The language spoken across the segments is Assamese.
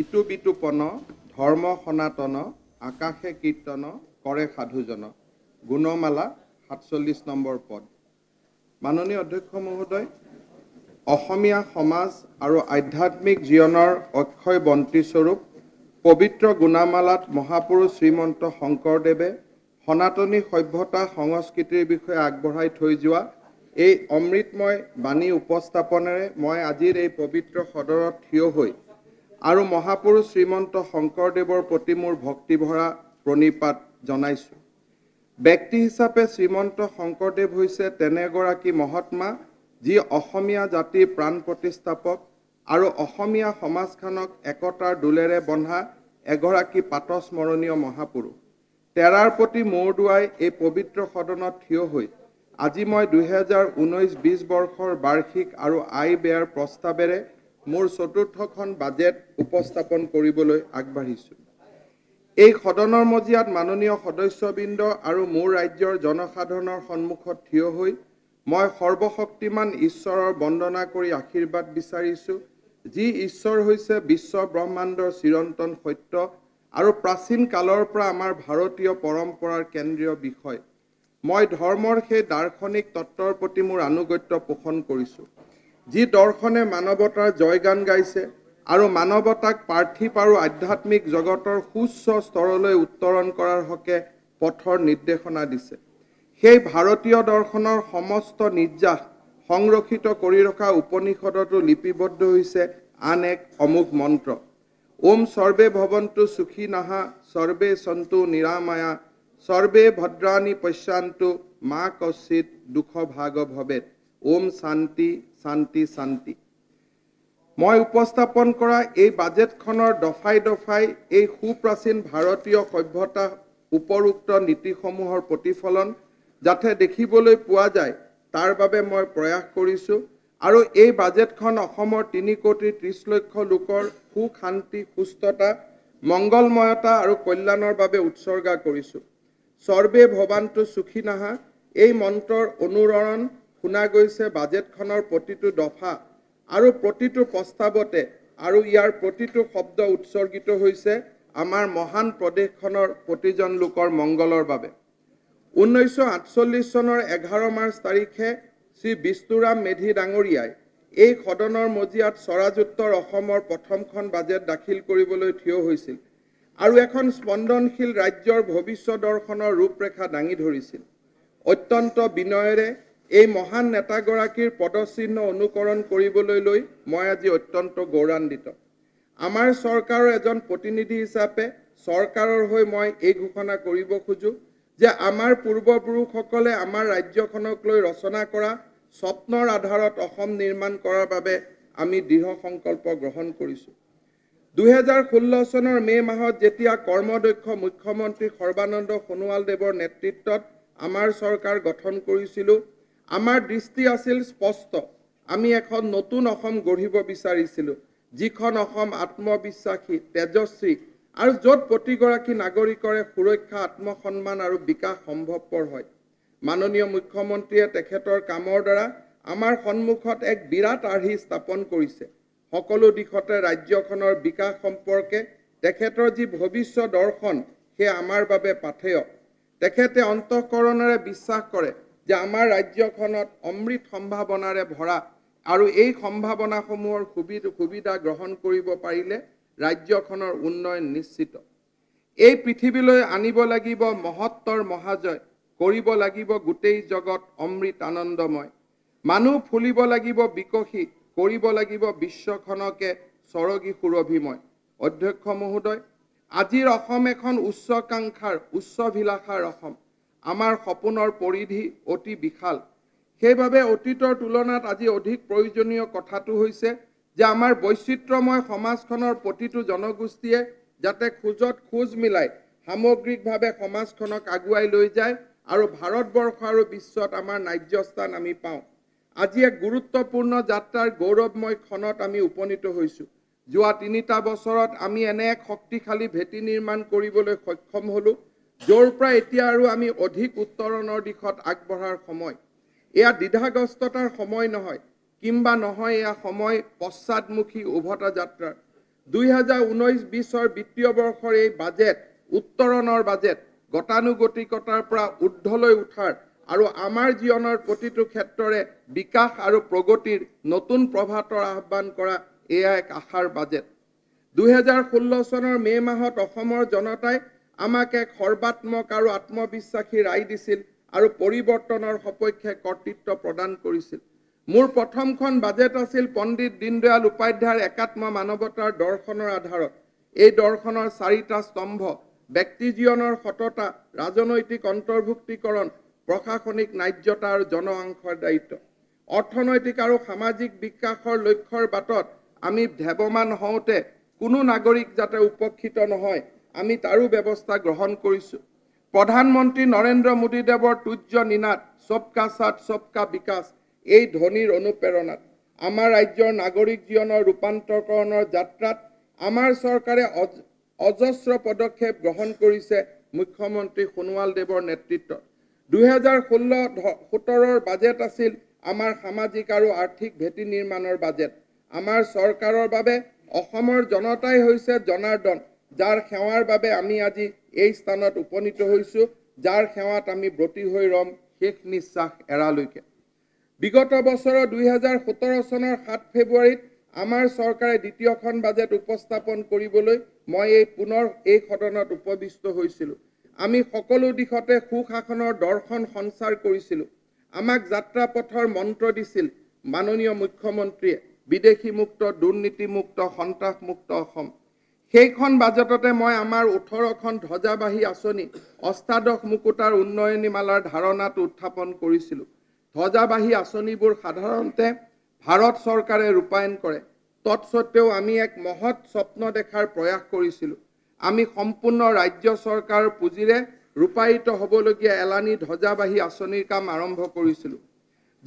ইটো বিটুপন ধৰ্ম সনাতন আকাশে কীৰ্তন কৰে সাধুজন গুণমালা সাতচল্লিছ নম্বৰ পদ মাননীয় অধ্যক্ষ মহোদয় অসমীয়া সমাজ আৰু আধ্যাত্মিক জীৱনৰ অক্ষয় বন্তিস্বৰূপ পবিত্ৰ গুণামালাত মহাপুৰুষ শ্ৰীমন্ত শংকৰদেৱে সনাতনী সভ্যতা সংস্কৃতিৰ বিষয়ে আগবঢ়াই থৈ যোৱা এই অমৃতময় বাণী উপস্থাপনেৰে মই আজিৰ এই পবিত্ৰ সদৰত থিয় হৈ আৰু মহাপুৰুষ শ্ৰীমন্ত শংকৰদেৱৰ প্ৰতি মোৰ ভক্তি ভৰা প্ৰণিপাত জনাইছোঁ ব্যক্তি হিচাপে শ্ৰীমন্ত শংকৰদেৱ হৈছে তেনেগৰাকী মহাত্মা যি অসমীয়া জাতিৰ প্ৰাণ প্ৰতিষ্ঠাপক আৰু অসমীয়া সমাজখনক একতাৰ দোলেৰে বন্ধা এগৰাকী পাতস্মৰণীয় মহাপুৰুষ তেৰাৰ প্ৰতি মূৰ দুৱাই এই পবিত্ৰ সদনত থিয় হৈ আজি মই দুহেজাৰ ঊনৈছ বিছ বৰ্ষৰ বাৰ্ষিক আৰু আই বেয়াৰ প্ৰস্তাৱেৰে মোৰ চতুৰ্থখন বাজেট উপস্থাপন কৰিবলৈ আগবাঢ়িছোঁ এই সদনৰ মজিয়াত মাননীয় সদস্যবৃন্দ আৰু মোৰ ৰাজ্যৰ জনসাধাৰণৰ সন্মুখত থিয় হৈ মই সৰ্বশক্তিমান ঈশ্বৰৰ বন্দনা কৰি আশীৰ্বাদ বিচাৰিছোঁ যি ঈশ্বৰ হৈছে বিশ্ব ব্ৰহ্মাণ্ডৰ চিৰন্তন সত্য আৰু প্ৰাচীন কালৰ পৰা আমাৰ ভাৰতীয় পৰম্পৰাৰ কেন্দ্ৰীয় বিষয় মই ধৰ্মৰ সেই দাৰ্শনিক তত্বৰ প্ৰতি মোৰ আনুগত্য পোষণ কৰিছোঁ যি দৰ্শনে মানৱতাৰ জয় গান গাইছে আৰু মানৱতাক পাৰ্থিৱ আৰু আধ্যাত্মিক জগতৰ সুস্থ স্তৰলৈ উত্তৰণ কৰাৰ হকে পথৰ নিৰ্দেশনা দিছে সেই ভাৰতীয় দৰ্শনৰ সমস্ত নিৰ্যাস সংৰক্ষিত কৰি ৰখা উপনিষদতো লিপিবদ্ধ হৈছে আন এক অমুখ মন্ত্ৰ ওম সৰ্বে ভৱন্তু সুখী নাহা সৰ্বে চন্তু নিৰামায়া সৰ্বে ভদ্ৰাণী পশ্যান্তু মা কচিত দুখ ভাগ ভৱেত ওম শান্তি শান্তি শান্তি মই উপস্থাপন কৰা এই বাজেটখনৰ দফাই দফাই এই সুপ্ৰাচীন ভাৰতীয় সভ্যতা উপৰোক্ত নীতিসমূহৰ প্ৰতিফলন যাতে দেখিবলৈ পোৱা যায় তাৰ বাবে মই প্ৰয়াস কৰিছোঁ আৰু এই বাজেটখন অসমৰ তিনি কোটি ত্ৰিছ লক্ষ লোকৰ সু শান্তি সুস্থতা মংগলময়তা আৰু কল্যাণৰ বাবে উৎসৰ্গা কৰিছোঁ স্বৰ্বে ভৱানটো সুখী নাহা এই মন্ত্ৰৰ অনুৰণ শুনা গৈছে বাজেটখনৰ প্ৰতিটো দফা আৰু প্ৰতিটো প্ৰস্তাৱতে আৰু ইয়াৰ প্ৰতিটো শব্দ উৎসৰ্গিত হৈছে আমাৰ মহান প্ৰদেশখনৰ প্ৰতিজন লোকৰ মংগলৰ বাবে ঊনৈছশ আঠচল্লিছ চনৰ এঘাৰ মাৰ্চ তাৰিখে শ্ৰী বিষ্ণুৰাম মেধি ডাঙৰীয়াই এই সদনৰ মজিয়াত স্বৰাজ উত্তৰ অসমৰ প্ৰথমখন বাজেট দাখিল কৰিবলৈ থিয় হৈছিল আৰু এখন স্পন্দনশীল ৰাজ্যৰ ভৱিষ্যদৰ্শনৰ ৰূপৰেখা দাঙি ধৰিছিল অত্যন্ত বিনয়েৰে এই মহান নেতাগৰাকীৰ পদচিহ্ন অনুকৰণ কৰিবলৈ লৈ মই আজি অত্যন্ত গৌৰৱান্বিত আমাৰ চৰকাৰৰ এজন প্ৰতিনিধি হিচাপে চৰকাৰৰ হৈ মই এই ঘোষণা কৰিব খোজোঁ যে আমাৰ পূৰ্বপুৰুষসকলে আমাৰ ৰাজ্যখনক লৈ ৰচনা কৰা স্বপ্নৰ আধাৰত অসম নিৰ্মাণ কৰাৰ বাবে আমি দৃঢ় সংকল্প গ্ৰহণ কৰিছোঁ দুহেজাৰ ষোল্ল চনৰ মে' মাহত যেতিয়া কৰ্মদক্ষ মুখ্যমন্ত্ৰী সৰ্বানন্দ সোণোৱালদেৱৰ নেতৃত্বত আমাৰ চৰকাৰ গঠন কৰিছিলোঁ আমাৰ দৃষ্টি আছিল স্পষ্ট আমি এখন নতুন অসম গঢ়িব বিচাৰিছিলোঁ যিখন অসম আত্মবিশ্বাসী তেজস্বী আৰু য'ত প্ৰতিগৰাকী নাগৰিকৰে সুৰক্ষা আত্মসন্মান আৰু বিকাশ সম্ভৱপৰ হয় মাননীয় মুখ্যমন্ত্ৰীয়ে তেখেতৰ কামৰ দ্বাৰা আমাৰ সন্মুখত এক বিৰাট আৰ্হি স্থাপন কৰিছে সকলো দিশতে ৰাজ্যখনৰ বিকাশ সম্পৰ্কে তেখেতৰ যি ভৱিষ্য দৰ্শন সেয়া আমাৰ বাবে পাঠেয় তেখেতে অন্তঃকৰণেৰে বিশ্বাস কৰে যে আমাৰ ৰাজ্যখনত অমৃত সম্ভাৱনাৰে ভৰা আৰু এই সম্ভাৱনাসমূহৰ সুবিধা সুবিধা গ্ৰহণ কৰিব পাৰিলে ৰাজ্যখনৰ উন্নয়ন নিশ্চিত এই পৃথিৱীলৈ আনিব লাগিব মহত্তৰ মহাজয় কৰিব লাগিব গোটেই জগত অমৃত আনন্দময় মানুহ ফুলিব লাগিব বিকশিত কৰিব লাগিব বিশ্বখনকে স্বৰগী সুৰভিময় অধ্যক্ষ মহোদয় আজিৰ অসম এখন উচ্চাকাংক্ষাৰ উচ্চভিলাষাৰ অসম আমাৰ সপোনৰ পৰিধি অতি বিশাল সেইবাবে অতীতৰ তুলনাত আজি অধিক প্ৰয়োজনীয় কথাটো হৈছে যে আমাৰ বৈচিত্ৰময় সমাজখনৰ প্ৰতিটো জনগোষ্ঠীয়ে যাতে খোজত খোজ মিলাই সামগ্ৰিকভাৱে সমাজখনক আগুৱাই লৈ যায় আৰু ভাৰতবৰ্ষ আৰু বিশ্বত আমাৰ নাৰ্যস্থান আমি পাওঁ আজি এক গুৰুত্বপূৰ্ণ যাত্ৰাৰ গৌৰৱময় ক্ষণত আমি উপনীত হৈছোঁ যোৱা তিনিটা বছৰত আমি এনে এক শক্তিশালী ভেটি নিৰ্মাণ কৰিবলৈ সক্ষম হ'লোঁ য'ৰ পৰা এতিয়া আৰু আমি অধিক উত্তৰণৰ দিশত আগবঢ়াৰ সময় এয়া দ্বিধাগ্ৰস্ততাৰ সময় নহয় কিম্বা নহয় এয়া সময় পশ্চাদমুখী উভতা যাত্ৰাৰ দুই হাজাৰ ঊনৈছ বিছৰ বিত্তীয় বৰ্ষৰ এই বাজেট উত্তৰণৰ বাজেট গতানুগতিকতাৰ পৰা উৰ্ধলৈ উঠাৰ আৰু আমাৰ জীৱনৰ প্ৰতিটো ক্ষেত্ৰৰে বিকাশ আৰু প্ৰগতিৰ নতুন প্ৰভাতৰ আহ্বান কৰা এয়া এক আশাৰ বাজেট দুহেজাৰ ষোল্ল চনৰ মে' মাহত অসমৰ জনতাই আমাক এক সৰ্বাত্মক আৰু আত্মবিশ্বাসী ৰায় দিছিল আৰু পৰিৱৰ্তনৰ সপক্ষে কৰ্তৃত্ব প্ৰদান কৰিছিল মোৰ প্ৰথমখন বাজেট আছিল পণ্ডিত দীনদয়াল উপাধ্যায়ৰ একাত্ম মানৱতাৰ দৰ্শনৰ আধাৰত এই দৰ্শনৰ চাৰিটা স্তম্ভ ব্যক্তি জীৱনৰ সততা ৰাজনৈতিক অন্তৰ্ভুক্তিকৰণ প্ৰশাসনিক নাৰ্যতা আৰু জন অংশৰ দায়িত্ব অৰ্থনৈতিক আৰু সামাজিক বিকাশৰ লক্ষ্যৰ বাটত আমি ভেৱমান হওঁতে কোনো নাগৰিক যাতে উপকৃত নহয় আমি তাৰো ব্যৱস্থা গ্ৰহণ কৰিছোঁ প্ৰধানমন্ত্ৰী নৰেন্দ্ৰ মোদীদেৱৰ তুৰ্য নিনাদ চবকা চাট চবকা বিকাশ এই ধ্বনিৰ অনুপ্ৰেৰণাত আমাৰ ৰাজ্যৰ নাগৰিক জীৱনৰ ৰূপান্তৰকৰণৰ যাত্ৰাত আমাৰ চৰকাৰে অজস্ৰ পদক্ষেপ গ্ৰহণ কৰিছে মুখ্যমন্ত্ৰী সোণোৱালদেৱৰ নেতৃত্বত দুহেজাৰ ষোল্ল সোতৰৰ বাজেট আছিল আমাৰ সামাজিক আৰু আৰ্থিক ভেটি নিৰ্মাণৰ বাজেট আমাৰ চৰকাৰৰ বাবে অসমৰ জনতাই হৈছে জনাৰ্দন যাৰ সেৱাৰ বাবে আমি আজি এই স্থানত উপনীত হৈছোঁ যাৰ সেৱাত আমি ব্ৰতী হৈ ৰ'ম শেষ নিশ্বাস এৰালৈকে বিগত বছৰৰ দুহেজাৰ সোতৰ চনৰ সাত ফেব্ৰুৱাৰীত আমাৰ চৰকাৰে দ্বিতীয়খন বাজেট উপস্থাপন কৰিবলৈ মই এই পুনৰ এই সদনত উপবিষ্ট হৈছিলোঁ আমি সকলো দিশতে সুশাসনৰ দৰ্শন সঞ্চাৰ কৰিছিলোঁ আমাক যাত্ৰা পথৰ মন্ত্ৰ দিছিল মাননীয় মুখ্যমন্ত্ৰীয়ে বিদেশীমুক্ত দুৰ্নীতিমুক্ত সন্ত্ৰাসমুক্ত অসম সেইখন বাজেটতে মই আমাৰ ওঠৰখন ধ্বজাবাহী আঁচনি অষ্টাদশ মুকুতাৰ উন্নয়নীমালাৰ ধাৰণাত উত্থাপন কৰিছিলোঁ ধ্বজাবাহী আঁচনিবোৰ সাধাৰণতে ভাৰত চৰকাৰে ৰূপায়ণ কৰে তৎসত্বেও আমি এক মহৎ স্বপ্ন দেখাৰ প্ৰয়াস কৰিছিলোঁ আমি সম্পূৰ্ণ ৰাজ্য চৰকাৰৰ পুঁজিৰে ৰূপায়িত হ'বলগীয়া এলানি ধ্বজাবাহী আঁচনিৰ কাম আৰম্ভ কৰিছিলোঁ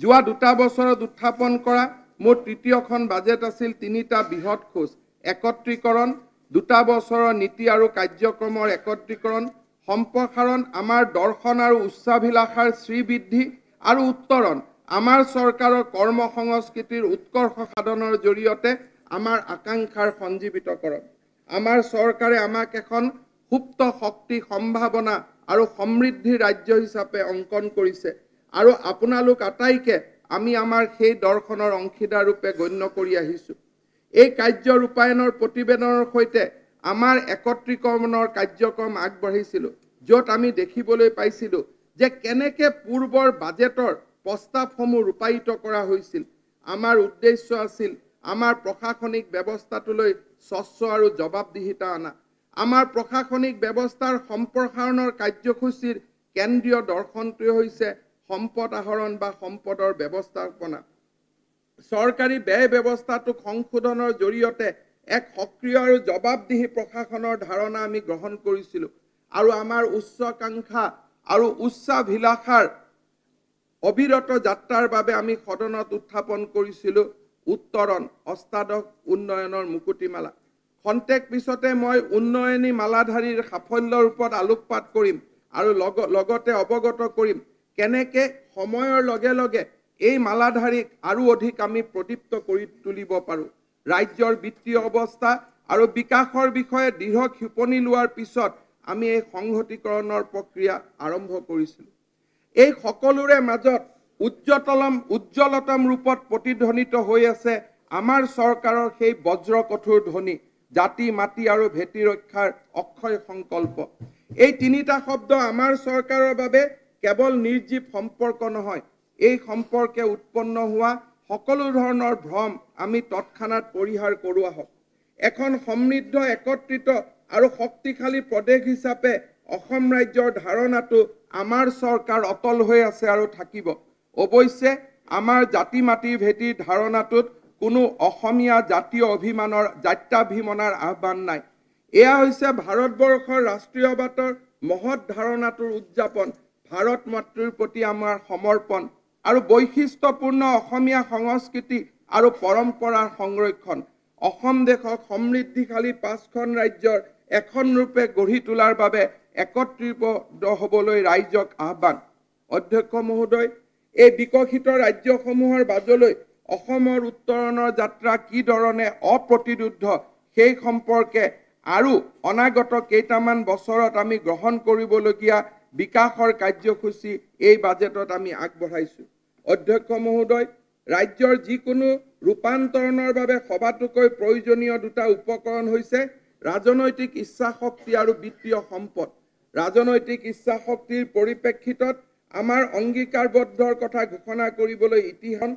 যোৱা দুটা বছৰত উত্থাপন কৰা মোৰ তৃতীয়খন বাজেট আছিল তিনিটা বৃহৎ খোজ একত্ৰীকৰণ দুটা বছৰৰ নীতি আৰু কাৰ্যক্ৰমৰ একত্ৰীকৰণ সম্প্ৰসাৰণ আমাৰ দৰ্শন আৰু উচ্চাভিলাষাৰ শ্ৰীবৃদ্ধি আৰু উত্তৰণ আমাৰ চৰকাৰৰ কৰ্ম সংস্কৃতিৰ উৎকৰ্ষ সাধনৰ জৰিয়তে আমাৰ আকাংক্ষাৰ সঞ্জীৱিতকৰণ আমাৰ চৰকাৰে আমাক এখন সুপ্ত শক্তি সম্ভাৱনা আৰু সমৃদ্ধিৰ ৰাজ্য হিচাপে অংকন কৰিছে আৰু আপোনালোক আটাইকে আমি আমাৰ সেই দৰ্শনৰ অংশীদাৰ ৰূপে গণ্য কৰি আহিছোঁ এই কাৰ্য ৰূপায়ণৰ প্ৰতিবেদনৰ সৈতে আমাৰ একত্ৰীকৰণৰ কাৰ্যক্ৰম আগবাঢ়িছিলোঁ য'ত আমি দেখিবলৈ পাইছিলোঁ যে কেনেকৈ পূৰ্বৰ বাজেটৰ প্ৰস্তাৱসমূহ ৰূপায়িত কৰা হৈছিল আমাৰ উদ্দেশ্য আছিল আমাৰ প্ৰশাসনিক ব্যৱস্থাটোলৈ স্বচ্ছ আৰু জবাবদিহিতা অনা আমাৰ প্ৰশাসনিক ব্যৱস্থাৰ সম্প্ৰসাৰণৰ কাৰ্যসূচীৰ কেন্দ্ৰীয় দৰ্শনটোৱে হৈছে সম্পদ আহৰণ বা সম্পদৰ ব্যৱস্থাপনা চৰকাৰী ব্যয় ব্যৱস্থাটোক সংশোধনৰ জৰিয়তে এক সক্ৰিয় আৰু জবাবদিহি প্ৰশাসনৰ ধাৰণা আমি গ্ৰহণ কৰিছিলোঁ আৰু আমাৰ উচ্চাকাংক্ষা আৰু উচ্চাভিলাষাৰ অবিৰত যাত্ৰাৰ বাবে আমি সদনত উত্থাপন কৰিছিলোঁ উত্তৰণ অষ্টাদশ উন্নয়নৰ মুকুটিমালা খন্তেক পিছতে মই উন্নয়নী মালাধাৰীৰ সাফল্যৰ ওপৰত আলোকপাত কৰিম আৰু লগতে অৱগত কৰিম কেনেকৈ সময়ৰ লগে লগে এই মালাধাৰীক আৰু অধিক আমি প্ৰদীপ্ত কৰি তুলিব পাৰোঁ ৰাজ্যৰ বিত্তীয় অৱস্থা আৰু বিকাশৰ বিষয়ে দৃঢ় ক্ষিপণি লোৱাৰ পিছত আমি এই সংহতিকৰণৰ প্ৰক্ৰিয়া আৰম্ভ কৰিছিলোঁ এই সকলোৰে মাজত উজ্জ্বতলম উজ্জ্বলতম ৰূপত প্ৰতিধ্বনিত হৈ আছে আমাৰ চৰকাৰৰ সেই বজ্ৰ কঠোৰ ধ্বনি জাতি মাটি আৰু ভেটি ৰক্ষাৰ অক্ষয় সংকল্প এই তিনিটা শব্দ আমাৰ চৰকাৰৰ বাবে কেৱল নিৰ্জীৱ সম্পৰ্ক নহয় এই সম্পৰ্কে উৎপন্ন হোৱা সকলো ধৰণৰ ভ্ৰম আমি তৎক্ষণাত পৰিহাৰ কৰোৱা আহক এখন সমৃদ্ধ একত্ৰিত আৰু শক্তিশালী প্ৰদেশ হিচাপে অসম ৰাজ্যৰ ধাৰণাটো আমাৰ চৰকাৰ অটল হৈ আছে আৰু থাকিব অৱশ্যে আমাৰ জাতি মাটিৰ ভেটিৰ ধাৰণাটোত কোনো অসমীয়া জাতীয় অভিমানৰ জাত্যাভিমনাৰ আহ্বান নাই এয়া হৈছে ভাৰতবৰ্ষৰ ৰাষ্ট্ৰীয়বাদৰ মহৎ ধাৰণাটোৰ উদযাপন ভাৰত মাতৃৰ প্ৰতি আমাৰ সমৰ্পণ আৰু বৈশিষ্ট্যপূৰ্ণ অসমীয়া সংস্কৃতি আৰু পৰম্পৰাৰ সংৰক্ষণ অসম দেশক সমৃদ্ধিশালী পাঁচখন ৰাজ্যৰ এখন ৰূপে গঢ়ি তোলাৰ বাবে একত্ৰিত হ'বলৈ ৰাইজক আহ্বান অধ্যক্ষ মহোদয় এই বিকশিত ৰাজ্যসমূহৰ বাজলৈ অসমৰ উত্তৰণৰ যাত্ৰা কি ধৰণে অপ্ৰতিৰোধ সেই সম্পৰ্কে আৰু অনাগত কেইটামান বছৰত আমি গ্ৰহণ কৰিবলগীয়া বিকাশৰ কাৰ্যসূচী এই বাজেটত আমি আগবঢ়াইছোঁ অধ্যক্ষ মহোদয় ৰাজ্যৰ যিকোনো ৰূপান্তৰণৰ বাবে সবাতোকৈ প্ৰয়োজনীয় দুটা উপকৰণ হৈছে ৰাজনৈতিক ইচ্ছা শক্তি আৰু বিত্তীয় সম্পদ ৰাজনৈতিক ইচ্ছা শক্তিৰ পৰিপ্ৰেক্ষিতত আমাৰ অংগীকাৰবদ্ধৰ কথা ঘোষণা কৰিবলৈ ইতিহাস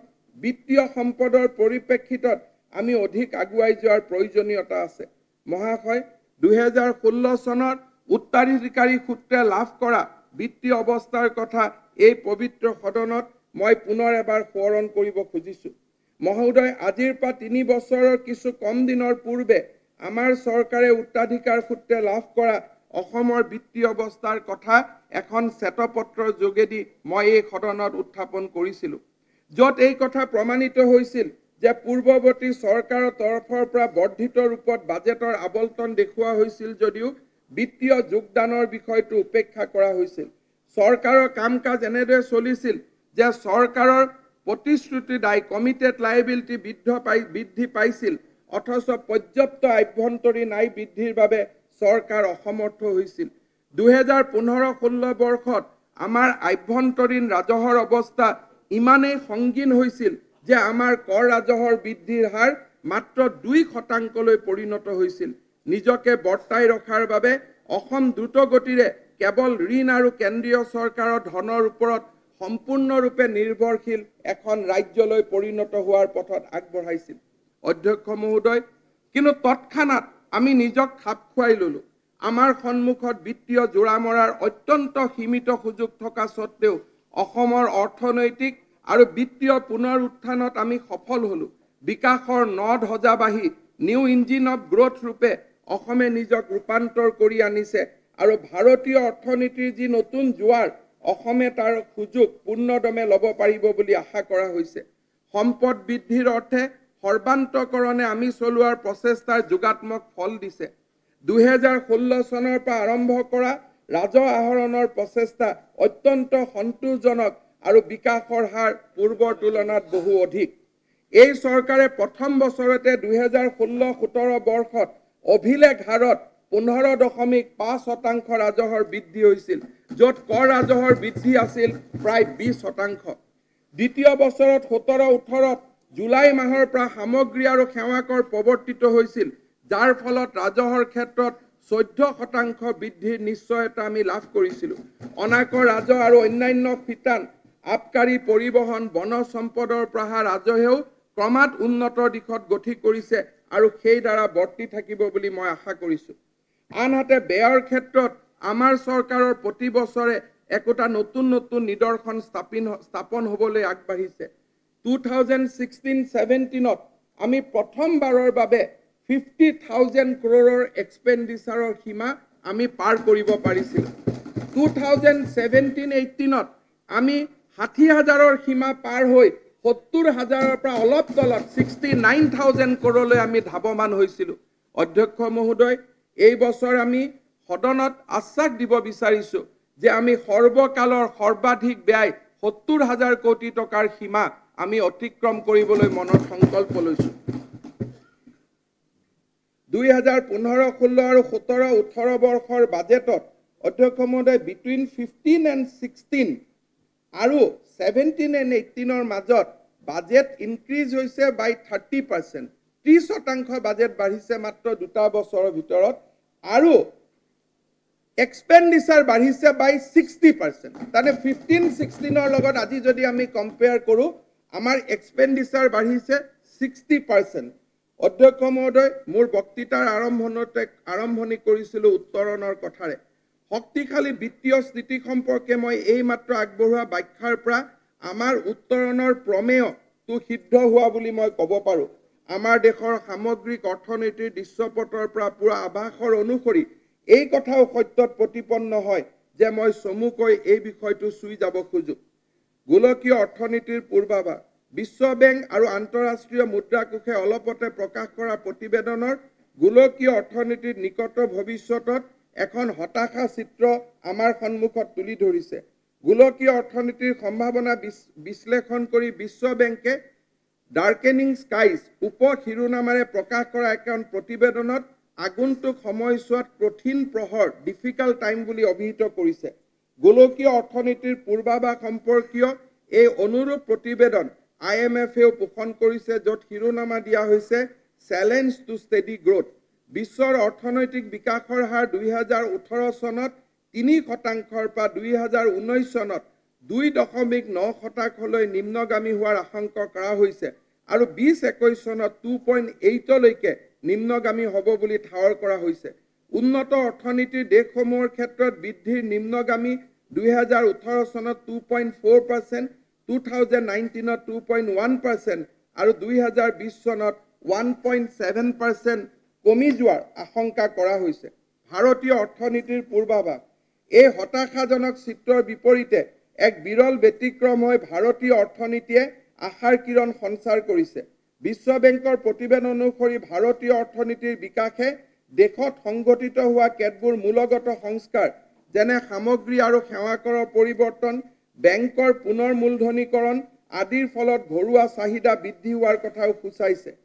বিত্তীয় সম্পদৰ পৰিপ্ৰেক্ষিতত আমি অধিক আগুৱাই যোৱাৰ প্ৰয়োজনীয়তা আছে মহাশয় দুহেজাৰ ষোল্ল চনত উত্তৰাধিকাৰী সূত্ৰে লাভ কৰা বিত্তীয় অৱস্থাৰ কথা এই পবিত্ৰ সদনত মই পুনৰ এবাৰ সোঁৱৰণ কৰিব খুজিছোঁ মহোদয় আজিৰ পৰা তিনি বছৰৰ কিছু কম দিনৰ পূৰ্বে আমাৰ চৰকাৰে উত্তাধিকাৰ সূত্ৰে লাভ কৰা অসমৰ বিত্তীয় অৱস্থাৰ কথা এখন শ্বেতপত্ৰৰ যোগেদি মই এই সদনত উত্থাপন কৰিছিলোঁ য'ত এই কথা প্ৰমাণিত হৈছিল যে পূৰ্বৱৰ্তী চৰকাৰৰ তৰফৰ পৰা বৰ্ধিত ৰূপত বাজেটৰ আৱলন দেখুওৱা হৈছিল যদিও বিত্তীয় যোগদানৰ বিষয়টো উপেক্ষা কৰা হৈছিল চৰকাৰৰ কাম কাজ এনেদৰে চলিছিল যে চৰকাৰৰ প্ৰতিশ্ৰুতি দায় কমিটেড লাইবিলিটি বৃদ্ধি পাইছিল অথচ পৰ্যাপ্ত আভ্যন্তৰীণ আয় বৃদ্ধিৰ বাবে চৰকাৰ অসমৰ্থ হৈছিল দুহেজাৰ পোন্ধৰ ষোল্ল বৰ্ষত আমাৰ আভ্যন্তৰীণ ৰাজহৰ অৱস্থা ইমানেই সংগীন হৈছিল যে আমাৰ কৰ ৰাজহৰ বৃদ্ধিৰ হাৰ মাত্ৰ দুই শতাংশলৈ পৰিণত হৈছিল নিজকে বৰ্তাই ৰখাৰ বাবে অসম দ্ৰুতগতিৰে কেৱল ঋণ আৰু কেন্দ্ৰীয় চৰকাৰৰ ধনৰ ওপৰত সম্পূৰ্ণৰূপে নিৰ্ভৰশীল এখন ৰাজ্যলৈ পৰিণত হোৱাৰ পথত আগবঢ়াইছিল অধ্যক্ষ মহোদয় কিন্তু তৎক্ষণাত আমি নিজক খাপ খুৱাই ললোঁ আমাৰ সন্মুখত বিত্তীয় জোৰা মৰাৰ অত্যন্ত সীমিত সুযোগ থকা স্বত্তেও অসমৰ অৰ্থনৈতিক আৰু বিত্তীয় পুনৰ উত্থানত আমি সফল হ'লোঁ বিকাশৰ ন ধজা বাঢ়ি নিউ ইঞ্জিন অফ গ্ৰ'থ ৰূপে অসমে নিজক ৰূপান্তৰ কৰি আনিছে আৰু ভাৰতীয় অৰ্থনীতিৰ যি নতুন জোৱাৰ অসমে তাৰ সুযোগ পূৰ্ণদমে ল'ব পাৰিব বুলি আশা কৰা হৈছে সম্পদ বৃদ্ধিৰ অৰ্থে সৰ্বান্তকৰণে আমি চলোৱাৰ প্ৰচেষ্টাৰ যোগাত্মক ফল দিছে দুহেজাৰ ষোল্ল চনৰ পৰা আৰম্ভ কৰা ৰাজ আহৰণৰ প্ৰচেষ্টা অত্যন্ত সন্তোষজনক আৰু বিকাশৰ হাৰ পূৰ্বৰ তুলনাত বহু অধিক এই চৰকাৰে প্ৰথম বছৰতে দুহেজাৰ ষোল্ল সোতৰ বৰ্ষত অভিলেখ হাৰত পোন্ধৰ দশমিক পাঁচ শতাংশ ৰাজহৰ বৃদ্ধি হৈছিল য'ত কৰ ৰাজহৰ বৃদ্ধি আছিল প্ৰায় বিশ শতাংশ দ্বিতীয় বছৰত সোতৰ ওঠৰত জুলাই মাহৰ পৰা সামগ্ৰী আৰু সেৱা কৰ প্ৰৱৰ্তিত হৈছিল যাৰ ফলত ৰাজহৰ ক্ষেত্ৰত চৈধ্য শতাংশ বৃদ্ধিৰ নিশ্চয়তা আমি লাভ কৰিছিলোঁ অনাকৰ ৰাজহ আৰু অন্যান্য শিতান আবকাৰী পৰিবহণ বন সম্পদৰ পৰা ৰাজহেও ক্ৰমাৎ উন্নত দিশত গঠি কৰিছে আৰু সেই বৰ্তি থাকিব বুলি মই আশা কৰিছোঁ আনহাতে ব্যয়ৰ ক্ষেত্ৰত আমাৰ চৰকাৰৰ প্ৰতি বছৰে একোটা নতুন নতুন নিদৰ্শন স্থাপিন স্থাপন হ'বলৈ আগবাঢ়িছে টু থাউজেণ্ড ছিক্সটিন ছেভেণ্টিনত আমি প্ৰথমবাৰৰ বাবে ফিফটি থাউজেণ্ড ক্ৰ'ৰৰ এক্সপেণ্ডিচাৰৰ সীমা আমি পাৰ কৰিব পাৰিছিলোঁ টু থাউজেণ্ড ছেভেণ্টিন এইটিনত আমি ষাঠি হাজাৰৰ সীমা পাৰ হৈ সত্তৰ হাজাৰৰ পৰা অলপ তলত ছিক্সটি নাইন থাউজেণ্ড ক্ৰ'লৈ আমি ধাৱমান হৈছিলোঁ অধ্যক্ষ মহোদয় এই বছৰ আমি সদনত আশ্বাস দিব বিচাৰিছোঁ যে আমি সৰ্বকালৰ সৰ্বাধিক ব্যয় সত্তৰ হাজাৰ কোটি টকাৰ সীমা আমি অতিক্ৰম কৰিবলৈ মনৰ সংকল্প লৈছোঁ দুই হাজাৰ পোন্ধৰ ষোল্ল আৰু সোতৰ ওঠৰ বৰ্ষৰ বাজেটত অধ্যক্ষ মহোদয় বিটুইন ফিফটিন এণ্ড ছিক্সটিন আৰু ছেভেণ্টিন এণ্ড এইটিনৰ মাজত বাজেট ইনক্ৰিজ হৈছে বাই থাৰ্টি পাৰ্চেণ্ট ত্ৰিশ শতাংশ বাজেট বাঢ়িছে মাত্ৰ দুটা বছৰৰ ভিতৰত আৰু এক্সপেণ্ডিচাৰ বাঢ়িছে বাই ছিক্সটি পাৰ্চেণ্ট তাৰমানে ফিফটিন ছিক্সটিনৰ লগত আজি যদি আমি কম্পেয়াৰ কৰোঁ আমাৰ এক্সপেণ্ডিচাৰ বাঢ়িছে ছিক্সটি পাৰ্চেণ্ট অধ্যক্ষ মহোদয় মোৰ বক্তৃতাৰ আৰম্ভণতে আৰম্ভণি কৰিছিলোঁ উত্তৰণৰ কথাৰে শক্তিশালী বিত্তীয় স্থিতি সম্পৰ্কে মই এইমাত্ৰ আগবঢ়োৱা বাখ্যাৰ পৰা আমাৰ উত্তৰণৰ প্ৰমেয়টো সিদ্ধ হোৱা বুলি মই ক'ব পাৰোঁ আমাৰ দেশৰ সামগ্ৰিক অৰ্থনীতিৰ দৃশ্যপটৰ পৰা পোৱা আভাসৰ অনুসৰি এই কথাও সত্যত প্ৰতিপন্ন হয় যে মই চমুকৈ এই বিষয়টো চুই যাব খোজো গোলকীয় অৰ্থনীতিৰ পূৰ্বাভাস বিশ্ব বেংক আৰু আন্তঃৰাষ্ট্ৰীয় মুদ্ৰাকোষে অলপতে প্ৰকাশ কৰা প্ৰতিবেদনৰ গোলকীয় অৰ্থনীতিৰ নিকট ভৱিষ্যতত এখন হতাশা চিত্ৰ আমাৰ সন্মুখত তুলি ধৰিছে গোলকীয় অৰ্থনীতিৰ সম্ভাৱনা বিশ্লেষণ কৰি বিশ্ব বেংকে ডাৰ্কেনিং স্কাইজ উপ শিৰোনামাৰে প্ৰকাশ কৰা এখন প্ৰতিবেদনত আগন্তুক সময়ছোৱাত কঠিন প্ৰহৰ ডিফিকাল্ট টাইম বুলি অভিহিত কৰিছে গোলকীয় অৰ্থনীতিৰ পূৰ্বাভাস সম্পৰ্কীয় এই অনুৰূপ প্ৰতিবেদন আই এম এফেও পোষণ কৰিছে য'ত শিৰোনামা দিয়া হৈছে চেলেঞ্জ টু ষ্টেডি গ্ৰ'থ বিশ্বৰ অৰ্থনৈতিক বিকাশৰ হাৰ দুই হাজাৰ ওঠৰ চনত তিনি শতাংশৰ পৰা দুই হাজাৰ ঊনৈছ চনত দুই দশমিক ন শতাংশলৈ নিম্নগামী হোৱাৰ আশংকা কৰা হৈছে আৰু বিছ একৈছ চনত টু পইণ্ট এইটলৈকে নিম্নগামী হ'ব বুলি ঠাৱৰ কৰা হৈছে উন্নত অৰ্থনীতিৰ দেশসমূহৰ ক্ষেত্ৰত বৃদ্ধিৰ নিম্নগামী দুহেজাৰ ওঠৰ চনত two point four percent two thousand নাইনটিনত টু পইণ্ট ওৱান পাৰ্চেণ্ট আৰু দুই হাজাৰ বিছ চনত ওৱান পইণ্ট ছেভেন পাৰ্চেণ্ট কমি যোৱাৰ আশংকা কৰা হৈছে ভাৰতীয় অৰ্থনীতিৰ পূৰ্বাভাস এই হতাশাজনক চিত্ৰৰ বিপৰীতে এক বিৰল ব্যতিক্ৰম হৈ ভাৰতীয় অৰ্থনীতিয়ে আশাৰ কিৰণ সঞ্চাৰ কৰিছে বিশ্ব বেংকৰ প্ৰতিবেদন অনুসৰি ভাৰতীয় অৰ্থনীতিৰ বিকাশে দেশত সংঘটিত হোৱা কেতবোৰ মূলগত সংস্কাৰ যেনে সামগ্ৰী আৰু সেৱাকৰৰ পৰিৱৰ্তন বেংকৰ পুনৰ মূলধনীকৰণ আদিৰ ফলত ঘৰুৱা চাহিদা বৃদ্ধি হোৱাৰ কথাও সূচাইছে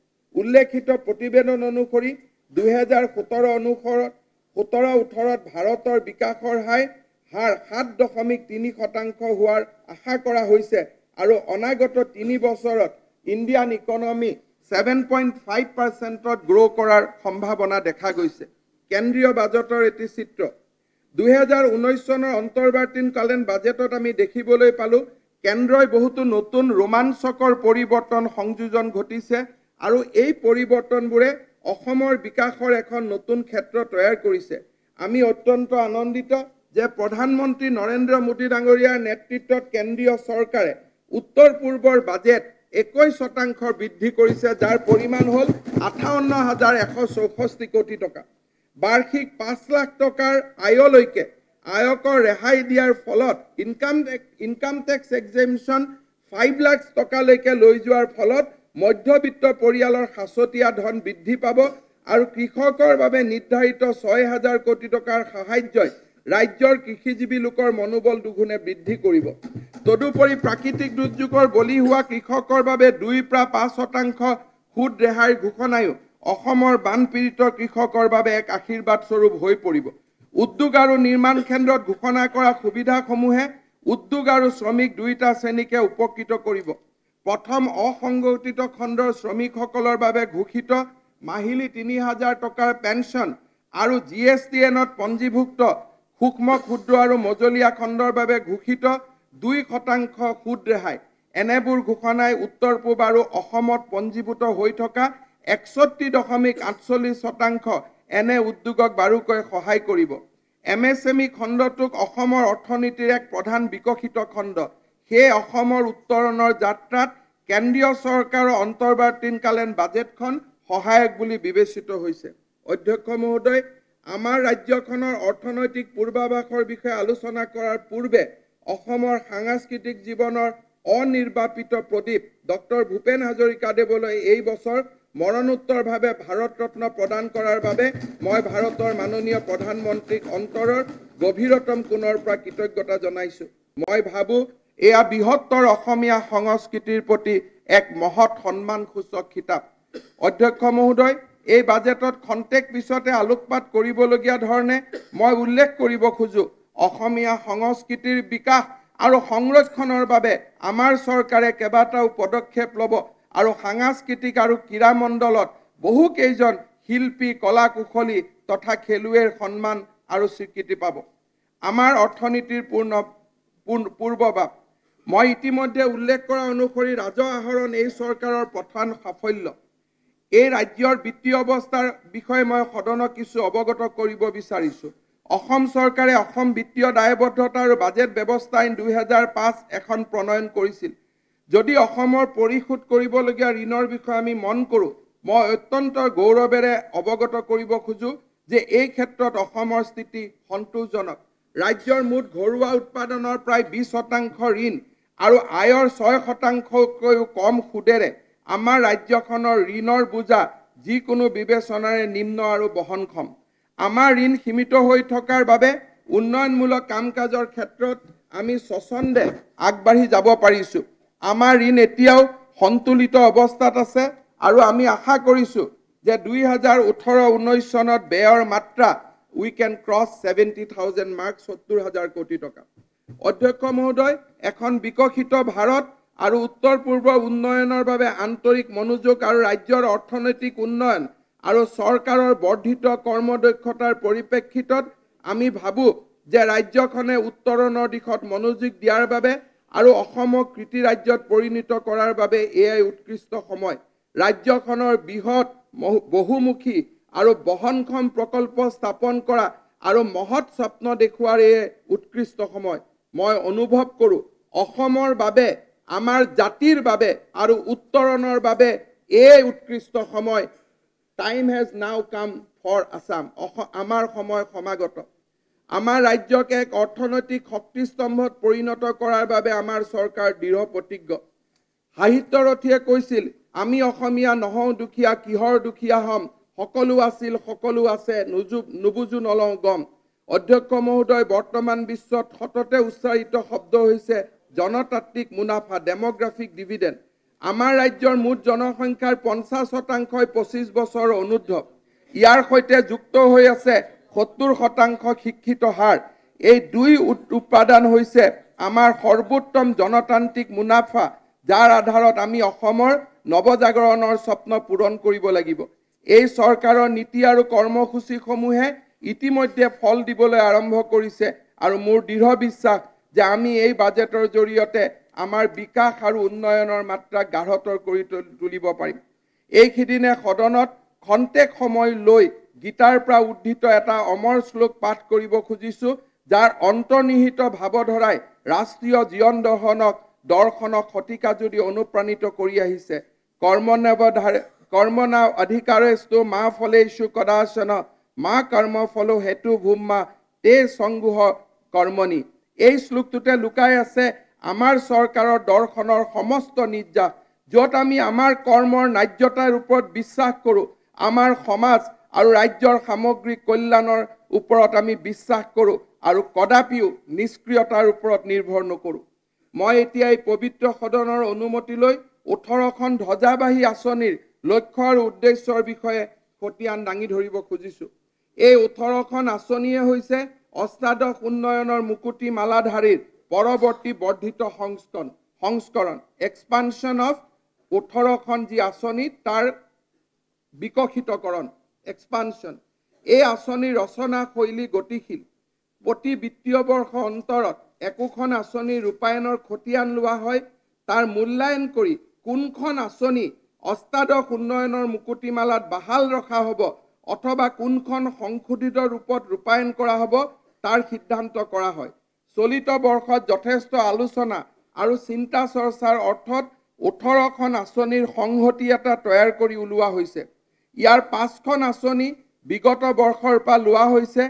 উল্লেখিত প্ৰতিবেদন অনুসৰি দুহেজাৰ সোতৰ অনুসৰত সোতৰ ওঠৰত ভাৰতৰ বিকাশৰ হাৰ হাৰ সাত দশমিক তিনি শতাংশ হোৱাৰ আশা কৰা হৈছে আৰু অনাগত তিনি বছৰত Indian economy seven point five পাৰ্চেণ্টত গ্ৰ' কৰাৰ সম্ভাৱনা দেখা গৈছে কেন্দ্ৰীয় বাজেটৰ এটি চিত্ৰ দুহেজাৰ ঊনৈছ চনৰ অন্তৰ্বাৰ্তীনকালীন বাজেটত আমি দেখিবলৈ পালোঁ কেন্দ্ৰই বহুতো নতুন ৰোমাঞ্চকৰ পৰিৱৰ্তন সংযোজন ঘটিছে আৰু এই পৰিৱৰ্তনবোৰে অসমৰ বিকাশৰ এখন নতুন ক্ষেত্ৰ তৈয়াৰ কৰিছে আমি অত্যন্ত আনন্দিত যে প্ৰধানমন্ত্ৰী নৰেন্দ্ৰ মোদী ডাঙৰীয়াৰ নেতৃত্বত কেন্দ্ৰীয় চৰকাৰে উত্তৰ পূৰ্বৰ বাজেট একৈশ শতাংশ বৃদ্ধি কৰিছে যাৰ পৰিমাণ হ'ল আঠাৱন্ন হাজাৰ এশ চৌষষ্ঠি কোটি টকা বাৰ্ষিক পাঁচ লাখ টকাৰ আয়লৈকে আয়কৰ ৰেহাই দিয়াৰ ফলত income tax income tax exemption five lakh টকালৈকে লৈ যোৱাৰ ফলত মধ্যবিত্ত পৰিয়ালৰ সাঁচতীয়া ধন বৃদ্ধি পাব আৰু কৃষকৰ বাবে নিৰ্ধাৰিত ছয় হাজাৰ কোটি টকাৰ সাহাৰ্যই ৰাজ্যৰ কৃষিজীৱী লোকৰ মনোবল দুগুণে বৃদ্ধি কৰিব তদুপৰি প্ৰাকৃতিক দুৰ্যোগৰ বলি হোৱা কৃষকৰ বাবে দুইৰ পৰা পাঁচ শতাংশ সুদ ৰেহাইৰ ঘোষণায়ো অসমৰ বানপীড়িত কৃষকৰ বাবে এক আশীৰ্বাদ স্বৰূপ হৈ পৰিব উদ্যোগ আৰু নিৰ্মাণ কেন্দ্ৰত ঘোষণা কৰা সুবিধাসমূহে উদ্যোগ আৰু শ্ৰমিক দুয়োটা শ্ৰেণীকে উপকৃত কৰিব প্ৰথম অসংগঠিত খণ্ডৰ শ্ৰমিকসকলৰ বাবে ঘোষিত মাহিলী তিনি হাজাৰ টকাৰ পেঞ্চন আৰু জি এছ টি এনত পঞ্জীভুক্ত সূক্ষ্ম ক্ষুদ্ৰ আৰু মজলীয়া খণ্ডৰ বাবে ঘোষিত দুই শতাংশ সুদ ৰেহাই এনেবোৰ ঘোষণাই উত্তৰ পূব আৰু অসমত পঞ্জীভূত হৈ থকা একষট্টি দশমিক আঠচল্লিছ শতাংশ এনে উদ্যোগক বাৰুকৈ সহায় কৰিব এম এছ এম ই খণ্ডটোক অসমৰ অৰ্থনীতিৰ এক প্ৰধান বিকশিত খণ্ড সেয়ে অসমৰ উত্তৰণৰ যাত্ৰাত কেন্দ্ৰীয় চৰকাৰৰ অন্তৰ্বাৰ্তীনকালীন বাজেটখন সহায়ক বুলি বিবেচিত হৈছে অধ্যক্ষ মহোদয় আমাৰ ৰাজ্যখনৰ অৰ্থনৈতিক পূৰ্বাভাসৰ বিষয়ে আলোচনা কৰাৰ পূৰ্বে অসমৰ সাংস্কৃতিক জীৱনৰ অনিৰ্বাপিত প্ৰদীপ ডক্টৰ ভূপেন হাজৰিকাদেৱলৈ এই বছৰ মৰণোত্তৰভাৱে ভাৰত ৰত্ন প্ৰদান কৰাৰ বাবে মই ভাৰতৰ মাননীয় প্ৰধানমন্ত্ৰীক অন্তৰৰ গভীৰতম কোণৰ পৰা কৃতজ্ঞতা জনাইছোঁ মই ভাবোঁ এয়া বৃহত্তৰ অসমীয়া সংস্কৃতিৰ প্ৰতি এক মহৎ সন্মানসূচক খিতাপ অধ্যক্ষ মহোদয় এই বাজেটত খন্তেক পিছতে আলোকপাত কৰিবলগীয়া ধৰণে মই উল্লেখ কৰিব খোজোঁ অসমীয়া সংস্কৃতিৰ বিকাশ আৰু সংৰক্ষণৰ বাবে আমাৰ চৰকাৰে কেইবাটাও পদক্ষেপ ল'ব আৰু সাংস্কৃতিক আৰু ক্ৰীড়া মণ্ডলত বহুকেইজন শিল্পী কলা কুশলী তথা খেলুৱৈৰ সন্মান আৰু স্বীকৃতি পাব আমাৰ অৰ্থনীতিৰ পূৰ্ণ পূৰ্বভাৱ মই ইতিমধ্যে উল্লেখ কৰা অনুসৰি ৰাজ আহৰণ এই চৰকাৰৰ প্ৰধান সাফল্য এই ৰাজ্যৰ বিত্তীয় অৱস্থাৰ বিষয়ে মই সদনক কিছু অৱগত কৰিব বিচাৰিছোঁ অসম চৰকাৰে অসম বিত্তীয় দায়বদ্ধতা আৰু বাজেট ব্যৱস্থা আইন দুহেজাৰ পাঁচ এখন প্ৰণয়ন কৰিছিল যদি অসমৰ পৰিশোধ কৰিবলগীয়া ঋণৰ বিষয়ে আমি মন কৰোঁ মই অত্যন্ত গৌৰৱেৰে অৱগত কৰিব খোজোঁ যে এই ক্ষেত্ৰত অসমৰ স্থিতি সন্তোষজনক ৰাজ্যৰ মুঠ ঘৰুৱা উৎপাদনৰ প্ৰায় বিশ শতাংশ ঋণ আৰু আয়ৰ ছয় শতাংশতকৈও কম সুদেৰে আমাৰ ৰাজ্যখনৰ ঋণৰ বোজা যিকোনো বিবেচনাৰে নিম্ন আৰু বহনক্ষম আমাৰ ঋণ সীমিত হৈ থকাৰ বাবে উন্নয়নমূলক কাম কাজৰ ক্ষেত্ৰত আমি স্বচ্ছন্দে আগবাঢ়ি যাব পাৰিছোঁ আমাৰ ঋণ এতিয়াও সন্তুলিত অৱস্থাত আছে আৰু আমি আশা কৰিছোঁ যে দুই হাজাৰ ওঠৰ ঊনৈছ চনত ব্যয়ৰ মাত্ৰা we can cross seventy thousand mark সত্তৰ হাজাৰ কোটি টকা অধ্যক্ষ মহোদয় এখন বিকশিত ভাৰত আৰু উত্তৰ পূৰ্ব উন্নয়নৰ বাবে আন্তৰিক মনোযোগ আৰু ৰাজ্যৰ অৰ্থনৈতিক উন্নয়ন আৰু চৰকাৰৰ বৰ্ধিত কৰ্মদক্ষতাৰ পৰিপ্ৰেক্ষিতত আমি ভাবোঁ যে ৰাজ্যখনে উত্তৰণৰ দিশত মনোযোগ দিয়াৰ বাবে আৰু অসমক কৃতি ৰাজ্যত পৰিণত কৰাৰ বাবে এয়াই উৎকৃষ্ট সময় ৰাজ্যখনৰ বৃহৎ বহুমুখী আৰু বহনক্ষম প্ৰকল্প স্থাপন কৰা আৰু মহৎ স্বপ্ন দেখুৱাৰ এই উৎকৃষ্ট সময় মই অনুভৱ কৰোঁ অসমৰ বাবে আমাৰ জাতিৰ বাবে আৰু উত্তৰণৰ বাবে এই উৎকৃষ্ট সময় টাইম হেজ নাও কাম ফৰ আছাম আমাৰ সময় সমাগত আমাৰ ৰাজ্যক এক অৰ্থনৈতিক শক্তিস্তম্ভত পৰিণত কৰাৰ বাবে আমাৰ চৰকাৰ দৃঢ় প্ৰতিজ্ঞ সাহিত্য সাহিত্যৰথীয়ে কৈছিল আমি অসমীয়া নহওঁ দুখীয়া কিহৰ দুখীয়া হ'ম সকলো আছিল সকলো আছে নুজু নুবুজো নলওঁ গম অধ্যক্ষ মহোদয় বৰ্তমান বিশ্বত সততে উচ্চাৰিত শব্দ হৈছে জনতাত্বিক মুনাফা ডেমগ্ৰাফিক ডিভিডেণ্ড আমাৰ ৰাজ্যৰ মুঠ জনসংখ্যাৰ পঞ্চাছ শতাংশই পঁচিছ বছৰ অনুৰ্ধ ইয়াৰ সৈতে যুক্ত হৈ আছে সত্তৰ শতাংশ শিক্ষিত হাৰ এই দুই উপাদান হৈছে আমাৰ সৰ্বোত্তম জনতান্ত্ৰিক মুনাফা যাৰ আধাৰত আমি অসমৰ নৱজাগৰণৰ স্বপ্ন পূৰণ কৰিব লাগিব এই চৰকাৰৰ নীতি আৰু কৰ্মসূচীসমূহে ইতিমধ্যে ফল দিবলৈ আৰম্ভ কৰিছে আৰু মোৰ দৃঢ় বিশ্বাস যে আমি এই বাজেটৰ জৰিয়তে আমাৰ বিকাশ আৰু উন্নয়নৰ মাত্ৰা গাঢ়তৰ কৰি তুলিব পাৰিম এইকেইদিনে সদনত খন্তেক সময় লৈ গীতাৰ পৰা উদ্ধৃত এটা অমৰ শ্লোক পাঠ কৰিব খুজিছোঁ যাৰ অন্তৰ্নিহিত ভাৱধৰাই ৰাষ্ট্ৰীয় জীৱন দৰ্শনক দৰ্শনক শতিকা যদি অনুপ্ৰাণিত কৰি আহিছে কৰ্মনেৱধাৰে কৰ্ম অধিকাৰেষ্টো মা ফলে ফলেষু কদাচন মা কৰ্ম ফলো হেতু ভুম্মা তে সংগোহ কৰ্মণী এই শ্লোকটোতে লুকাই আছে আমাৰ চৰকাৰৰ দৰ্শনৰ সমস্ত নিৰ্যাস য'ত আমি আমাৰ কৰ্মৰ ন্যায্যতাৰ ওপৰত বিশ্বাস কৰোঁ আমাৰ সমাজ আৰু ৰাজ্যৰ সামগ্ৰিক কল্যাণৰ ওপৰত আমি বিশ্বাস কৰোঁ আৰু কদাপিও নিষ্ক্ৰিয়তাৰ ওপৰত নিৰ্ভৰ নকৰোঁ মই এতিয়া এই পবিত্ৰ সদনৰ অনুমতি লৈ ওঠৰখন ধ্বজাবাহী আঁচনিৰ লক্ষ্য আৰু উদ্দেশ্যৰ বিষয়ে খতিয়ান দাঙি ধৰিব খুজিছোঁ এই ওঠৰখন আঁচনিয়ে হৈছে অষ্টাদশ উন্নয়নৰ মুকুতি মালাধাৰীৰ পৰৱৰ্তী বৰ্ধিত সংস্কৰণ সংস্কৰণ এক্সপানশ্যন অফ ওঠৰখন যি আঁচনি তাৰ বিকশিতকৰণ এক্সপানশ্যন এই আঁচনিৰ ৰচনা শৈলী গতিশীল প্ৰতি বিত্তীয় বৰ্ষ অন্তৰত একোখন আঁচনি ৰূপায়ণৰ খতিয়ান লোৱা হয় তাৰ মূল্যায়ন কৰি কোনখন আঁচনি অষ্টাদশ উন্নয়নৰ মুকুতিমালাত বাহাল ৰখা হ'ব অথবা কোনখন সংশোধিত ৰূপত ৰূপায়ণ কৰা হ'ব তাৰ সিদ্ধান্ত কৰা হয় চলিত বৰ্ষত যথেষ্ট আলোচনা আৰু চিন্তা চৰ্চাৰ অৰ্থত ওঠৰখন আঁচনিৰ সংহতি এটা তৈয়াৰ কৰি ওলোৱা হৈছে ইয়াৰ পাঁচখন আঁচনি বিগত বৰ্ষৰ পৰা লোৱা হৈছে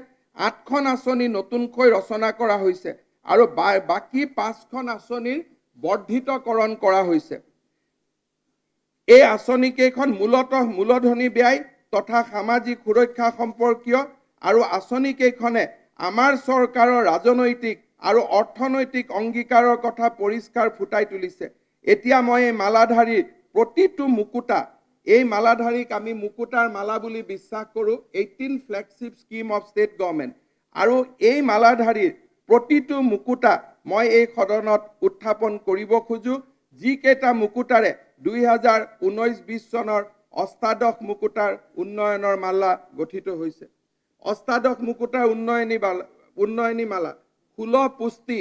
আঠখন আঁচনি নতুনকৈ ৰচনা কৰা হৈছে আৰু বাকী পাঁচখন আঁচনিৰ বৰ্ধিতকৰণ কৰা হৈছে এই আঁচনিকেইখন মূলত মূলধনী ব্যয় তথা সামাজিক সুৰক্ষা সম্পৰ্কীয় আৰু আঁচনিকেইখনে আমাৰ চৰকাৰৰ ৰাজনৈতিক আৰু অৰ্থনৈতিক অংগীকাৰৰ কথা পৰিষ্কাৰ ফুটাই তুলিছে এতিয়া মই এই মালাধাৰীৰ প্ৰতিটো মুকুতা এই মালাধাৰীক আমি মুকুতাৰ মালা বুলি বিশ্বাস কৰোঁ eighteen flagship scheme of state government আৰু এই মালাধাৰীৰ প্ৰতিটো মুকুতা মই এই সদনত উত্থাপন কৰিব খোজোঁ যিকেইটা মুকুতাৰে দুই হাজাৰ ঊনৈছ বিছ চনৰ অষ্টাদশ মুকুতাৰ উন্নয়নৰ মালা গঠিত হৈছে অষ্টাদশ মুকুতা উন্নয়নী উন্নয়নী মালা সুলভ পুষ্টি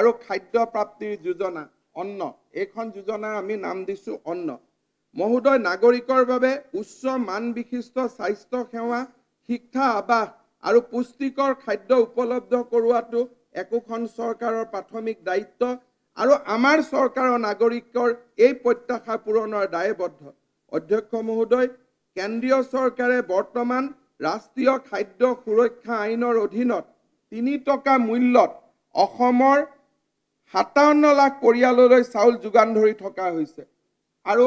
আৰু খাদ্য প্ৰাপ্তিৰ যোজনা অন্ন এইখন যোজনাৰ আমি নাম দিছোঁ অন্ন মহোদয় নাগৰিকৰ বাবে উচ্চ মান বিশিষ্ট স্বাস্থ্য সেৱা শিক্ষা আৱাস আৰু পুষ্টিকৰ খাদ্য উপলব্ধ কৰোৱাটো একোখন চৰকাৰৰ প্ৰাথমিক দায়িত্ব আৰু আমাৰ চৰকাৰৰ নাগৰিকৰ এই প্ৰত্যাশা পূৰণৰ দায়বদ্ধ অধ্যক্ষ মহোদয় কেন্দ্ৰীয় চৰকাৰে বৰ্তমান ৰাষ্ট্ৰীয় খাদ্য সুৰক্ষা আইনৰ অধীনত তিনি টকা মূল্যত অসমৰ সাতাৱন্ন লাখ পৰিয়াললৈ চাউল যোগান ধৰি থকা হৈছে আৰু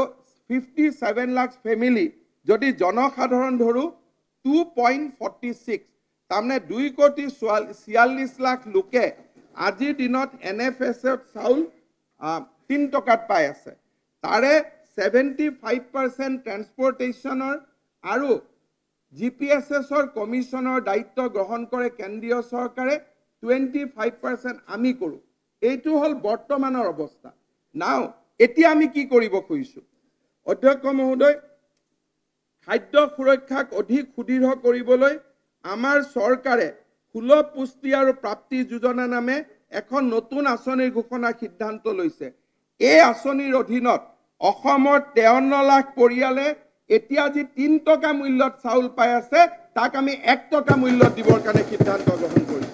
ফিফটি ছেভেন লাখ ফেমিলি যদি জনসাধাৰণ ধৰোঁ টু পইণ্ট ফৰ্টি ছিক্স তাৰমানে দুই কোটি ছিয়াল্লিছ লাখ লোকে আজিৰ দিনত এন এফ এছ এছত চাউল তিনি টকাত পাই আছে তাৰে ছেভেণ্টি ফাইভ পাৰ্চেণ্ট ট্ৰেন্সপৰ্টেশ্যনৰ আৰু জি পি এছ এছৰ কমিশ্যনৰ দায়িত্ব গ্ৰহণ কৰে কেন্দ্ৰীয় চৰকাৰে টুৱেণ্টি ফাইভ পাৰ্চেণ্ট আমি কৰোঁ এইটো হ'ল বৰ্তমানৰ অৱস্থা নাও এতিয়া আমি কি কৰিব খুজিছোঁ অধ্যক্ষ মহোদয় খাদ্য সুৰক্ষাক অধিক সুদৃঢ় কৰিবলৈ আমাৰ চৰকাৰে সুলভ পুষ্টি আৰু প্ৰাপ্তি যোজনা নামে এখন নতুন আঁচনিৰ ঘোষণা সিদ্ধান্ত লৈছে এই আঁচনিৰ অধীনত অসমৰ তেৱন্ন লাখ পৰিয়ালে এতিয়া যি তিনি টকা মূল্যত চাউল পাই আছে তাক আমি এক টকা মূল্যত দিবৰ কাৰণে সিদ্ধান্ত গ্ৰহণ কৰিছোঁ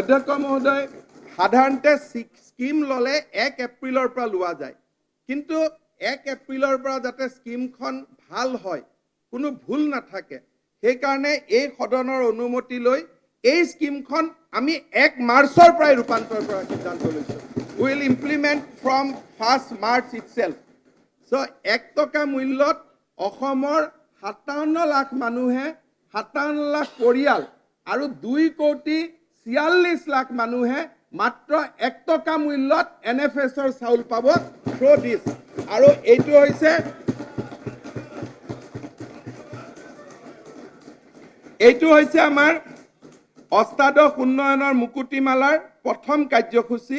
অধ্যক্ষ মহোদয় সাধাৰণতে স্কিম ল'লে এক এপ্ৰিলৰ পৰা লোৱা যায় কিন্তু এক এপ্ৰিলৰ পৰা যাতে স্কিমখন ভাল হয় কোনো ভুল নাথাকে সেইকাৰণে এই সদনৰ অনুমতি লৈ এই স্কিমখন আমি এক মাৰ্চৰ পৰাই ৰূপান্তৰ কৰাৰ সিদ্ধান্ত লৈছোঁ will implement from first March itself so' এক টকা মূল্যত অসমৰ সাতাৱন্ন লাখ মানুহে সাতাৱন্ন লাখ পৰিয়াল আৰু দুই কোটি ছিয়াল্লিছ লাখ মানুহে মাত্ৰ এক টকা মূল্যত এন এফ এছৰ চাউল পাব থ্ৰ' দিছ আৰু এইটো হৈছে এইটো হৈছে আমাৰ অষ্টাদশ উন্নয়নৰ মুকুতিমালাৰ প্ৰথম কাৰ্যসূচী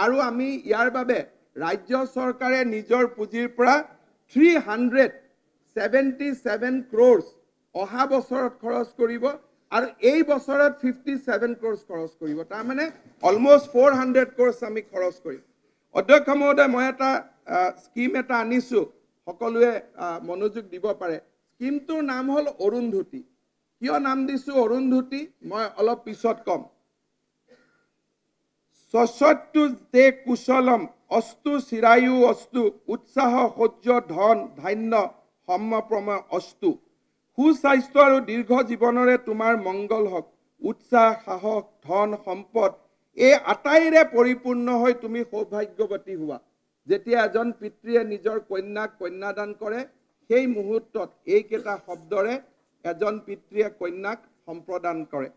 আৰু আমি ইয়াৰ বাবে ৰাজ্য চৰকাৰে নিজৰ পুঁজিৰ পৰা three hundred seventy seven crores অহা বছৰত খৰচ কৰিব আৰু এই বছৰত ফিফটি ছেভেন ক্ৰ'ৰছ খৰচ কৰিব তাৰমানে অলমষ্ট ফ'ৰ হাণ্ড্ৰেড ক্ৰ'ৰছ আমি খৰচ কৰিম অধ্যক্ষ মহোদয় মই এটা স্কীম এটা আনিছোঁ সকলোৱে মনোযোগ দিব পাৰে স্কীমটোৰ নাম হ'ল অৰুন্ধতী কিয় নাম দিছোঁ অৰুন্ধতী মই অলপ পিছত ক'ম স্বচ্ছু দে কুশলম অস্তু চিৰায়ু অস্তু উৎসাহ সৌৰ্য ধন ধান্য সম্ৰমা অস্তু সুস্বাস্থ্য আৰু দীৰ্ঘ জীৱনৰে তোমাৰ মংগল হওক উৎসাহ সাহস ধন সম্পদ এই আটাইৰে পৰিপূৰ্ণ হৈ তুমি সৌভাগ্যৱতী হোৱা যেতিয়া এজন পিতৃয়ে নিজৰ কন্যাক কন্যাদান কৰে সেই মুহূৰ্তত এইকেইটা শব্দৰে এজন পিতৃয়ে কন্যাক সম্প্ৰদান কৰে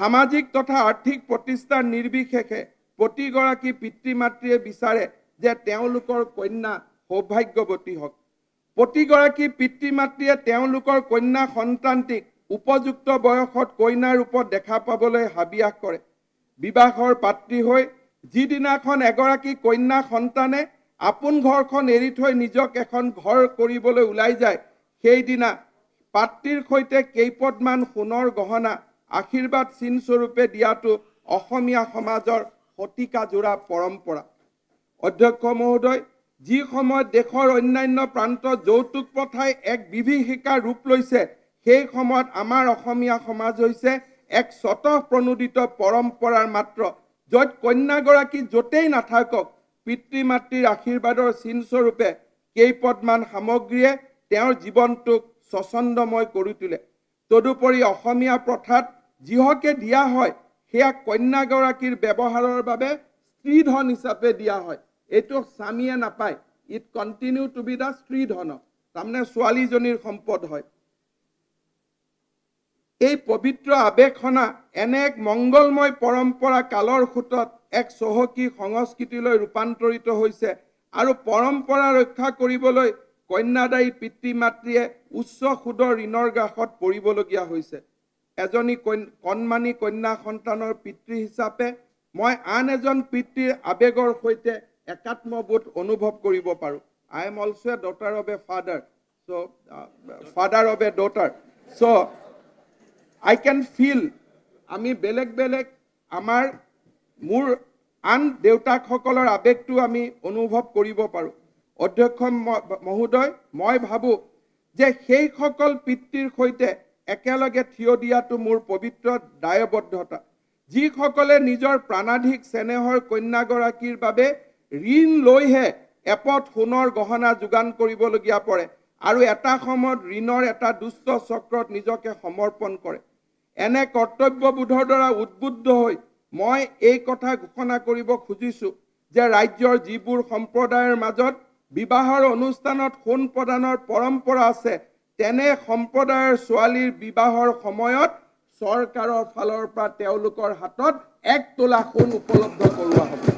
সামাজিক তথা আৰ্থিক প্ৰতিষ্ঠান নিৰ্বিশেষে প্ৰতিগৰাকী পিতৃ মাতৃয়ে বিচাৰে যে তেওঁলোকৰ কন্যা সৌভাগ্যৱতী হওক প্ৰতিগৰাকী পিতৃ মাতৃয়ে তেওঁলোকৰ কন্যা সন্তানটিক উপযুক্ত বয়সত কইনাৰ ৰূপত দেখা পাবলৈ হাবিয়াস কৰে বিবাহৰ পাতৃ হৈ যিদিনাখন এগৰাকী কন্যা সন্তানে আপোন ঘৰখন এৰি থৈ নিজক এখন ঘৰ কৰিবলৈ ওলাই যায় সেইদিনা পাতৃৰ সৈতে কেইপদমান সোণৰ গহনা আশীৰ্বাদ চিনস্বৰূপে দিয়াটো অসমীয়া সমাজৰ শতিকাজোৰা পৰম্পৰা অধ্যক্ষ মহোদয় যি সময়ত দেশৰ অন্যান্য প্ৰান্তত যৌতুক প্ৰথাই এক বিভীষিকাৰ ৰূপ লৈছে সেই সময়ত আমাৰ অসমীয়া সমাজ হৈছে এক স্বতঃ প্ৰণোদিত পৰম্পৰাৰ মাত্ৰ য'ত কন্যাগৰাকী য'তেই নাথাকক পিতৃ মাতৃৰ আশীৰ্বাদৰ চিনস্বৰূপে কেইপদমান সামগ্ৰীয়ে তেওঁৰ জীৱনটোক স্বচ্ছন্দময় কৰি তোলে তদুপৰি অসমীয়া প্ৰথাত যিহকে দিয়া হয় সেয়া কন্যাগৰাকীৰ ব্যৱহাৰৰ বাবে স্ত্ৰী ধন হিচাপে দিয়া হয় এইটো স্বামীয়ে নাপায় it continue to be the স্ত্ৰী ধনক তাৰমানে ছোৱালীজনীৰ সম্পদ হয় এই পবিত্ৰ আৱেশনা এনে এক মংগলময় পৰম্পৰা কালৰ সোঁতত এক চহকী সংস্কৃতিলৈ ৰূপান্তৰিত হৈছে আৰু পৰম্পৰা ৰক্ষা কৰিবলৈ কন্যাদায়ী পিতৃ মাতৃয়ে উচ্চ সুদৰ ঋণৰ গ্ৰাসত পৰিবলগীয়া হৈছে এজনী কণমানি কন্যা সন্তানৰ পিতৃ হিচাপে মই আন এজন পিতৃৰ আবেগৰ সৈতে একাত্মবোধ অনুভৱ কৰিব পাৰোঁ I am also' a daughter of a father so' father of a daughter so' I can feel আমি বেলেগ বেলেগ আমাৰ মোৰ আন দেউতাকসকলৰ আবেগটো আমি অনুভৱ কৰিব পাৰোঁ অধ্যক্ষ মহোদয় মই ভাবোঁ যে সেইসকল পিতৃৰ সৈতে একেলগে থিয় দিয়াটো মোৰ পবিত্ৰ দায়বদ্ধতা যিসকলে নিজৰ প্ৰাণাধিক চেনেহৰ কন্যাগৰাকীৰ বাবে ঋণ লৈহে এপদ সোণৰ গহনা যোগান কৰিবলগীয়া পৰে আৰু এটা সময়ত ঋণৰ এটা দুষ্ট চক্ৰত নিজকে সমৰ্পণ কৰে এনে কৰ্তব্যবোধৰ দ্বাৰা উদ্বুদ্ধ হৈ মই এই কথা ঘোষণা কৰিব খুজিছোঁ যে ৰাজ্যৰ যিবোৰ সম্প্ৰদায়ৰ মাজত বিবাহৰ অনুষ্ঠানত সোণ প্ৰদানৰ পৰম্পৰা আছে তেনে সম্প্ৰদায়ৰ ছোৱালীৰ বিবাহৰ সময়ত চৰকাৰৰ ফালৰ পৰা তেওঁলোকৰ হাতত এক তোলা সোণ উপলব্ধ কৰোৱা হ'ব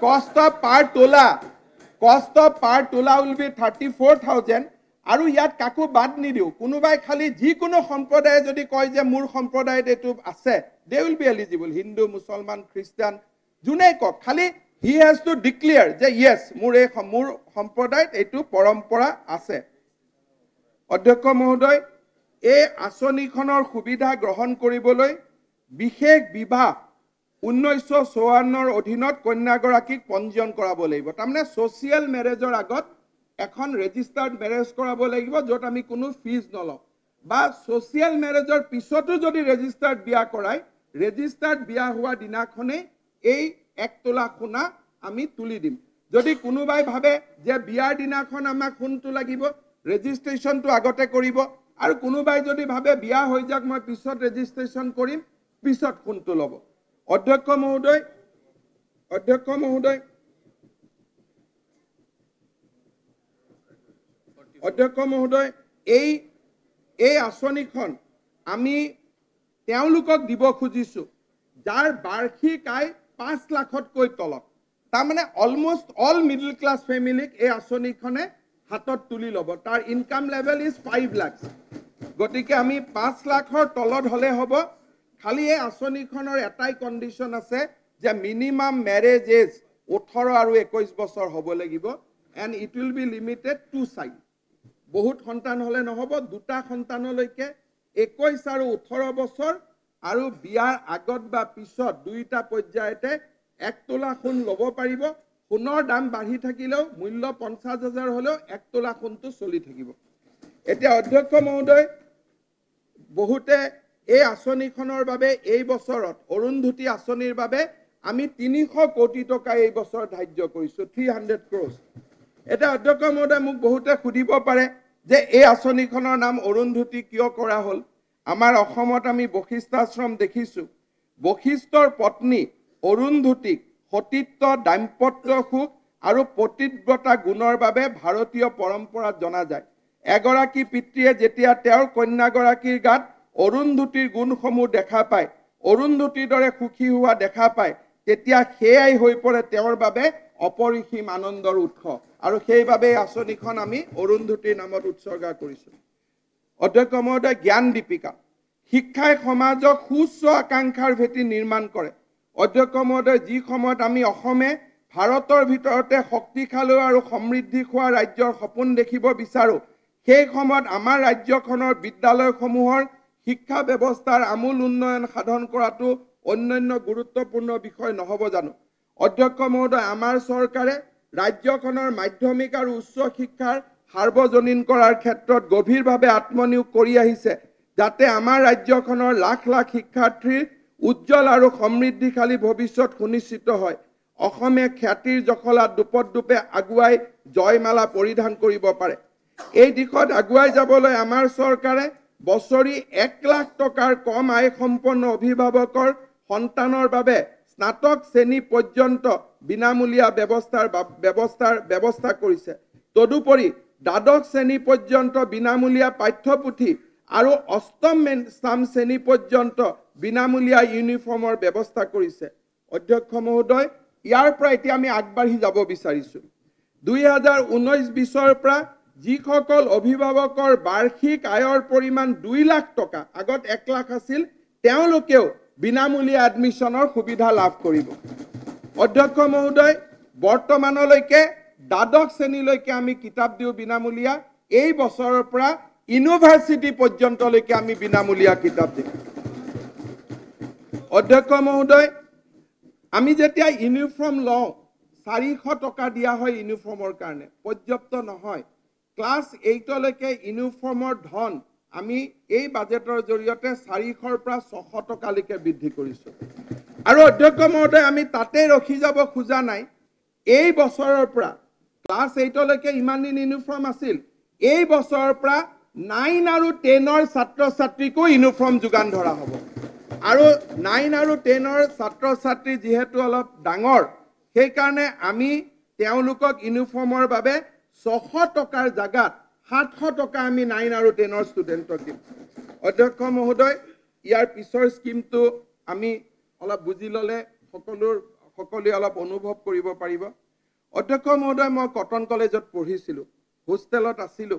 কষ্ট পাৰ তোলা কষ্ট পাৰ তোলা will be thirty four thousand আৰু ইয়াত কাকো বাদ নিদিওঁ কোনোবাই খালি যিকোনো সম্প্ৰদায়ে যদি কয় যে মোৰ সম্প্ৰদায়ত এইটো আছে দে উইল বি এলিজিবল হিন্দু মুছলমান খ্ৰীষ্টান যোনেই কওক খালি হি হেজ টু ডিক্লেয়াৰ যে য়েছ মোৰ এই মোৰ সম্প্ৰদায়ত এইটো পৰম্পৰা আছে অধ্যক্ষ মহোদয় এই আঁচনিখনৰ সুবিধা গ্ৰহণ কৰিবলৈ বিশেষ বিবাহ ঊনৈছশ চৌৱন্নৰ অধীনত কন্যাগৰাকীক পঞ্জীয়ন কৰাব লাগিব তাৰমানে ছ'চিয়েল মেৰেজৰ আগত এখন ৰেজিষ্টাৰ্ড মেৰেজ কৰাব লাগিব য'ত আমি কোনো ফিজ নলওঁ বা ছ'চিয়েল মেৰেজৰ পিছতো যদি ৰেজিষ্টাৰ্ড বিয়া কৰায় ৰেজিষ্টাৰ্ড বিয়া হোৱা দিনাখনেই এই এক তোলা সোণা আমি তুলি দিম যদি কোনোবাই ভাবে যে বিয়াৰ দিনাখন আমাক সোণটো লাগিব ৰেজিষ্ট্ৰেশ্যনটো আগতে কৰিব আৰু কোনোবাই যদি ভাবে বিয়া হৈ যাওক মই পিছত ৰেজিষ্ট্ৰেশ্যন কৰিম পিছত সোণটো ল'ব অধ্যক্ষ মহোদয় অধ্যক্ষ মহোদয় অধ্যক্ষ মহোদয় এই এই আঁচনিখন আমি তেওঁলোকক দিব খুজিছোঁ যাৰ বাৰ্ষিক আয় পাঁচ লাখতকৈ তলত তাৰমানে অলমষ্ট অল মিডিল ক্লাছ ফেমিলিক এই আঁচনিখনে হাতত তুলি ল'ব তাৰ income level is five lakh গতিকে আমি পাঁচ লাখৰ তলত হ'লে হ'ব খালি এই আঁচনিখনৰ এটাই কণ্ডিশ্যন আছে যে মিনিমাম মেৰেজ এজ ওঠৰ আৰু একৈছ বছৰ হ'ব লাগিব and it will be limited to side বহুত সন্তান হ'লে নহ'ব দুটা সন্তানলৈকে একৈছ আৰু ওঠৰ বছৰ আৰু বিয়াৰ আগত বা পিছত দুইটা পৰ্যায়তে এক তোলা সোণ ল'ব পাৰিব সোণৰ দাম বাঢ়ি থাকিলেও মূল্য পঞ্চাছ হাজাৰ হ'লেও এক তোলা সোণটো চলি থাকিব এতিয়া অধ্যক্ষ মহোদয় বহুতে এই আঁচনিখনৰ বাবে এই বছৰত অৰুন্ধতি আঁচনিৰ বাবে আমি তিনিশ কোটি টকা এই বছৰ ধাৰ্য কৰিছোঁ থ্ৰী হাণ্ড্ৰেড ক্ৰ'ছ এতিয়া অধ্যক্ষ মহোদয় মোক বহুতে সুধিব পাৰে যে এই আঁচনিখনৰ নাম অৰুন্ধতি কিয় কৰা হ'ল আমাৰ অসমত আমি বশিষ্ঠ দেখিছোঁ বশিষ্ঠৰ পত্নী অৰুন্ধতীক সতীত্ব দাম্পত্য সুখ আৰু পতিব্ৰতা গুণৰ বাবে ভাৰতীয় পৰম্পৰাত জনা যায় এগৰাকী পিতৃয়ে যেতিয়া তেওঁৰ কন্যাগৰাকীৰ গাত অৰুন্ধতিৰ গুণসমূহ দেখা পায় অৰুন্ধতিৰ দৰে সুখী হোৱা দেখা পায় তেতিয়া সেয়াই হৈ পৰে তেওঁৰ বাবে অপৰিসীম আনন্দৰ উৎস আৰু সেইবাবে আঁচনিখন আমি অৰুন্ধতীৰ নামত উৎসৰ্গা কৰিছোঁ অধ্যক্ষ মহোদয় জ্ঞান দীপিকা শিক্ষাই সমাজক সুস্থ আকাংক্ষাৰ ভেটি নিৰ্মাণ কৰে অধ্যক্ষ মহোদয় যি সময়ত আমি অসমে ভাৰতৰ ভিতৰতে শক্তিশালী আৰু সমৃদ্ধি হোৱা ৰাজ্যৰ সপোন দেখিব বিচাৰোঁ সেই সময়ত আমাৰ ৰাজ্যখনৰ বিদ্যালয়সমূহৰ শিক্ষা ব্যৱস্থাৰ আমূল উন্নয়ন সাধন কৰাটো অন্যান্য গুৰুত্বপূৰ্ণ বিষয় নহ'ব জানো অধ্যক্ষ মহোদয় আমাৰ চৰকাৰে ৰাজ্যখনৰ মাধ্যমিক আৰু উচ্চ শিক্ষাৰ সাৰ্বজনীন কৰাৰ ক্ষেত্ৰত গভীৰভাৱে আত্মনিয়োগ কৰি আহিছে যাতে আমাৰ ৰাজ্যখনৰ লাখ লাখ শিক্ষাৰ্থীৰ উজ্জ্বল আৰু সমৃদ্ধিশালী ভৱিষ্যত সুনিশ্চিত হয় অসমে খ্যাতিৰ জখলাত দুপদুপে আগুৱাই জয়মালা পৰিধান কৰিব পাৰে এই দিশত আগুৱাই যাবলৈ আমাৰ চৰকাৰে বছৰি এক লাখ টকাৰ কম আয় সম্পন্ন অভিভাৱকৰ সন্তানৰ বাবে স্নাতক শ্ৰেণী পৰ্যন্ত বিনামূলীয়া ব্যৱস্থাৰ ব্যৱস্থাৰ ব্যৱস্থা কৰিছে তদুপৰি দ্বাদশ শ্ৰেণী পৰ্যন্ত বিনামূলীয়া পাঠ্যপুথি আৰু অষ্টম স্থান শ্ৰেণী পৰ্যন্ত বিনামূলীয়া ইউনিফৰ্মৰ ব্যৱস্থা কৰিছে অধ্যক্ষ মহোদয় ইয়াৰ পৰা এতিয়া আমি আগবাঢ়ি যাব বিচাৰিছোঁ হাজাৰ ঊনৈছ বিছৰ পৰা যিসকল অভিভাৱকৰ বাৰ্ষিক আয়ৰ পৰিমাণ দুই লাখ টকা আগত এক লাখ আছিল তেওঁলোকেও বিনামূলীয়া এডমিশ্যনৰ সুবিধা লাভ কৰিব অধ্যক্ষ মহোদয় বৰ্তমানলৈকে দ্বাদশ শ্ৰেণীলৈকে আমি কিতাপ দিওঁ বিনামূলীয়া এই বছৰৰ পৰা ইউনিভাৰ্চিটি পৰ্যন্তলৈকে আমি বিনামূলীয়া কিতাপ দিওঁ অধ্যক্ষ মহোদয় আমি যেতিয়া ইউনিফৰ্ম লওঁ চাৰিশ টকা দিয়া হয় ইউনিফৰ্মৰ কাৰণে পৰ্যাপ্ত নহয় ক্লাছ এইটলৈকে ইউনিফৰ্মৰ ধন আমি এই বাজেটৰ জৰিয়তে চাৰিশৰ পৰা ছশ টকালৈকে বৃদ্ধি কৰিছোঁ আৰু অধ্যক্ষ মহোদয় আমি তাতে ৰখি যাব খোজা নাই এই বছৰৰ পৰা ক্লাছ এইটলৈকে ইমান দিন ইউনিফৰ্ম আছিল এই বছৰৰ পৰা নাইন আৰু টেনৰ ছাত্ৰ ছাত্ৰীকো ইউনিফৰ্ম যোগান ধৰা হ'ব আৰু নাইন আৰু টেনৰ ছাত্ৰ ছাত্ৰী যিহেতু অলপ ডাঙৰ সেইকাৰণে আমি তেওঁলোকক ইউনিফৰ্মৰ বাবে ছশ টকাৰ জাগাত সাতশ টকা আমি নাইন আৰু টেনৰ ষ্টুডেণ্টক দিম অধ্যক্ষ মহোদয় ইয়াৰ পিছৰ স্কিমটো আমি অলপ বুজি ল'লে সকলো সকলোৱে অলপ অনুভৱ কৰিব পাৰিব অধ্যক্ষ মহোদয় মই কটন কলেজত পঢ়িছিলোঁ হোষ্টেলত আছিলোঁ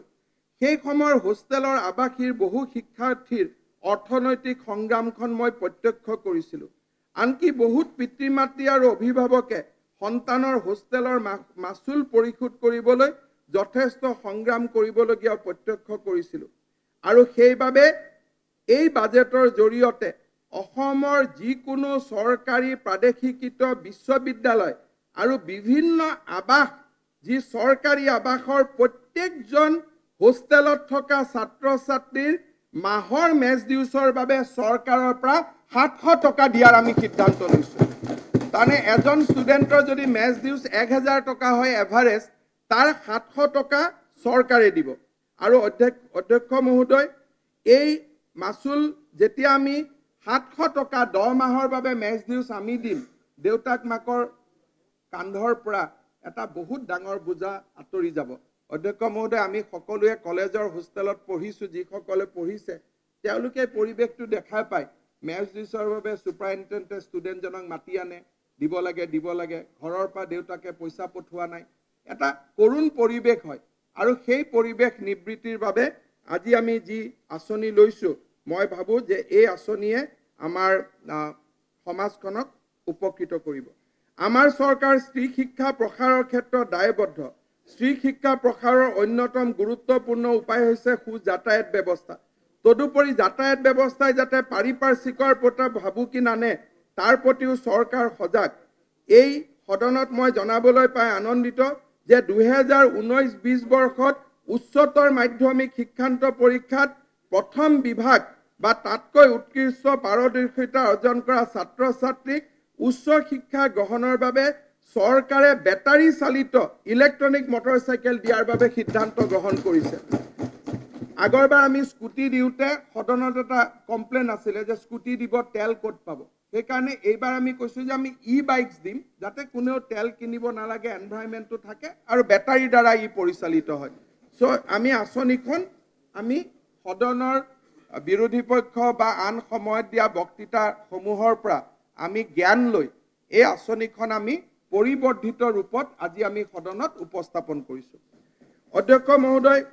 সেই সময়ৰ হোষ্টেলৰ আৱাসীৰ বহু শিক্ষাৰ্থীৰ অৰ্থনৈতিক সংগ্ৰামখন মই প্ৰত্যক্ষ কৰিছিলোঁ আনকি বহুত পিতৃ মাতৃ আৰু অভিভাৱকে সন্তানৰ হোষ্টেলৰ মাচুল পৰিশোধ কৰিবলৈ যথেষ্ট সংগ্ৰাম কৰিবলগীয়া প্ৰত্যক্ষ কৰিছিলোঁ আৰু সেইবাবে এই বাজেটৰ জৰিয়তে অসমৰ যিকোনো চৰকাৰী প্ৰাদেশিকৃত বিশ্ববিদ্যালয় আৰু বিভিন্ন আৱাস যি চৰকাৰী আৱাসৰ প্ৰত্যেকজন হোষ্টেলত থকা ছাত্ৰ ছাত্ৰীৰ মাহৰ মেজ ডিউচৰ বাবে চৰকাৰৰ পৰা সাতশ টকা দিয়াৰ আমি সিদ্ধান্ত লৈছোঁ তাৰমানে এজন ষ্টুডেণ্টৰ যদি মেজ ডিউচ এক হেজাৰ টকা হয় এভাৰেজ তাৰ সাতশ টকা চৰকাৰে দিব আৰু অধ্যক্ষ অধ্যক্ষ মহোদয় এই মাচুল যেতিয়া আমি সাতশ টকা দহ মাহৰ বাবে মেচ দিওঁ আমি দিম দেউতাক মাকৰ কান্ধৰ পৰা এটা বহুত ডাঙৰ বোজা আঁতৰি যাব অধ্যক্ষ মহোদয় আমি সকলোৱে কলেজৰ হোষ্টেলত পঢ়িছোঁ যিসকলে পঢ়িছে তেওঁলোকে পৰিৱেশটো দেখা পায় মেচ ডিউচৰ বাবে ছুপাৰিণ্টেণ্টে ষ্টুডেণ্টজনক মাতি আনে দিব লাগে দিব লাগে ঘৰৰ পৰা দেউতাকে পইচা পঠোৱা নাই এটা কৰুণ পৰিৱেশ হয় আৰু সেই পৰিৱেশ নিবৃত্তিৰ বাবে আজি আমি যি আঁচনি লৈছোঁ মই ভাবোঁ যে এই আঁচনিয়ে আমাৰ সমাজখনক উপকৃত কৰিব আমাৰ চৰকাৰ স্ত্ৰী শিক্ষা প্ৰসাৰৰ ক্ষেত্ৰত দায়বদ্ধ স্ত্ৰী শিক্ষা প্ৰসাৰৰ অন্যতম গুৰুত্বপূৰ্ণ উপায় হৈছে সু যাতায়াত ব্যবস্থা তদুপৰি যাতায়াত ব্যৱস্থাই যাতে পাৰিপাৰ্শ্বিকৰ প্ৰতাপ ভাবুকি নানে তাৰ প্ৰতিও চৰকাৰ সজাগ এই সদনত মই জনাবলৈ পাই আনন্দিত যে দুহেজাৰ ঊনৈছ বিশ বৰ্ষত উচ্চতৰ মাধ্যমিক শিক্ষান্ত পৰীক্ষাত প্ৰথম বিভাগ বা তাতকৈ উৎকৃষ্ট পাৰদৰ্শিতা অৰ্জন কৰা ছাত্ৰ ছাত্ৰীক উচ্চ শিক্ষা গ্ৰহণৰ বাবে চৰকাৰে বেটাৰী চালিত ইলেক্ট্ৰনিক মটৰ চাইকেল দিয়াৰ বাবে সিদ্ধান্ত গ্ৰহণ কৰিছে আগৰবাৰ আমি স্কুটি দিওঁতে সদনত এটা কমপ্লেইন আছিলে যে স্কুটি দিব তেল ক'ত পাব সেইকাৰণে এইবাৰ আমি কৈছোঁ যে আমি ই বাইকছ দিম যাতে কোনেও তেল কিনিব নালাগে এনভাইৰমেণ্টটো থাকে আৰু বেটাৰীৰ দ্বাৰা ই পৰিচালিত হয় চ' আমি আঁচনিখন আমি সদনৰ বিৰোধী পক্ষ বা আন সময়ত দিয়া বক্তৃতাসমূহৰ পৰা আমি জ্ঞান লৈ এই আঁচনিখন আমি পৰিৱৰ্ধিত ৰূপত আজি আমি সদনত উপস্থাপন কৰিছোঁ অধ্যক্ষ মহোদয়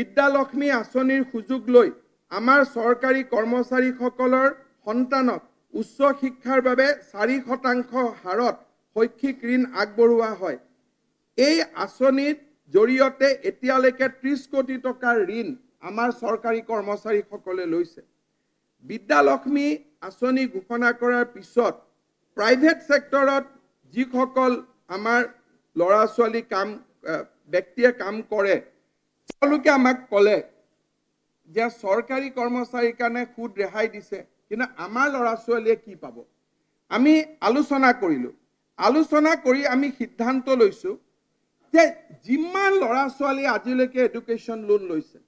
বিদ্যালক্ষ্মী আঁচনিৰ সুযোগ লৈ আমাৰ চৰকাৰী কৰ্মচাৰীসকলৰ সন্তানক উচ্চ শিক্ষাৰ বাবে চাৰি শতাংশ হাৰত শৈক্ষিক ঋণ আগবঢ়োৱা হয় এই আঁচনিৰ জৰিয়তে এতিয়ালৈকে ত্ৰিছ কোটি টকাৰ ঋণ আমাৰ চৰকাৰী কৰ্মচাৰীসকলে লৈছে বিদ্যালক্ষ্মী আঁচনি ঘোষণা কৰাৰ পিছত প্ৰাইভেট ছেক্টৰত যিসকল আমাৰ ল'ৰা ছোৱালী কাম ব্যক্তিয়ে কাম কৰে তেওঁলোকে আমাক ক'লে যে চৰকাৰী কৰ্মচাৰীৰ কাৰণে সুদ ৰেহাই দিছে কিন্তু আমাৰ ল'ৰা ছোৱালীয়ে কি পাব আমি আলোচনা কৰিলোঁ আলোচনা কৰি আমি সিদ্ধান্ত লৈছোঁ যে যিমান ল'ৰা ছোৱালীয়ে আজিলৈকে এডুকেশ্যন লোন লৈছে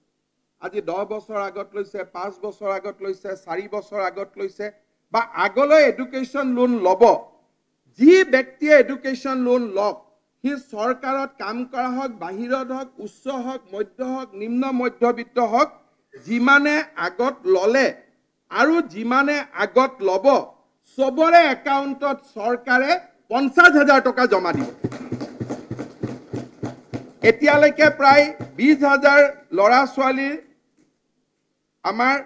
আজি দহ বছৰ আগত লৈছে পাঁচ বছৰ আগত লৈছে চাৰি বছৰ আগত লৈছে বা আগলৈ এডুকেশ্যন লোন ল'ব যি ব্যক্তিয়ে এডুকেশ্যন লোন লওক সি চৰকাৰত কাম কৰা হওক বাহিৰত হওক উচ্চ হওক মধ্য হওক নিম্ন মধ্যবিত্ত হওক যিমানে আগত ললে আৰু যিমানে আগত ল'ব চবৰে একাউণ্টত চৰকাৰে পঞ্চাছ হাজাৰ টকা জমা দিব এতিয়ালৈকে প্ৰায় বিশ হাজাৰ ল'ৰা ছোৱালীৰ আমাৰ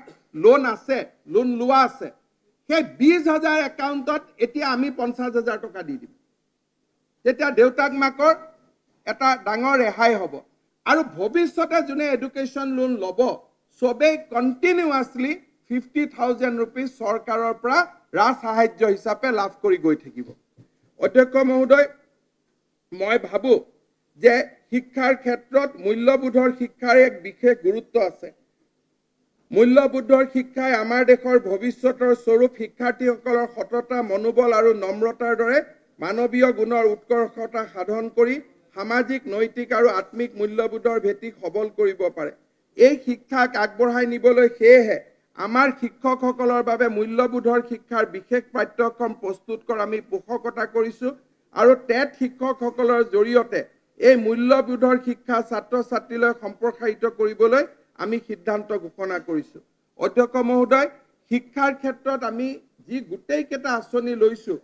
লোন আছে লোন লোৱা আছে সেই বিশ হাজাৰ একাউণ্টত এতিয়া আমি পঞ্চাছ হাজাৰ টকা দি দিম তেতিয়া দেউতাক মাকৰ এটা ডাঙৰ ৰেহাই হ'ব আৰু ভৱিষ্যতে যোনে এডুকেশ্যন লোন ল'ব চবেই কণ্টিনিউৱাছলি ফিফটি থাউজেণ্ড ৰুপিজ চৰকাৰৰ পৰা ৰাজ সাহাৰ্য হিচাপে লাভ কৰি গৈ থাকিব অধ্যক্ষ মহোদয় মই ভাবোঁ যে শিক্ষাৰ ক্ষেত্ৰত মূল্যবোধৰ শিক্ষাৰ এক বিশেষ গুৰুত্ব আছে মূল্যবোধৰ শিক্ষাই আমাৰ দেশৰ ভৱিষ্যতৰ স্বৰূপ শিক্ষাৰ্থীসকলৰ সততা মনোবল আৰু নম্ৰতাৰ দৰে মানৱীয় গুণৰ উৎকৰ্ষতা সাধন কৰি সামাজিক নৈতিক আৰু আত্মিক মূল্যবোধৰ ভেটি সবল কৰিব পাৰে এই শিক্ষাক আগবঢ়াই নিবলৈ সেয়েহে আমাৰ শিক্ষকসকলৰ বাবে মূল্যবোধৰ শিক্ষাৰ বিশেষ পাঠ্যক্ৰম প্ৰস্তুত কৰা আমি পোষকতা কৰিছোঁ আৰু টেট শিক্ষকসকলৰ জৰিয়তে এই মূল্যবোধৰ শিক্ষা ছাত্ৰ ছাত্ৰীলৈ সম্প্ৰসাৰিত কৰিবলৈ আমি সিদ্ধান্ত ঘোষণা কৰিছোঁ অধ্যক্ষ মহোদয় শিক্ষাৰ ক্ষেত্ৰত আমি যি গোটেইকেইটা আঁচনি লৈছোঁ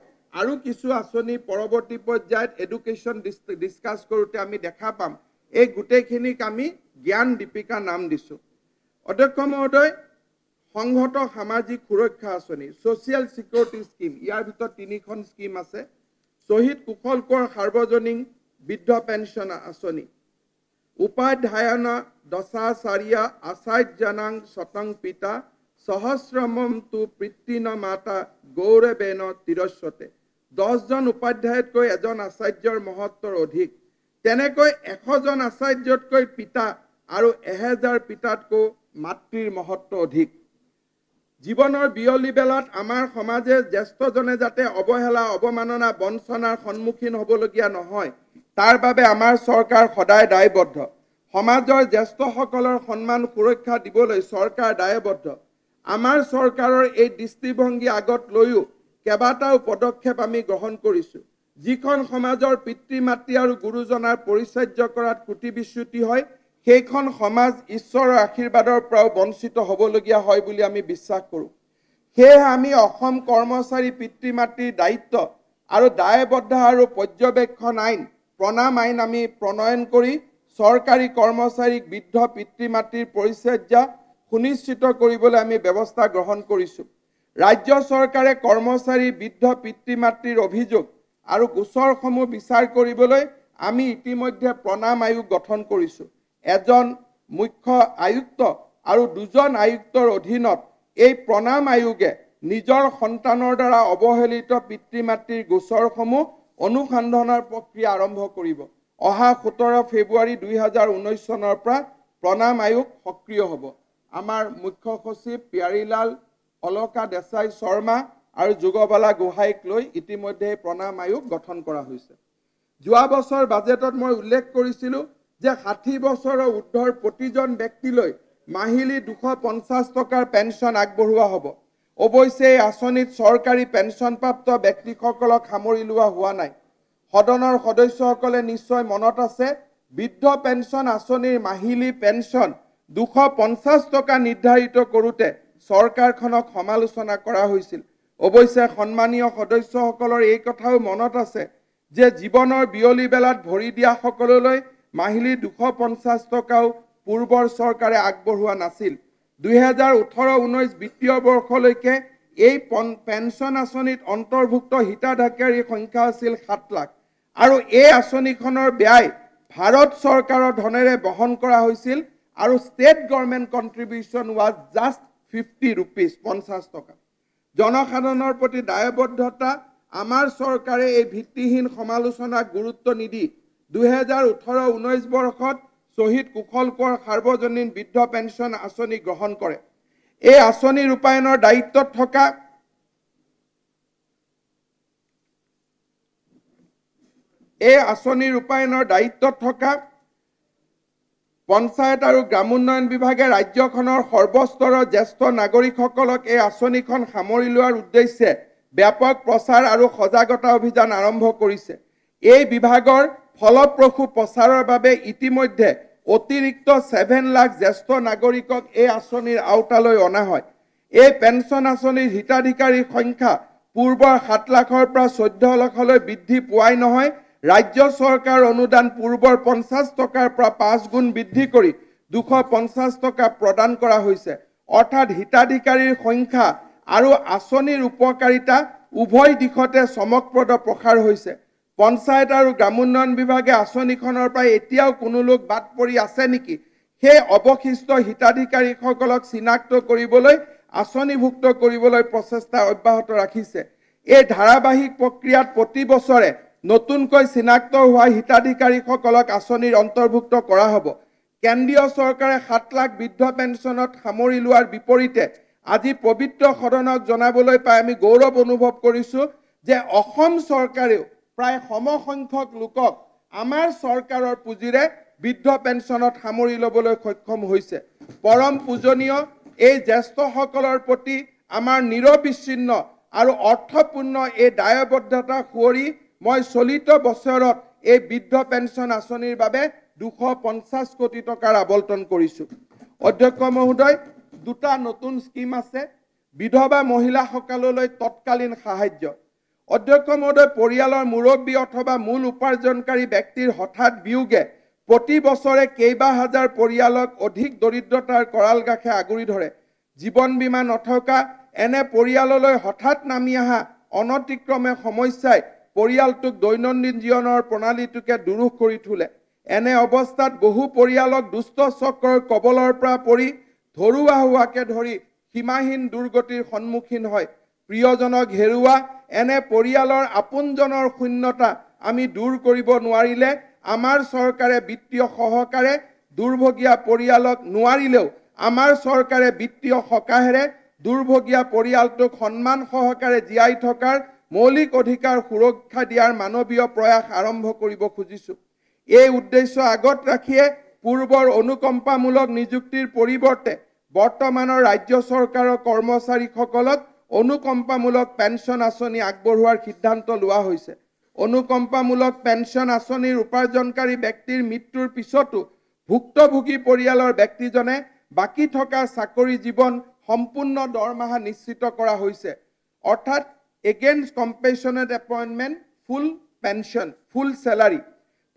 আৰু কিছু আঁচনি পৰৱৰ্তী পৰ্যায়ত এডুকেশ্যন ডিছকাছ কৰোঁতে আমি দেখা পাম এই গোটেইখিনিক আমি জ্ঞান দীপিকা নাম দিছোঁ অধ্যক্ষ মহোদয় সংহত সামাজিক সুৰক্ষা আঁচনি ছ'চিয়েল ছিকিউৰিটি স্কিম ইয়াৰ ভিতৰত তিনিখন স্কিম আছে শ্বহীদ কুশল কোঁৱৰ সাৰ্বজনীন বৃদ্ধ পেঞ্চন আঁচনি উপাধ্যায়না দশাচাৰ্য আচাৰ্যনাং স্বতং পিতা সহস্ৰমম তু ন মাতা গৌৰৱেন তিৰস্বতে দহজন উপাধ্যায়তকৈ এজন আচাৰ্যৰ মহত্বৰ অধিক তেনেকৈ এশজন আচাৰ্যতকৈ পিতা আৰু এহেজাৰ পিতাতকৈ মাতৃৰ মহত্ব অধিক জীৱনৰ বিয়লি বেলাত আমাৰ সমাজে জ্যেষ্ঠজনে যাতে অৱহেলা অৱমাননা বঞ্চনাৰ সন্মুখীন হ'বলগীয়া নহয় তাৰ বাবে আমাৰ চৰকাৰ সদায় দায়বদ্ধ সমাজৰ জ্যেষ্ঠসকলৰ সন্মান সুৰক্ষা দিবলৈ চৰকাৰ দায়বদ্ধ আমাৰ চৰকাৰৰ এই দৃষ্টিভংগী আগত লৈও কেইবাটাও পদক্ষেপ আমি গ্ৰহণ কৰিছোঁ যিখন সমাজৰ পিতৃ মাতৃ আৰু গুৰুজনাৰ পৰিচাৰ্য কৰাত কুটি বিচ্যুতি হয় সেইখন সমাজ ঈশ্বৰৰ আশীৰ্বাদৰ পৰাও বঞ্চিত হ'বলগীয়া হয় বুলি আমি বিশ্বাস কৰোঁ সেয়েহে আমি অসম কৰ্মচাৰী পিতৃ মাতৃৰ দায়িত্ব আৰু দায়বদ্ধ আৰু পৰ্যবেক্ষণ আইন প্ৰণাম আইন আমি প্ৰণয়ন কৰি চৰকাৰী কৰ্মচাৰীক বৃদ্ধ পিতৃ মাতৃৰ পৰিচৰ্যা সুনিশ্চিত কৰিবলৈ আমি ব্যৱস্থা গ্ৰহণ কৰিছোঁ ৰাজ্য চৰকাৰে কৰ্মচাৰী বৃদ্ধ পিতৃ মাতৃৰ অভিযোগ আৰু গোচৰসমূহ বিচাৰ কৰিবলৈ আমি ইতিমধ্যে প্ৰণাম আয়োগ গঠন কৰিছোঁ এজন মুখ্য আয়ুক্ত আৰু দুজন আয়ুক্তৰ অধীনত এই প্ৰণাম আয়োগে নিজৰ সন্তানৰ দ্বাৰা অৱহেলিত পিতৃ মাতৃৰ গোচৰসমূহ অনুসন্ধানৰ প্ৰক্ৰিয়া আৰম্ভ কৰিব অহা সোতৰ ফেব্ৰুৱাৰী দুহেজাৰ ঊনৈছ চনৰ পৰা প্ৰণাম আয়োগ সক্ৰিয় হ'ব আমাৰ মুখ্য সচিব পিয়াৰীলাল অলকা দেশাই শৰ্মা আৰু যুগবালা গোহাঁইক লৈ ইতিমধ্যে প্ৰণাম আয়োগ গঠন কৰা হৈছে যোৱা বছৰ বাজেটত মই উল্লেখ কৰিছিলোঁ যে ষাঠি বছৰৰ ঊৰ্ধৰ প্ৰতিজন ব্যক্তিলৈ মাহিলী দুশ পঞ্চাছ টকাৰ পেঞ্চন আগবঢ়োৱা হ'ব অৱশ্যে এই আঁচনিত চৰকাৰী পেঞ্চনপ্ৰাপ্ত ব্যক্তিসকলক সামৰি লোৱা হোৱা নাই সদনৰ সদস্যসকলে নিশ্চয় মনত আছে বৃদ্ধ পেঞ্চন আঁচনিৰ মাহিলী পেঞ্চন দুশ পঞ্চাছ টকা নিৰ্ধাৰিত কৰোঁতে চৰকাৰখনক সমালোচনা কৰা হৈছিল অৱশ্যে সন্মানীয় সদস্যসকলৰ এই কথাও মনত আছে যে জীৱনৰ বিয়লি বেলাত ভৰি দিয়া সকললৈ মাহিলী দুশ পঞ্চাছ টকাও পূৰ্বৰ চৰকাৰে আগবঢ়োৱা নাছিল দুহেজাৰ ওঠৰ ঊনৈছ বিত্তীয় বৰ্ষলৈকে এই পন পেঞ্চন আঁচনিত অন্তৰ্ভুক্ত হিতাধিকাৰীৰ সংখ্যা আছিল সাত লাখ আৰু এই আঁচনিখনৰ ব্যয় ভাৰত চৰকাৰৰ ধনেৰে বহন কৰা হৈছিল আৰু state government contribution was just fifty rupees পঞ্চাছ টকা জনসাধাৰণৰ প্ৰতি দায়বদ্ধতা আমাৰ চৰকাৰে এই ভিত্তিহীন সমালোচনাক গুৰুত্ব নিদি দুহেজাৰ ওঠৰ ঊনৈছ বৰ্ষত শ্বহীদ কুশল কোঁৱৰ সাৰ্বজনীন বৃদ্ধ পেঞ্চন আঁচনি গ্ৰহণ কৰে এই আঁচনি ৰূপায়ণৰ দায়িত্বত থকা এই আঁচনি ৰূপায়ণৰ দায়িত্বত থকা পঞ্চায়ত আৰু গ্ৰামোন্নয়ন বিভাগে ৰাজ্যখনৰ সৰ্বস্তৰৰ জ্যেষ্ঠ নাগৰিকসকলক এই আঁচনিখন সামৰি লোৱাৰ উদ্দেশ্যে ব্যাপক প্ৰচাৰ আৰু সজাগতা অভিযান আৰম্ভ কৰিছে এই বিভাগৰ ফলপ্ৰসূ প্ৰচাৰৰ বাবে ইতিমধ্যে অতিৰিক্ত ছেভেন লাখ জ্যেষ্ঠ নাগৰিকক এই আঁচনিৰ আওতালৈ অনা হয় এই পেঞ্চন আঁচনিৰ হিতাধিকাৰীৰ সংখ্যা পূৰ্বৰ সাত লাখৰ পৰা চৈধ্য লাখলৈ বৃদ্ধি পোৱাই নহয় ৰাজ্য চৰকাৰ অনুদান পূৰ্বৰ পঞ্চাছ টকাৰ পৰা পাঁচ গুণ বৃদ্ধি কৰি দুশ পঞ্চাছ টকা প্ৰদান কৰা হৈছে অৰ্থাৎ হিতাধিকাৰীৰ সংখ্যা আৰু আঁচনিৰ উপকাৰিতা উভয় দিশতে চমকপ্ৰদ প্ৰসাৰ হৈছে পঞ্চায়ত আৰু গ্ৰামোন্নয়ন বিভাগে আঁচনিখনৰ পৰা এতিয়াও কোনো লোক বাদ পৰি আছে নেকি সেই অৱশিষ্ট হিতাধিকাৰীসকলক চিনাক্ত কৰিবলৈ আঁচনিভুক্ত কৰিবলৈ প্ৰচেষ্টা অব্যাহত ৰাখিছে এই ধাৰাবাহিক প্ৰক্ৰিয়াত প্ৰতি বছৰে নতুনকৈ চিনাক্ত হোৱা হিতাধিকাৰীসকলক আঁচনিৰ অন্তৰ্ভুক্ত কৰা হ'ব কেন্দ্ৰীয় চৰকাৰে সাত লাখ বৃদ্ধ পেঞ্চনত সামৰি লোৱাৰ বিপৰীতে আজি পবিত্ৰ সদনক জনাবলৈ পাই আমি গৌৰৱ অনুভৱ কৰিছোঁ যে অসম চৰকাৰেও প্ৰায় সমসংখ্যক লোকক আমাৰ চৰকাৰৰ পুঁজিৰে বৃদ্ধ পেঞ্চনত সামৰি ল'বলৈ সক্ষম হৈছে পৰম পূজনীয় এই জ্যেষ্ঠসকলৰ প্ৰতি আমাৰ নিৰবিচ্ছিন্ন আৰু অৰ্থপূৰ্ণ এই দায়বদ্ধতা সোঁৱৰি মই চলিত বছৰত এই বৃদ্ধ পেঞ্চন আঁচনিৰ বাবে দুশ পঞ্চাছ কোটি টকাৰ আৱৰ্তন কৰিছো অধ্যক্ষ মহোদয় দুটা নতুন স্কীম আছে বিধৱা মহিলাসকললৈ তৎকালীন সাহায্য অধ্যক্ষ মহোদয় পৰিয়ালৰ মুৰব্বী অথবা মূল উপাৰ্জনকাৰী ব্যক্তিৰ হঠাৎ বিয়োগে প্ৰতি বছৰে কেইবা হাজাৰ পৰিয়ালক অধিক দৰিদ্ৰতাৰ কৰাল গাখে আগুৰি ধৰে জীৱন বীমা নথকা এনে পৰিয়াললৈ হঠাৎ নামি অহা অনতিক্ৰমে সমস্যাই পৰিয়ালটোক দৈনন্দিন জীৱনৰ প্ৰণালীটোকে দুৰুহ কৰি তোলে এনে অৱস্থাত বহু পৰিয়ালক দুষ্ট চক্ৰৰ কবলৰ পৰা পৰি ধৰুৱা হোৱাকে ধৰি সীমাহীন দুৰ্গতিৰ সন্মুখীন হয় প্ৰিয়জনক হেৰুওৱা এনে পৰিয়ালৰ আপোনজনৰ শূন্যতা আমি দূৰ কৰিব নোৱাৰিলে আমাৰ চৰকাৰে বিত্তীয় সহকাৰে দুৰ্ভগীয়া পৰিয়ালক নোৱাৰিলেও আমাৰ চৰকাৰে বিত্তীয় সকাহেৰে দুৰ্ভগীয়া পৰিয়ালটোক সন্মান সহকাৰে জীয়াই থকাৰ মৌলিক অধিকাৰ সুৰক্ষা দিয়াৰ মানৱীয় প্ৰয়াস আৰম্ভ কৰিব খুজিছোঁ এই উদ্দেশ্য আগত ৰাখিয়ে পূৰ্বৰ অনুকম্পামূলক নিযুক্তিৰ পৰিৱৰ্তে বৰ্তমানৰ ৰাজ্য চৰকাৰৰ কৰ্মচাৰীসকলক অনুকম্পামূলক পেঞ্চন আঁচনি আগবঢ়োৱাৰ সিদ্ধান্ত লোৱা হৈছে অনুকম্পামূলক পেঞ্চন আঁচনিৰ উপাৰ্জনকাৰী ব্যক্তিৰ মৃত্যুৰ পিছতো ভুক্তভোগী পৰিয়ালৰ ব্যক্তিজনে বাকী থকা চাকৰি জীৱন সম্পূৰ্ণ দৰমহা নিশ্চিত কৰা হৈছে অৰ্থাৎ against compassionate appointment full pension full salary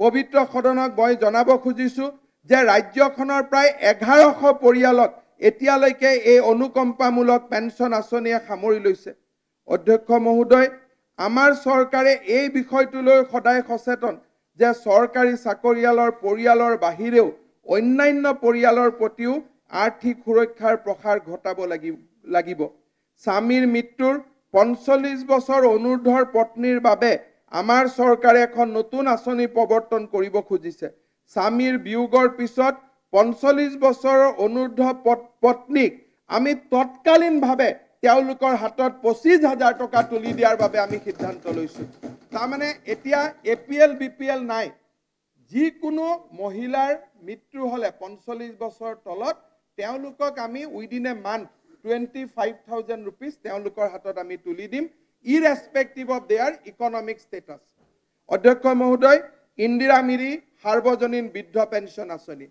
পবিত্ৰ সদনক মই জনাব খুজিছোঁ যে ৰাজ্যখনৰ প্ৰায় এঘাৰশ পৰিয়ালক এতিয়ালৈকে এই অনুকম্পামূলক পেঞ্চন আঁচনিয়ে সামৰি লৈছে অধ্যক্ষ মহোদয় আমাৰ চৰকাৰে এই বিষয়টোলৈ সদায় সচেতন যে চৰকাৰী চাকৰিয়ালৰ পৰিয়ালৰ বাহিৰেও অন্যান্য পৰিয়ালৰ প্ৰতিও আৰ্থিক সুৰক্ষাৰ প্ৰসাৰ ঘটাব লাগিব লাগিব স্বামীৰ মৃত্যুৰ পঞ্চল্লিছ বছৰ অনুৰ্ধৰ পত্নীৰ বাবে আমাৰ চৰকাৰে এখন নতুন আঁচনি প্ৰৱৰ্তন কৰিব খুজিছে স্বামীৰ বিয়োগৰ পিছত পঞ্চল্লিছ বছৰৰ অনুৰ্ধ পত্নীক আমি তৎকালীনভাৱে তেওঁলোকৰ হাতত পঁচিছ হাজাৰ টকা তুলি দিয়াৰ বাবে আমি সিদ্ধান্ত লৈছোঁ তাৰমানে এতিয়া A P L B P L নাই যিকোনো মহিলাৰ মৃত্যু হ'লে পঞ্চল্লিছ বছৰ তলত তেওঁলোকক আমি within a month twenty five thousand rupees তেওঁলোকৰ হাতত আমি তুলি দিম irrespective of their economic status অধ্যক্ষ মহোদয় ইন্দিৰা মিৰি সাৰ্বজনীন বৃদ্ধ পেঞ্চন আঁচনি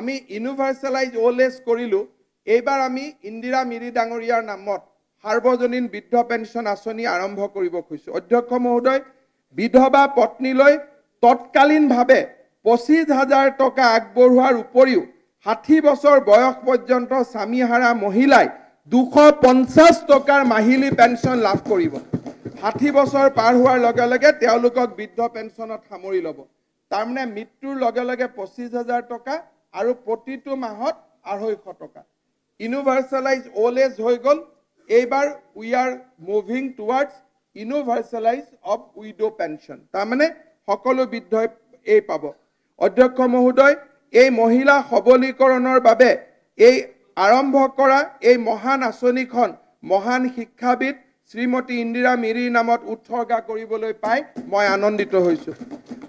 আমি ইউনিভাৰ্চেলাইজ এজ কৰিলোঁ এইবাৰ আমি ইন্দিৰা মিৰি ডাঙৰীয়াৰ নামত সাৰ্বজনীন বৃদ্ধ পেঞ্চন আঁচনি আৰম্ভ কৰিব খুজিছোঁ অধ্যক্ষ মহোদয় বিধৱা পত্নীলৈ তৎকালীনভাৱে পঁচিছ হাজাৰ টকা আগবঢ়োৱাৰ উপৰিও ষাঠি বছৰ বয়স পৰ্যন্ত স্বামীহাৰা মহিলাই দুশ পঞ্চাছ টকাৰ মাহিলী পেঞ্চন লাভ কৰিব ষাঠি বছৰ পাৰ হোৱাৰ লগে লগে তেওঁলোকক বৃদ্ধ পেঞ্চনত সামৰি ল'ব তাৰমানে মৃত্যুৰ লগে লগে পঁচিছ হাজাৰ টকা আৰু প্ৰতিটো মাহত আঢ়ৈশ টকা ইউনিভাৰ্চেলাইজ অ'ল্ড এজ হৈ গ'ল এইবাৰ we are moving towards universalise of widow' pension তাৰমানে সকলো বৃদ্ধই এই পাব অধ্যক্ষ মহোদয় এই মহিলা সবলীকৰণৰ বাবে এই আৰম্ভ কৰা এই মহান আঁচনিখন মহান শিক্ষাবিদ শ্ৰীমতী ইন্দিৰা মিৰিৰ নামত উৎসৰ্গা কৰিবলৈ পাই মই আনন্দিত হৈছোঁ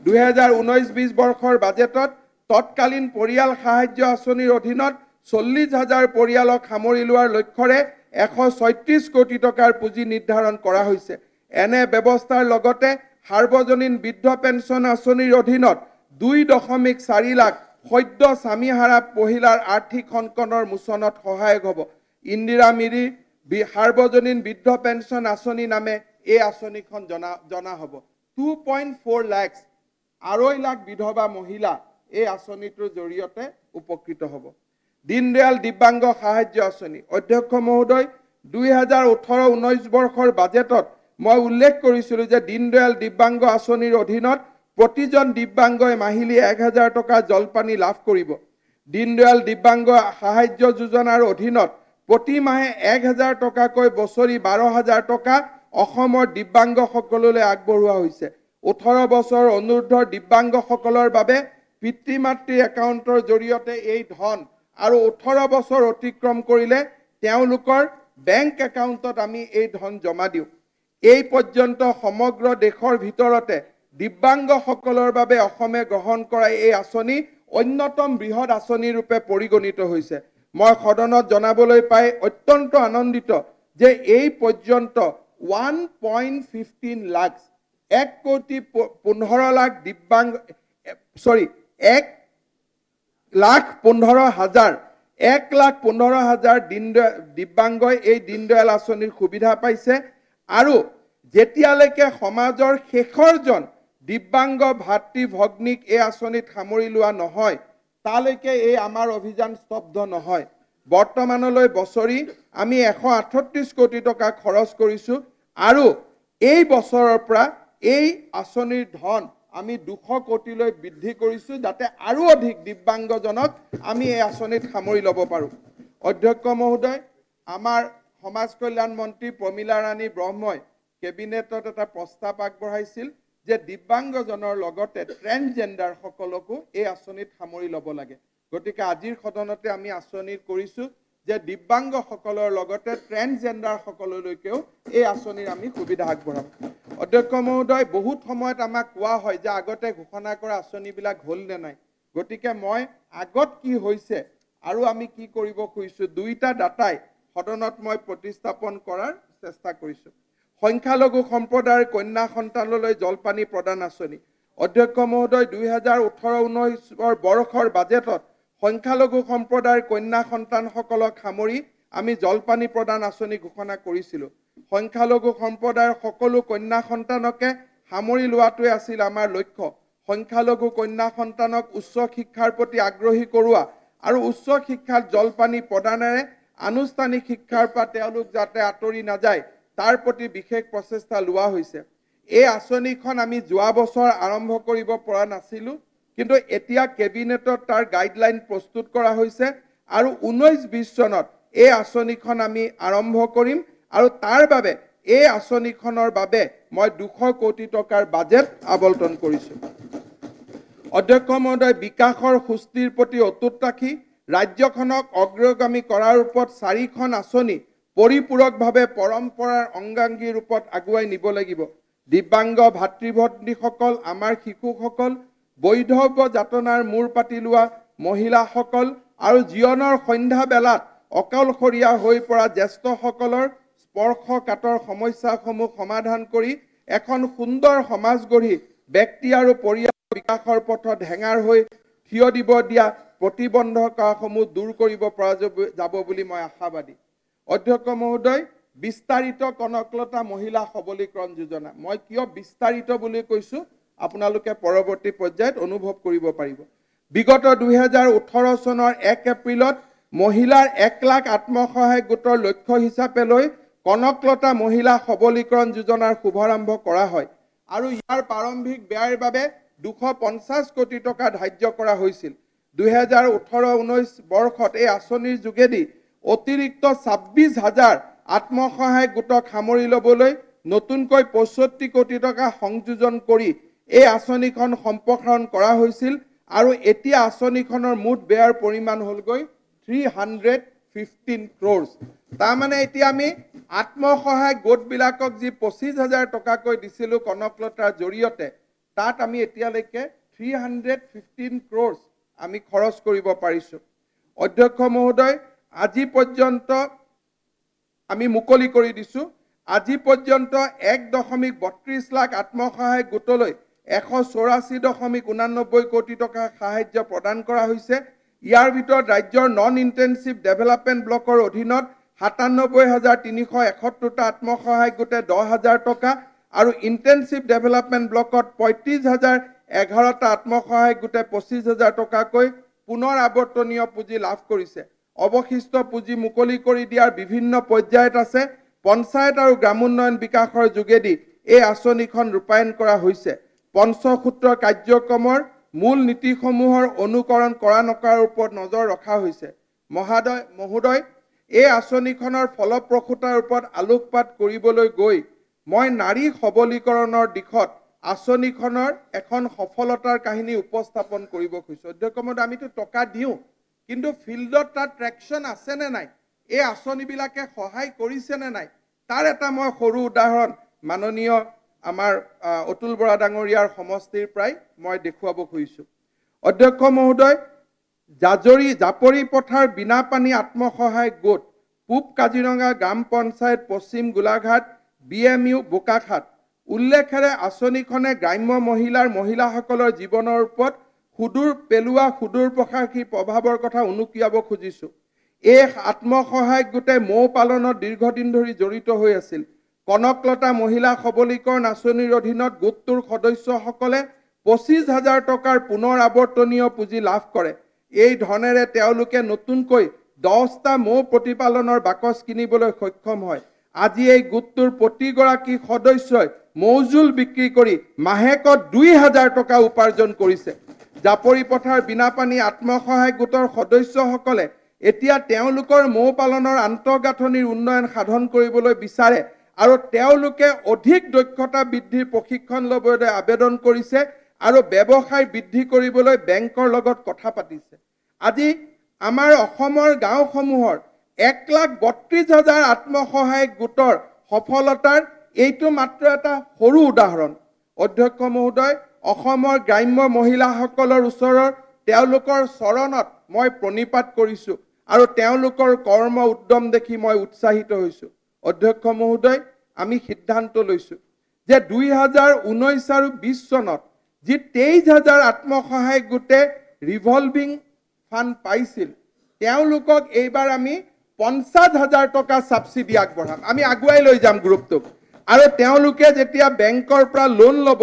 দুহেজাৰ ঊনৈছ বিছ বৰ্ষৰ বাজেটত তৎকালীন পৰিয়াল সাহায্য আঁচনিৰ অধীনত চল্লিছ হাজাৰ পৰিয়ালক সামৰি লোৱাৰ লক্ষ্যৰে এশ ছয়ত্ৰিছ কোটি টকাৰ পুঁজি নিৰ্ধাৰণ কৰা হৈছে এনে ব্যৱস্থাৰ লগতে সাৰ্বজনীন বৃদ্ধ পেঞ্চন আঁচনিৰ অধীনত দুই দশমিক চাৰি লাখ সদ্য স্বামীহাৰা মহিলাৰ আৰ্থিক সংকটৰ মোচনত সহায়ক হ'ব ইন্দিৰা মিৰি সাৰ্বজনীন বৃদ্ধ পেঞ্চন আঁচনি নামে এই আঁচনিখন জনা জনা হ'ব টু পইণ্ট ফ'ৰ লেক্স আঢ়ৈ লাখ বিধৱা মহিলা এই আঁচনিটোৰ জৰিয়তে উপকৃত হ'ব দীনদয়াল দিব্যাংগ সাহায্য আঁচনি অধ্যক্ষ মহোদয় দুই হাজাৰ ওঠৰ ঊনৈছ বৰ্ষৰ বাজেটত মই উল্লেখ কৰিছিলোঁ যে দীনদয়াল দিব্যাংগ আঁচনিৰ অধীনত প্ৰতিজন দিব্যাংগই মাহিলী এক হাজাৰ টকা জলপানী লাভ কৰিব দীনদয়াল দিব্যাংগ সাহাৰ্য যোজনাৰ অধীনত প্ৰতি মাহে এক হাজাৰ টকাকৈ বছৰি বাৰ হাজাৰ টকা অসমৰ দিব্যাংগসকললৈ আগবঢ়োৱা হৈছে ওঠৰ বছৰ অনুৰ্ধ দিব্যাংগসকলৰ বাবে পিতৃ মাতৃ একাউণ্টৰ জৰিয়তে এই ধন আৰু ওঠৰ বছৰ অতিক্ৰম কৰিলে তেওঁলোকৰ বেংক একাউণ্টত আমি এই ধন জমা দিওঁ এই পৰ্যন্ত সমগ্ৰ দেশৰ ভিতৰতে দিব্যাংগসকলৰ বাবে অসমে গ্ৰহণ কৰা এই আঁচনি অন্যতম বৃহৎ আঁচনিৰূপে পৰিগণিত হৈছে মই সদনত জনাবলৈ পাই অত্যন্ত আনন্দিত যে এই পৰ্যন্ত ওৱান পইণ্ট ফিফটিন লাখ এক কোটি পোন্ধৰ লাখ দিব্যাংগ চৰি এক লাখ পোন্ধৰ হাজাৰ এক লাখ পোন্ধৰ হাজাৰ দীনদয়াল দিব্যাংগই এই দীনদয়াল আঁচনিৰ সুবিধা পাইছে আৰু যেতিয়ালৈকে সমাজৰ শেষৰজন দিব্যাংগ ভাতৃ ভগ্নীক এই আঁচনিত সামৰি লোৱা নহয় তালৈকে এই আমাৰ অভিযান স্তব্ধ নহয় বৰ্তমানলৈ বছৰি আমি এশ আঠত্ৰিছ কোটি টকা খৰচ কৰিছোঁ আৰু এই বছৰৰ পৰা এই আঁচনিৰ ধন আমি দুশ কোটিলৈ বৃদ্ধি কৰিছোঁ যাতে আৰু অধিক দিব্যাংগজনক আমি এই আঁচনিত সামৰি ল'ব পাৰোঁ অধ্যক্ষ মহোদয় আমাৰ সমাজ কল্যাণ মন্ত্ৰী প্ৰমীলা ৰাণী ব্ৰহ্মই কেবিনেটত এটা প্ৰস্তাৱ আগবঢ়াইছিল যে দিব্যাংগজনৰ লগতে ট্ৰেন্সজেণ্ডাৰসকলকো এই আঁচনিত সামৰি ল'ব লাগে গতিকে আজিৰ সদনতে আমি আঁচনি কৰিছোঁ যে দিব্যাংগসকলৰ লগতে ট্ৰেন্সজেণ্ডাৰসকললৈকেও এই আঁচনিৰ আমি সুবিধা আগবঢ়াম অধ্যক্ষ মহোদয় বহুত সময়ত আমাক কোৱা হয় যে আগতে ঘোষণা কৰা আঁচনিবিলাক হ'ল নে নাই গতিকে মই আগত কি হৈছে আৰু আমি কি কৰিব খুজিছোঁ দুইটা ডাটাই সদনত মই প্ৰতিস্থাপন কৰাৰ চেষ্টা কৰিছোঁ সংখ্যালঘু সম্প্ৰদায়ৰ কন্যা সন্তানলৈ জলপানী প্ৰদান আঁচনি অধ্যক্ষ মহোদয় দুহেজাৰ ওঠৰ ঊনৈছৰ বৰ্ষৰ বাজেটত সংখ্যালঘু সম্প্ৰদায়ৰ কন্যা সন্তানসকলক সামৰি আমি জলপানী প্ৰদান আঁচনি ঘোষণা কৰিছিলোঁ সংখ্যালঘু সম্প্ৰদায়ৰ সকলো কন্যা সন্তানকে সামৰি লোৱাটোৱে আছিল আমাৰ লক্ষ্য সংখ্যালঘু কন্যা সন্তানক উচ্চ শিক্ষাৰ প্ৰতি আগ্ৰহী কৰোৱা আৰু উচ্চ শিক্ষাত জলপানী প্ৰদানেৰে আনুষ্ঠানিক শিক্ষাৰ পৰা তেওঁলোক যাতে আঁতৰি নাযায় তাৰ প্ৰতি বিশেষ প্ৰচেষ্টা লোৱা হৈছে এই আঁচনিখন আমি যোৱা বছৰ আৰম্ভ কৰিব পৰা নাছিলোঁ কিন্তু এতিয়া কেবিনেটত তাৰ গাইডলাইন প্ৰস্তুত কৰা হৈছে আৰু ঊনৈছ বিছ চনত এই আঁচনিখন আমি আৰম্ভ কৰিম আৰু তাৰ বাবে এই আঁচনিখনৰ বাবে মই দুশ কোটি টকাৰ বাজেট আৱণ্টন কৰিছোঁ অধ্যক্ষ মহোদয় বিকাশৰ সুস্থিৰ প্ৰতি অটুট ৰাখি ৰাজ্যখনক অগ্ৰগামী কৰাৰ ওপৰত চাৰিখন আঁচনি পৰিপূৰকভাৱে পৰম্পৰাৰ অংগাংগী ৰূপত আগুৱাই নিব লাগিব দিব্যাংগ ভাতৃ ভগ্নীসকল আমাৰ শিশুসকল বৈধৱ যাতনাৰ মূৰ পাতি লোৱা মহিলাসকল আৰু জীৱনৰ সন্ধ্যা বেলাত অকলশৰীয়া হৈ পৰা জ্যেষ্ঠসকলৰ স্পৰ্শকাতৰ সমস্যাসমূহ সমাধান কৰি এখন সুন্দৰ সমাজ গঢ়ি ব্যক্তি আৰু পৰিয়াল বিকাশৰ পথত হেঙাৰ হৈ থিয় দিব দিয়া প্ৰতিবন্ধকতাসমূহ দূৰ কৰিব পৰা যাব বুলি মই আশাবাদী অধ্যক্ষ মহোদয় বিস্তাৰিত কনকলতা মহিলা সবলীকৰণ যোজনা মই কিয় বিস্তাৰিত বুলি কৈছো আপোনালোকে পৰৱৰ্তী পৰ্যায়ত অনুভৱ কৰিব পাৰিব বিগত দুহেজাৰ ওঠৰ চনৰ এক এপ্ৰিলত মহিলাৰ এক লাখ আত্মসহায়ক গোটৰ লক্ষ্য হিচাপে লৈ কনকলতা মহিলা সবলীকৰণ যোজনাৰ শুভাৰম্ভ কৰা হয় আৰু ইয়াৰ প্ৰাৰম্ভিক ব্যয়ৰ বাবে দুশ পঞ্চাশ কোটি টকা ধাৰ্য কৰা হৈছিল দুহেজাৰ ওঠৰ ঊনৈছ বৰ্ষত এই আঁচনিৰ যোগেদি অতিৰিক্ত ছাব্বিছ হাজাৰ আত্মসহায়ক গোটক সামৰি ল'বলৈ নতুনকৈ পঁয়ষষ্ঠি কোটি টকা সংযোজন কৰি এই আঁচনিখন সম্প্ৰসাৰণ কৰা হৈছিল আৰু এতিয়া আঁচনিখনৰ মুঠ বেয়াৰ পৰিমাণ হ'লগৈ থ্ৰী হাণ্ড্ৰেড ফিফটিন ক্ৰ'ৰছ তাৰমানে এতিয়া আমি আত্মসহায়ক গোটবিলাকক যি পঁচিছ হাজাৰ টকাকৈ দিছিলোঁ কনকলতাৰ জৰিয়তে তাত আমি এতিয়ালৈকে থ্ৰী হাণ্ড্ৰেড ফিফটিন ক্ৰ'ৰছ আমি খৰচ কৰিব পাৰিছোঁ অধ্যক্ষ মহোদয় আজি পৰ্যন্ত আমি মুকলি কৰি দিছোঁ আজি পৰ্যন্ত এক দশমিক বত্ৰিছ লাখ আত্মসহায়ক গোটলৈ এশ চৌৰাশী দশমিক ঊনানব্বৈ কোটি টকা সাহাৰ্য প্ৰদান কৰা হৈছে ইয়াৰ ভিতৰত ৰাজ্যৰ নন ইণ্টেনচিভ ডেভেলপমেণ্ট ব্লকৰ অধীনত সাতান্নব্বৈ হাজাৰ তিনিশ এসত্তৰটা আত্মসহায়ক গোটে দহ হাজাৰ টকা আৰু ইণ্টেনচিভ ডেভেলপমেণ্ট ব্লকত পঁয়ত্ৰিছ হাজাৰ এঘাৰটা আত্মসহায়ক গোটে পঁচিছ হাজাৰ টকাকৈ পুনৰ আৱৰ্তনীয় পুঁজি লাভ কৰিছে অৱশিষ্ট পুঁজি মুকলি কৰি দিয়াৰ বিভিন্ন পৰ্যায়ত আছে পঞ্চায়ত আৰু গ্ৰামোন্নয়ন বিকাশৰ যোগেদি এই আঁচনিখন ৰূপায়ণ কৰা হৈছে পঞ্চসূত্ৰ কাৰ্যক্ৰমৰ মূল নীতিসমূহৰ অনুকৰণ কৰা নকৰাৰ ওপৰত নজৰ ৰখা হৈছে মহাদয় মহোদয় এই আঁচনিখনৰ ফলপ্ৰসূতাৰ ওপৰত আলোকপাত কৰিবলৈ গৈ মই নাৰী সবলীকৰণৰ দিশত আঁচনিখনৰ এখন সফলতাৰ কাহিনী উপস্থাপন কৰিব খুজিছোঁ অধ্যক্ষ মহোদয় আমিতো টকা দিওঁ কিন্তু ফিল্ডত তাৰ ট্ৰেকশ্যন আছেনে নাই এই আঁচনিবিলাকে সহায় কৰিছেনে নাই তাৰ এটা মই সৰু উদাহৰণ মাননীয় আমাৰ অতুল বৰা ডাঙৰীয়াৰ সমষ্টিৰ পৰাই মই দেখুৱাব খুজিছোঁ অধ্যক্ষ মহোদয় জাজৰি জাপৰি পথাৰ বিনা পানী আত্মসহায়ক গোট পূব কাজিৰঙা গ্ৰাম পঞ্চায়ত পশ্চিম Golaghat B M U Bokakhat উল্লেখেৰে আঁচনিখনে গ্ৰাম্য মহিলাৰ মহিলাসকলৰ জীৱনৰ ওপৰত সুদূৰ পেলোৱা সুদূৰ সুদূৰপ্ৰসাৰী প্ৰভাৱৰ কথা উনুকিয়াব খুজিছোঁ এই আত্মসহায়ক গোটেই মৌ পালনত দীৰ্ঘদিন ধৰি জড়িত হৈ আছিল কনকলতা মহিলা সবলীকৰণ আঁচনিৰ অধীনত গোটটোৰ সদস্যসকলে পঁচিছ হাজাৰ টকাৰ পুনৰ আৱৰ্তনীয় পুঁজি লাভ কৰে এই ধনেৰে তেওঁলোকে নতুনকৈ দহটা মৌ প্ৰতিপালনৰ বাকচ কিনিবলৈ সক্ষম হয় আজি এই গোটটোৰ প্ৰতিগৰাকী সদস্যই মৌজোল বিক্ৰী কৰি মাহেকত দুই হাজাৰ টকা উপাৰ্জন কৰিছে জাপৰি পথাৰ বিনা পানী আত্মসহায়ক গোটৰ সদস্যসকলে এতিয়া তেওঁলোকৰ মৌ পালনৰ আন্তঃগাঁথনিৰ উন্নয়ন সাধন কৰিবলৈ বিচাৰে আৰু তেওঁলোকে অধিক দক্ষতা বৃদ্ধিৰ প্ৰশিক্ষণ ল'বলৈ আবেদন কৰিছে আৰু ব্যৱসায় বৃদ্ধি কৰিবলৈ বেংকৰ লগত কথা পাতিছে আজি আমাৰ অসমৰ গাঁওসমূহৰ এক লাখ বত্ৰিছ হাজাৰ আত্মসহায়ক গোটৰ সফলতাৰ এইটো মাত্ৰ এটা সৰু উদাহৰণ অধ্যক্ষ মহোদয় অসমৰ গ্ৰাম্য মহিলাসকলৰ ওচৰৰ তেওঁলোকৰ চৰণত মই প্ৰণিপাত কৰিছোঁ আৰু তেওঁলোকৰ কৰ্ম উদ্যম দেখি মই উৎসাহিত হৈছোঁ অধ্যক্ষ মহোদয় আমি সিদ্ধান্ত লৈছোঁ যে দুই হাজাৰ ঊনৈছ আৰু বিছ চনত যি তেইছ হাজাৰ আত্মসহায়ক গোটে ৰিভলভিং ফাণ্ড পাইছিল তেওঁলোকক এইবাৰ আমি পঞ্চাছ হাজাৰ টকা ছাবচিডি আগবঢ়াম আমি আগুৱাই লৈ যাম গ্ৰুপটোক আৰু তেওঁলোকে যেতিয়া বেংকৰ পৰা লোন ল'ব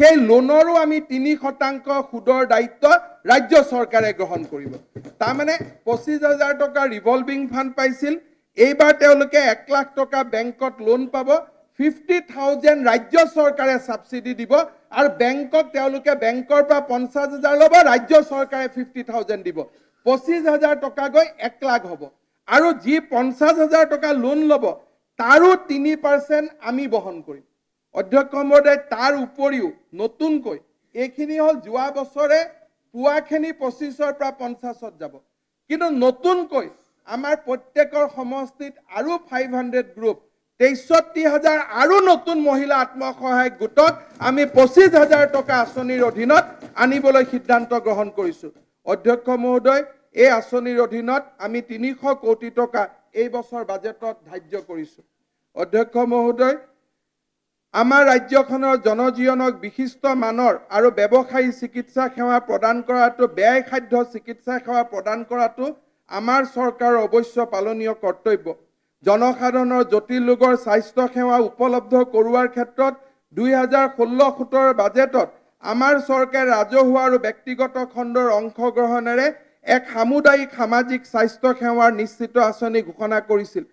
সেই লোনৰো আমি তিনি শতাংশ সুদৰ দায়িত্ব ৰাজ্য চৰকাৰে গ্ৰহণ কৰিব তাৰমানে পঁচিছ হাজাৰ টকা ৰিভলভিং ফাণ্ড পাইছিল এইবাৰ তেওঁলোকে এক লাখ টকা বেংকত লোন পাব ফিফটি থাউজেণ্ড ৰাজ্য চৰকাৰে ছাবচিডি দিব আৰু বেংকক তেওঁলোকে বেংকৰ পৰা পঞ্চাছ হাজাৰ ল'ব ৰাজ্য চৰকাৰে ফিফটি থাউজেণ্ড দিব পঁচিছ হাজাৰ টকা গৈ এক লাখ হ'ব আৰু যি পঞ্চাছ হাজাৰ টকা লোন ল'ব তাৰো তিনি পাৰ্চেণ্ট আমি বহন কৰিম অধ্যক্ষ মহোদয় তাৰ উপৰিও নতুনকৈ এইখিনি হ'ল যোৱা বছৰে পুৱাখিনি পঁচিছৰ পৰা পঞ্চাছত যাব কিন্তু নতুনকৈ আমাৰ প্ৰত্যেকৰ সমষ্টিত আৰু ফাইভ হাণ্ড্ৰেড গ্ৰুপ তেইছত্তি হাজাৰ আৰু নতুন মহিলা আত্মসহায়ক গোটক আমি পঁচিছ হাজাৰ টকা আঁচনিৰ অধীনত আনিবলৈ সিদ্ধান্ত গ্ৰহণ কৰিছোঁ অধ্যক্ষ মহোদয় এই আঁচনিৰ অধীনত আমি তিনিশ কোটি টকা এই বছৰ বাজেটত ধাৰ্য কৰিছোঁ অধ্যক্ষ মহোদয় আমাৰ ৰাজ্যখনৰ জনজীৱনক বিশিষ্ট মানৰ আৰু ব্যৱসায়ী চিকিৎসা সেৱা প্ৰদান কৰাটো ব্যয় সাধ্য চিকিৎসা সেৱা প্ৰদান কৰাটো আমাৰ চৰকাৰৰ অৱশ্য পালনীয় কৰ্তব্য জনসাধাৰণৰ জটিল ৰোগৰ স্বাস্থ্যসেৱা উপলব্ধ কৰোৱাৰ ক্ষেত্ৰত দুই হাজাৰ ষোল্ল সোতৰ বাজেটত আমাৰ চৰকাৰে ৰাজহুৱা আৰু ব্যক্তিগত খণ্ডৰ অংশগ্ৰহণেৰে এক সামুদায়িক সামাজিক স্বাস্থ্যসেৱাৰ নিশ্চিত আঁচনি ঘোষণা কৰিছিল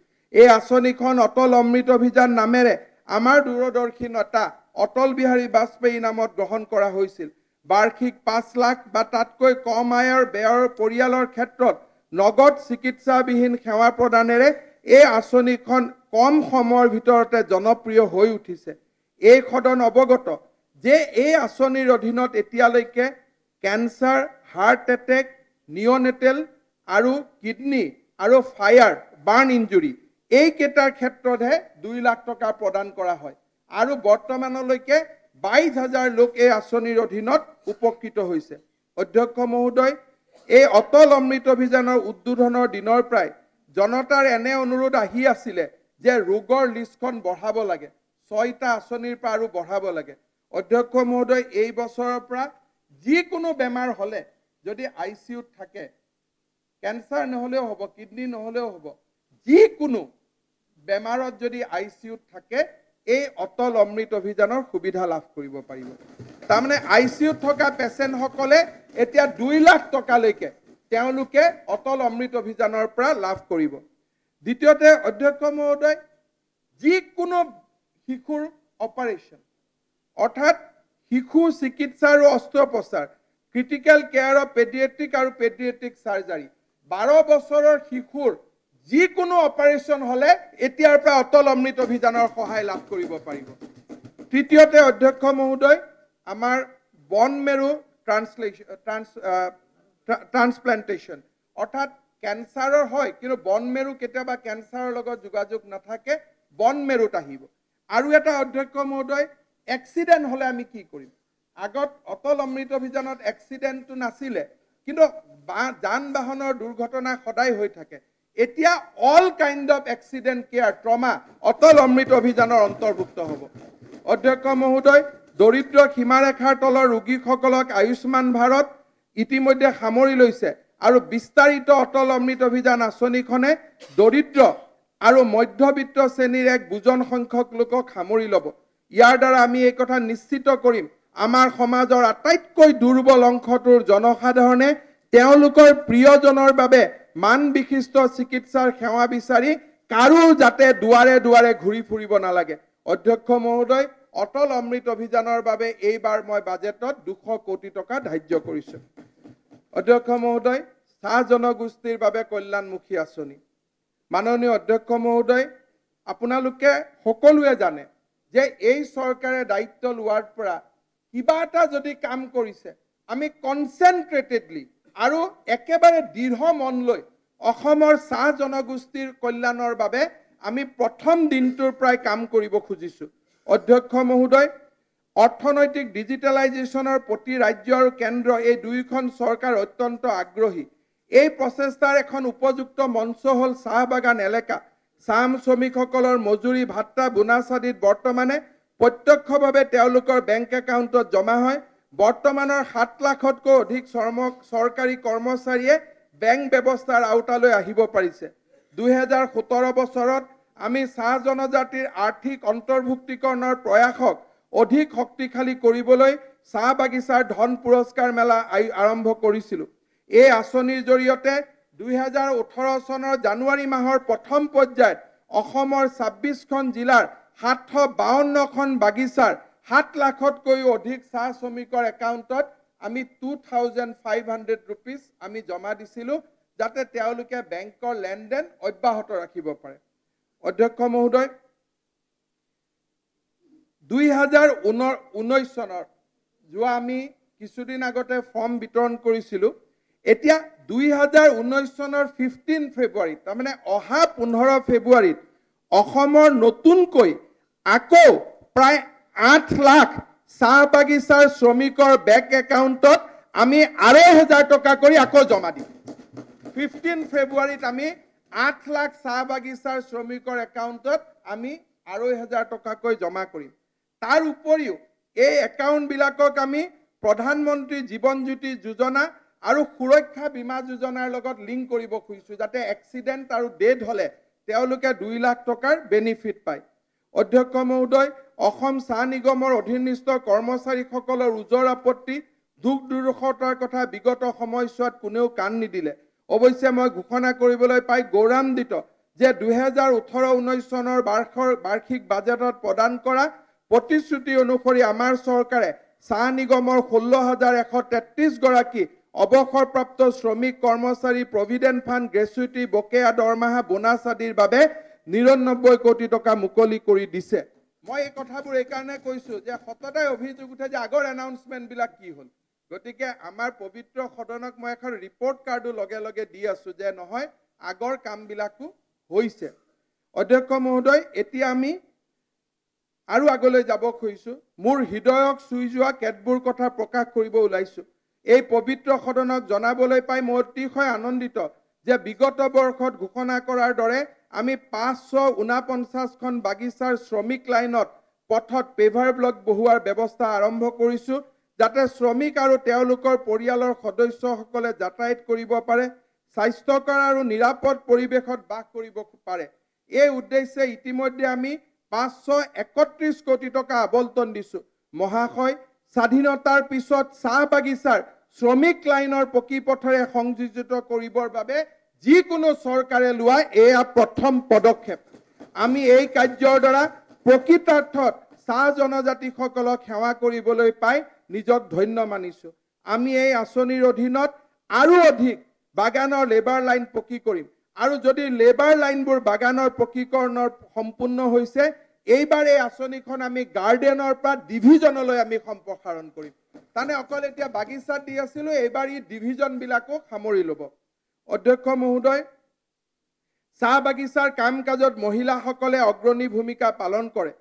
এই আঁচনিখন অটল অমৃত অভিযান নামেৰে আমাৰ দূৰদৰ্শী নেতা অটল বিহাৰী বাজপেয়ীৰ নামত গ্ৰহণ কৰা হৈছিল বাৰ্ষিক পাঁচ লাখ বা তাতকৈ কম আয়ৰ বেয়ৰ পৰিয়ালৰ ক্ষেত্ৰত নগদ চিকিৎসাবিহীন সেৱা প্ৰদানেৰে এই আঁচনিখন কম সময়ৰ ভিতৰতে জনপ্ৰিয় হৈ উঠিছে এই সদন অৱগত যে এই আঁচনিৰ অধীনত এতিয়ালৈকে কেঞ্চাৰ হাৰ্ট এটেক নিঅনেটেল আৰু কিডনী আৰু ফায়াৰ বাৰ্ণ ইঞ্জুৰী এইকেইটাৰ ক্ষেত্ৰতহে দুই লাখ টকা প্ৰদান কৰা হয় আৰু বৰ্তমানলৈকে বাইছ হাজাৰ লোক এই আঁচনিৰ অধীনত উপকৃত হৈছে অধ্যক্ষ মহোদয় এই অটল অমৃত অভিযানৰ উদ্বোধনৰ দিনৰ পৰাই জনতাৰ এনে অনুৰোধ আহি আছিলে যে ৰোগৰ লিষ্টখন বঢ়াব লাগে ছয়টা আঁচনিৰ পৰা আৰু বঢ়াব লাগে অধ্যক্ষ মহোদয় এই বছৰৰ পৰা যিকোনো বেমাৰ হ'লে যদি আই চি ইউত থাকে কেঞ্চাৰ নহ'লেও হ'ব কিডনী নহ'লেও হ'ব যিকোনো বেমাৰত যদি আই চি ইউত থাকে এই অটল অমৃত অভিযানৰ সুবিধা লাভ কৰিব পাৰিব তাৰমানে আই চি ইউত থকা পেচেণ্টসকলে এতিয়া দুই লাখ টকালৈকে তেওঁলোকে অটল অমৃত অভিযানৰ পৰা লাভ কৰিব দ্বিতীয়তে অধ্যক্ষ মহোদয় যিকোনো শিশুৰ অপাৰেশ্যন অৰ্থাৎ শিশু চিকিৎসা আৰু অস্ত্ৰোপচাৰ ক্ৰিটিকেল কেয়াৰৰ পেডিয়েট্ৰিক আৰু পেডিয়েট্ৰিক চাৰ্জাৰী বাৰ বছৰৰ শিশুৰ যিকোনো অপাৰেশ্যন হ'লে এতিয়াৰ পৰা অটল অমৃত অভিযানৰ সহায় লাভ কৰিব পাৰিব তৃতীয়তে অধ্যক্ষ মহোদয় আমাৰ বনমেৰু ট্ৰান্সলেশ্যন ট্ৰান্স ট্ৰান্সপ্লেণ্টেশ্যন অৰ্থাৎ কেঞ্চাৰৰ হয় কিন্তু বন মেৰু কেতিয়াবা কেঞ্চাৰৰ লগত যোগাযোগ নাথাকে বন মেৰুত আহিব আৰু এটা অধ্যক্ষ মহোদয় এক্সিডেণ্ট হ'লে আমি কি কৰিম আগত অটল অমৃত অভিযানত এক্সিডেণ্টটো নাছিলে কিন্তু বা যান বাহনৰ দুৰ্ঘটনা সদায় হৈ থাকে এতিয়া all kind of accident care trauma Atal Amrit অভিযানৰ অন্তৰ্ভুক্ত হ'ব অধ্যক্ষ মহোদয় দৰিদ্ৰ সীমাৰেখাৰ তলৰ ৰোগীসকলক আয়ুষ্মান ভাৰত ইতিমধ্যে সামৰি লৈছে আৰু বিস্তাৰিত অটল অমৃত অভিযান আঁচনিখনে দৰিদ্ৰ আৰু মধ্যবিত্ত শ্ৰেণীৰ এক বুজন সংখ্যক লোকক সামৰি ল'ব ইয়াৰ দ্বাৰা আমি এই কথা নিশ্চিত কৰিম আমাৰ সমাজৰ আটাইতকৈ দুৰ্বল অংশটোৰ জনসাধাৰণে তেওঁলোকৰ প্ৰিয়জনৰ বাবে মান বিশিষ্ট চিকিৎসাৰ সেৱা বিচাৰি কাৰো যাতে দুৱাৰে দুৱাৰে ঘূৰি ফুৰিব নালাগে অধ্যক্ষ মহোদয় অটল অমৃত অভিযানৰ বাবে এইবাৰ মই বাজেটত দুশ কোটি টকা ধাৰ্য কৰিছোঁ অধ্যক্ষ মহোদয় চাহ জনগোষ্ঠীৰ বাবে কল্যাণমুখী আঁচনি মাননীয় অধ্যক্ষ মহোদয় আপোনালোকে সকলোৱে জানে যে এই চৰকাৰে দায়িত্ব লোৱাৰ পৰা কিবা এটা যদি কাম কৰিছে আমি কনচেনট্ৰেটেডলি আৰু একেবাৰে দৃঢ় মন লৈ অসমৰ চাহ জনগোষ্ঠীৰ কল্যাণৰ বাবে আমি প্ৰথম দিনটোৰ পৰাই কাম কৰিব খুজিছোঁ অধ্যক্ষ মহোদয় অৰ্থনৈতিক ডিজিটেলাইজেশ্যনৰ প্ৰতি ৰাজ্য আৰু কেন্দ্ৰ এই দুয়োখন চৰকাৰ অত্যন্ত আগ্ৰহী এই প্ৰচেষ্টাৰ এখন উপযুক্ত মঞ্চ হ'ল চাহ বাগান এলেকা চাম শ্ৰমিকসকলৰ মজুৰি ভাট্টা বোনাছ আদিত বৰ্তমানে প্ৰত্যক্ষভাৱে তেওঁলোকৰ বেংক একাউণ্টত জমা হয় বৰ্তমানৰ সাত লাখতকৈ অধিক চৰ্ম চৰকাৰী কৰ্মচাৰীয়ে বেংক ব্যৱস্থাৰ আওতালৈ আহিব পাৰিছে দুহেজাৰ সোতৰ বছৰত আমি চাহ জনজাতিৰ আৰ্থিক অন্তৰ্ভুক্তিকৰণৰ প্ৰয়াসক অধিক শক্তিশালী কৰিবলৈ চাহ বাগিচাৰ ধন পুৰস্কাৰ মেলা আৰম্ভ কৰিছিলোঁ এই আঁচনিৰ জৰিয়তে দুহেজাৰ ওঠৰ চনৰ জানুৱাৰী মাহৰ প্ৰথম পৰ্যায়ত অসমৰ ছাব্বিছখন জিলাৰ সাতশ বাৱন্নখন বাগিচাৰ সাত লাখতকৈও অধিক চাহ শ্ৰমিকৰ একাউণ্টত আমি two thousand five hundred rupees আমি জমা দিছিলোঁ যাতে তেওঁলোকে বেংকৰ লেনদেন অব্যাহত ৰাখিব পাৰে অধ্যক্ষ মহোদয় দুই হাজাৰ ঊনৰ ঊনৈছ চনৰ যোৱা আমি কিছুদিন আগতে ফৰ্ম বিতৰণ কৰিছিলোঁ এতিয়া দুই হাজাৰ ঊনৈছ চনৰ ফিফটিন ফেব্ৰুৱাৰীত তাৰমানে অহা পোন্ধৰ ফেব্ৰুৱাৰীত অসমৰ নতুনকৈ আকৌ প্ৰায় আঠ লাখ চাহ বাগিচাৰ শ্ৰমিকৰ বেংক একাউণ্টত আমি আঢ়ৈ হেজাৰ টকা কৰি আকৌ জমা দিম ফিফটিন ফেব্ৰুৱাৰীত আমি আঠ লাখ চাহ বাগিচাৰ শ্ৰমিকৰ একাউণ্টত আমি আঢ়ৈ হেজাৰ টকাকৈ জমা কৰিম তাৰ উপৰিও এই একাউণ্টবিলাকক আমি প্ৰধানমন্ত্ৰী জীৱনজ্যোতি যোজনা আৰু সুৰক্ষা বীমা যোজনাৰ লগত লিংক কৰিব খুজিছোঁ যাতে এক্সিডেণ্ট আৰু ডেথ হ'লে তেওঁলোকে দুই লাখ টকাৰ বেনিফিট পায় অধ্যক্ষ মহোদয় অসম চাহ নিগমৰ অধীনস্থ কৰ্মচাৰীসকলৰ ওজৰ আপত্তি দুখ দুৰ্দশতাৰ কথা বিগত সময়ছোৱাত কোনেও কাণ নিদিলে অৱশ্যে মই ঘোষণা কৰিবলৈ পাই গৌৰৱান্বিত যে দুহেজাৰ ওঠৰ ঊনৈছ চনৰ বাৰ্ষৰ বাৰ্ষিক বাজেটত প্ৰদান কৰা প্ৰতিশ্ৰুতি অনুসৰি আমাৰ চৰকাৰে চাহ নিগমৰ ষোল্ল হাজাৰ এশ তেত্ৰিছগৰাকী অৱসৰপ্ৰাপ্ত শ্ৰমিক কৰ্মচাৰী প্ৰভিডেণ্ট ফাণ্ড গ্ৰেচুইটি বকেয়া দৰমহা বোনাছ আদিৰ বাবে নিৰান্নব্বৈ কোটি টকা মুকলি কৰি দিছে মই এই কথাবোৰ এইকাৰণে কৈছোঁ যে সততাই অভিযোগ উঠে যে আগৰ এনাউন্সমেণ্টবিলাক কি হ'ল গতিকে আমাৰ পবিত্ৰ সদনক মই এখন ৰিপৰ্ট কাৰ্ডো লগে লগে দি আছোঁ যে নহয় আগৰ কামবিলাকো হৈছে অধ্যক্ষ মহোদয় এতিয়া আমি আৰু আগলৈ যাব খুজিছোঁ মোৰ হৃদয়ক চুই যোৱা কেতবোৰ কথা প্ৰকাশ কৰিব ওলাইছোঁ এই পবিত্ৰ সদনক জনাবলৈ পাই মই অতিশয় আনন্দিত যে বিগত বৰ্ষত ঘোষণা কৰাৰ দৰে আমি পাঁচশ ঊনাপঞ্চাছখন বাগিচাৰ শ্ৰমিক লাইনত পথত পেভাৰ ব্লক বহোৱাৰ ব্যৱস্থা আৰম্ভ কৰিছোঁ যাতে শ্ৰমিক আৰু তেওঁলোকৰ পৰিয়ালৰ সদস্যসকলে যাতায়ত কৰিব পাৰে স্বাস্থ্যকৰ আৰু নিৰাপদ পৰিৱেশত বাস কৰিব পাৰে এই উদ্দেশ্যে ইতিমধ্যে আমি পাঁচশ একত্ৰিছ কোটি টকা আৱণ্টন দিছোঁ মহাশয় স্বাধীনতাৰ পিছত চাহ বাগিচাৰ শ্ৰমিক লাইনৰ পকী পথেৰে সংযোজিত কৰিবৰ বাবে যিকোনো চৰকাৰে লোৱা এয়া প্ৰথম পদক্ষেপ আমি এই কাৰ্যৰ দ্বাৰা প্ৰকৃতাৰ্থত চাহ জনজাতিসকলক সেৱা কৰিবলৈ পাই নিজক ধন্য মানিছোঁ আমি এই আঁচনিৰ অধীনত আৰু অধিক বাগানৰ লেবাৰ লাইন পকী কৰিম আৰু যদি লেবাৰ লাইনবোৰ বাগানৰ পকীকৰণৰ সম্পূৰ্ণ হৈছে এইবাৰ এই আঁচনিখন আমি গাৰ্ডেনৰ পৰা ডিভিজনলৈ আমি সম্প্ৰসাৰণ কৰিম তাৰমানে অকল এতিয়া বাগিচাত দি আছিলোঁ এইবাৰ এই ডিভিজনবিলাকো সামৰি ল'ব অধ্যক্ষ মহোদয় চাহ বাগিচাৰ কাম কাজত মহিলাসকলে অগ্ৰণী ভূমিকা পালন কৰে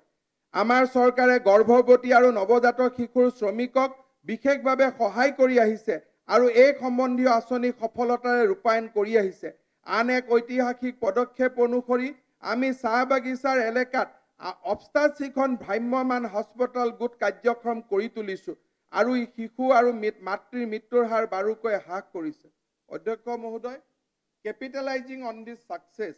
আমাৰ চৰকাৰে গৰ্ভৱতী আৰু নৱজাতক শিশুৰ শ্ৰমিকক বিশেষভাৱে সহায় কৰি আহিছে আৰু এই সম্বন্ধীয় আঁচনি সফলতাৰে ৰূপায়ণ কৰি আহিছে আন এক ঐতিহাসিক পদক্ষেপ অনুসৰি আমি চাহ বাগিচাৰ এলেকাত অপষ্টাচিখন ভ্ৰাম্যমান হস্পিটেল গোট কাৰ্যক্ষম কৰি তুলিছোঁ আৰু ই শিশু আৰু মাতৃৰ মৃত্যুৰ হাৰ বাৰুকৈ হ্ৰাস কৰিছে অধ্যক্ষ মহোদয় কেপিটেলাইজিং অন দিছ ছাকচেছ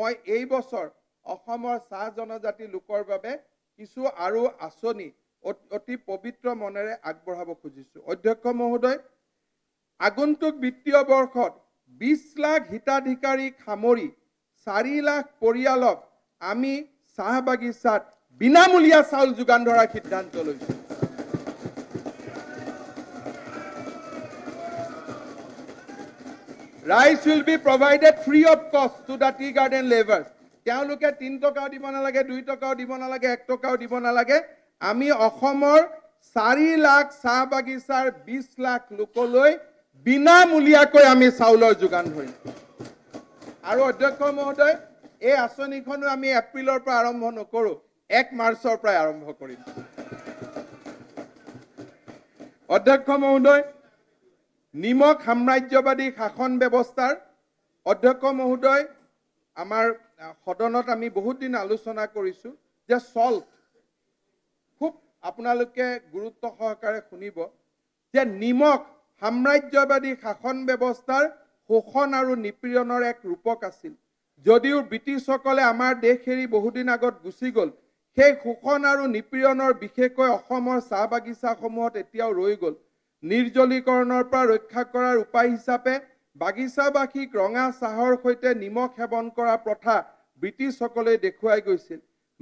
মই এই বছৰ অসমৰ চাহ জনজাতি লোকৰ বাবে কিছু আৰু আঁচনি অতি পবিত্ৰ মনেৰে আগবঢ়াব খুজিছোঁ অধ্যক্ষ মহোদয় আগন্তুক বিত্তীয় বৰ্ষত বিছ লাখ হিতাধিকাৰীক সামৰি চাৰি লাখ পৰিয়ালক আমি চাহ বাগিচাত বিনামূলীয়া চাউল যোগান ধৰাৰ সিদ্ধান্ত লৈছোঁ rice will be provided free of cost to the tea garden laborers তেওঁলোকে তিনি টকাও দিব নালাগে দুই টকাও দিব নালাগে এক টকাও দিব নালাগে আমি অসমৰ চাৰি লাখ চাহ বাগিচাৰ বিশ লাখ লোকলৈ বিনামূলীয়াকৈ আমি চাউলৰ যোগান ধৰিম আৰু অধ্যক্ষ মহোদয় এই আঁচনিখনো আমি এপ্ৰিলৰ পৰা আৰম্ভ নকৰোঁ এক মাৰ্চৰ পৰাই আৰম্ভ কৰিম অধ্যক্ষ মহোদয় নিমখ সাম্ৰাজ্যবাদী শাসন ব্যৱস্থাৰ অধ্যক্ষ মহোদয় আমাৰ সদনত আমি বহুত দিন আলোচনা কৰিছোঁ যে চল্ট খুব আপোনালোকে গুৰুত্ব সহকাৰে শুনিব যে নিমখ সাম্ৰাজ্যবাদী শাসন ব্যৱস্থাৰ শোষণ আৰু নিপীড়নৰ এক ৰূপক আছিল যদিও ব্ৰিটিছসকলে আমাৰ দেশ এৰি বহুদিন আগত গুচি গ'ল সেই শোষণ আৰু নিপীড়নৰ বিশেষকৈ অসমৰ চাহ বাগিচাসমূহত এতিয়াও ৰৈ গ'ল নিৰ্জলীকৰণৰ পৰা ৰক্ষা কৰাৰ উপায় হিচাপে বাগিচাবাসীক ৰঙা চাহৰ সৈতে নিমখ সেৱন কৰা প্ৰথা ব্ৰিটিছসকলে দেখুৱাই গৈছিল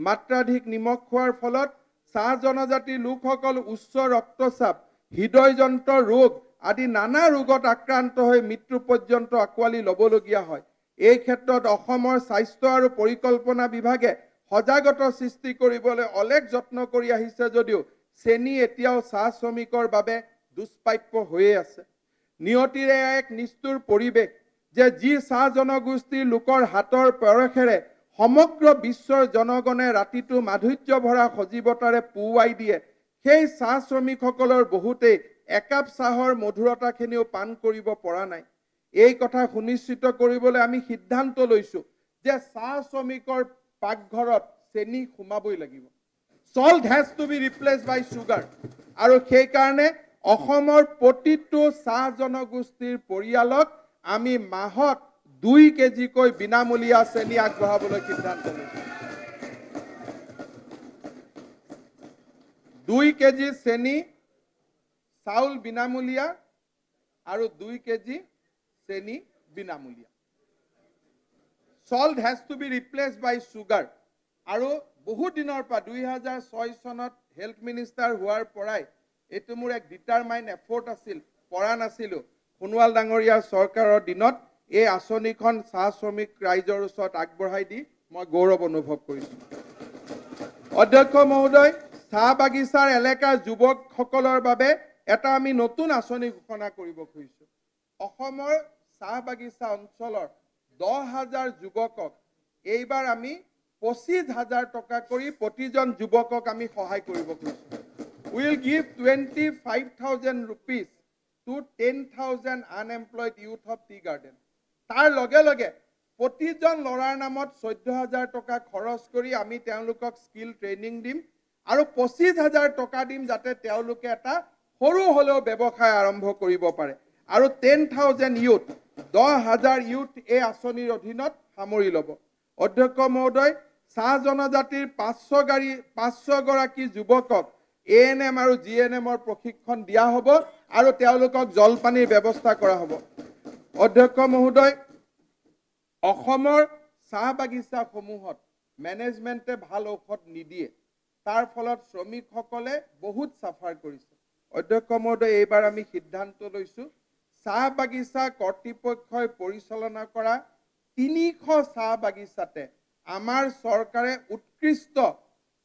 মাত্ৰাধিক নিমখ খোৱাৰ ফলত চাহ জনজাতিৰ লোকসকল উচ্চ ৰক্তচাপ হৃদয়যন্ত্ৰ ৰোগ আদি নানা ৰোগত আক্ৰান্ত হৈ মৃত্যু পৰ্যন্ত আঁকোৱালি ল'বলগীয়া হয় এই ক্ষেত্ৰত অসমৰ স্বাস্থ্য আৰু পৰিকল্পনা বিভাগে সজাগত সৃষ্টি কৰিবলৈ অলেখ যত্ন কৰি আহিছে যদিও চেনী এতিয়াও চাহ শ্ৰমিকৰ বাবে দুষ্প্ৰাপ্য হৈয়ে আছে নিয়তিৰে এক নিষ্ঠুৰ পৰিৱেশ যে যি চাহ জনগোষ্ঠীৰ লোকৰ হাতৰ পৰশেৰে সমগ্ৰ বিশ্বৰ জনগণে ৰাতিটো মাধুৰ্য ভৰা সজীৱতাৰে পুৱাই দিয়ে সেই চাহ শ্ৰমিকসকলৰ বহুতেই একাপ চাহৰ মধুৰতাখিনিও পাণ কৰিব পৰা নাই এই কথা সুনিশ্চিত কৰিবলৈ আমি সিদ্ধান্ত লৈছোঁ যে চাহ শ্ৰমিকৰ পাকঘৰত চেনি সোমাবই লাগিব salt has to be replace by sugar আৰু সেইকাৰণে অসমৰ প্ৰতিটো চাহ জনগোষ্ঠীৰ পৰিয়ালক আমি মাহত দুই কেজিকৈ বিনামূলীয়া চেনি আগবঢ়াবলৈ সিদ্ধান্ত লৈছোঁ দুই কেজি চেনি চাউল বিনামূলীয়া আৰু দুই কেজি চেনি বিনামূলীয়া salt has to be replace by sugar আৰু বহুত দিনৰ পৰা দুই হাজাৰ ছয় চনত হেল্থ মিনিষ্টাৰ হোৱাৰ পৰাই এইটো মোৰ এক ডিটাৰমাইণ্ড এফৰ্ট আছিল কৰা নাছিলোঁ সোণোৱাল ডাঙৰীয়াৰ চৰকাৰৰ দিনত এই আঁচনিখন চাহ শ্ৰমিক ৰাইজৰ ওচৰত আগবঢ়াই দি মই গৌৰৱ অনুভৱ কৰিছোঁ অধ্যক্ষ মহোদয় চাহ বাগিচাৰ এলেকাৰ যুৱকসকলৰ বাবে এটা আমি নতুন আঁচনি ঘোষণা কৰিব খুজিছোঁ অসমৰ চাহ বাগিচা অঞ্চলৰ দহ হাজাৰ যুৱকক এইবাৰ আমি পঁচিছ হাজাৰ টকা কৰি প্ৰতিজন যুৱকক আমি সহায় কৰিব খুজিছোঁ we will give 25000 rupees to 10000 unemployed youth of tea garden tar loge loge protijon lorar namot 14000 taka kharos kori ami teolukok skill training dim aru 25000 taka dim jate teoluke eta horu holo byabohar arambho koribo pare aru 10000 youth 10000 youth e asonir odhinot hamori lobo অধ্যক্ষ মহোদয় চাহ জনজাতিৰ পাঁচশ গাড়ী পাঁচশগৰাকী যুৱকক এ এন এম আৰু জি এন এমৰ প্ৰশিক্ষণ দিয়া হ'ব আৰু তেওঁলোকক জলপানীৰ ব্যৱস্থা কৰা হ'ব অধ্যক্ষ মহোদয় অসমৰ চাহ বাগিচাসমূহত মেনেজমেণ্টে ভাল ঔষধ নিদিয়ে তাৰ ফলত শ্ৰমিকসকলে বহুত চাফাৰ কৰিছে অধ্যক্ষ মহোদয় এইবাৰ আমি সিদ্ধান্ত লৈছোঁ চাহ বাগিচা কৰ্তৃপক্ষই পৰিচালনা কৰা তিনিশ চাহ বাগিচাতে আমাৰ চৰকাৰে উৎকৃষ্ট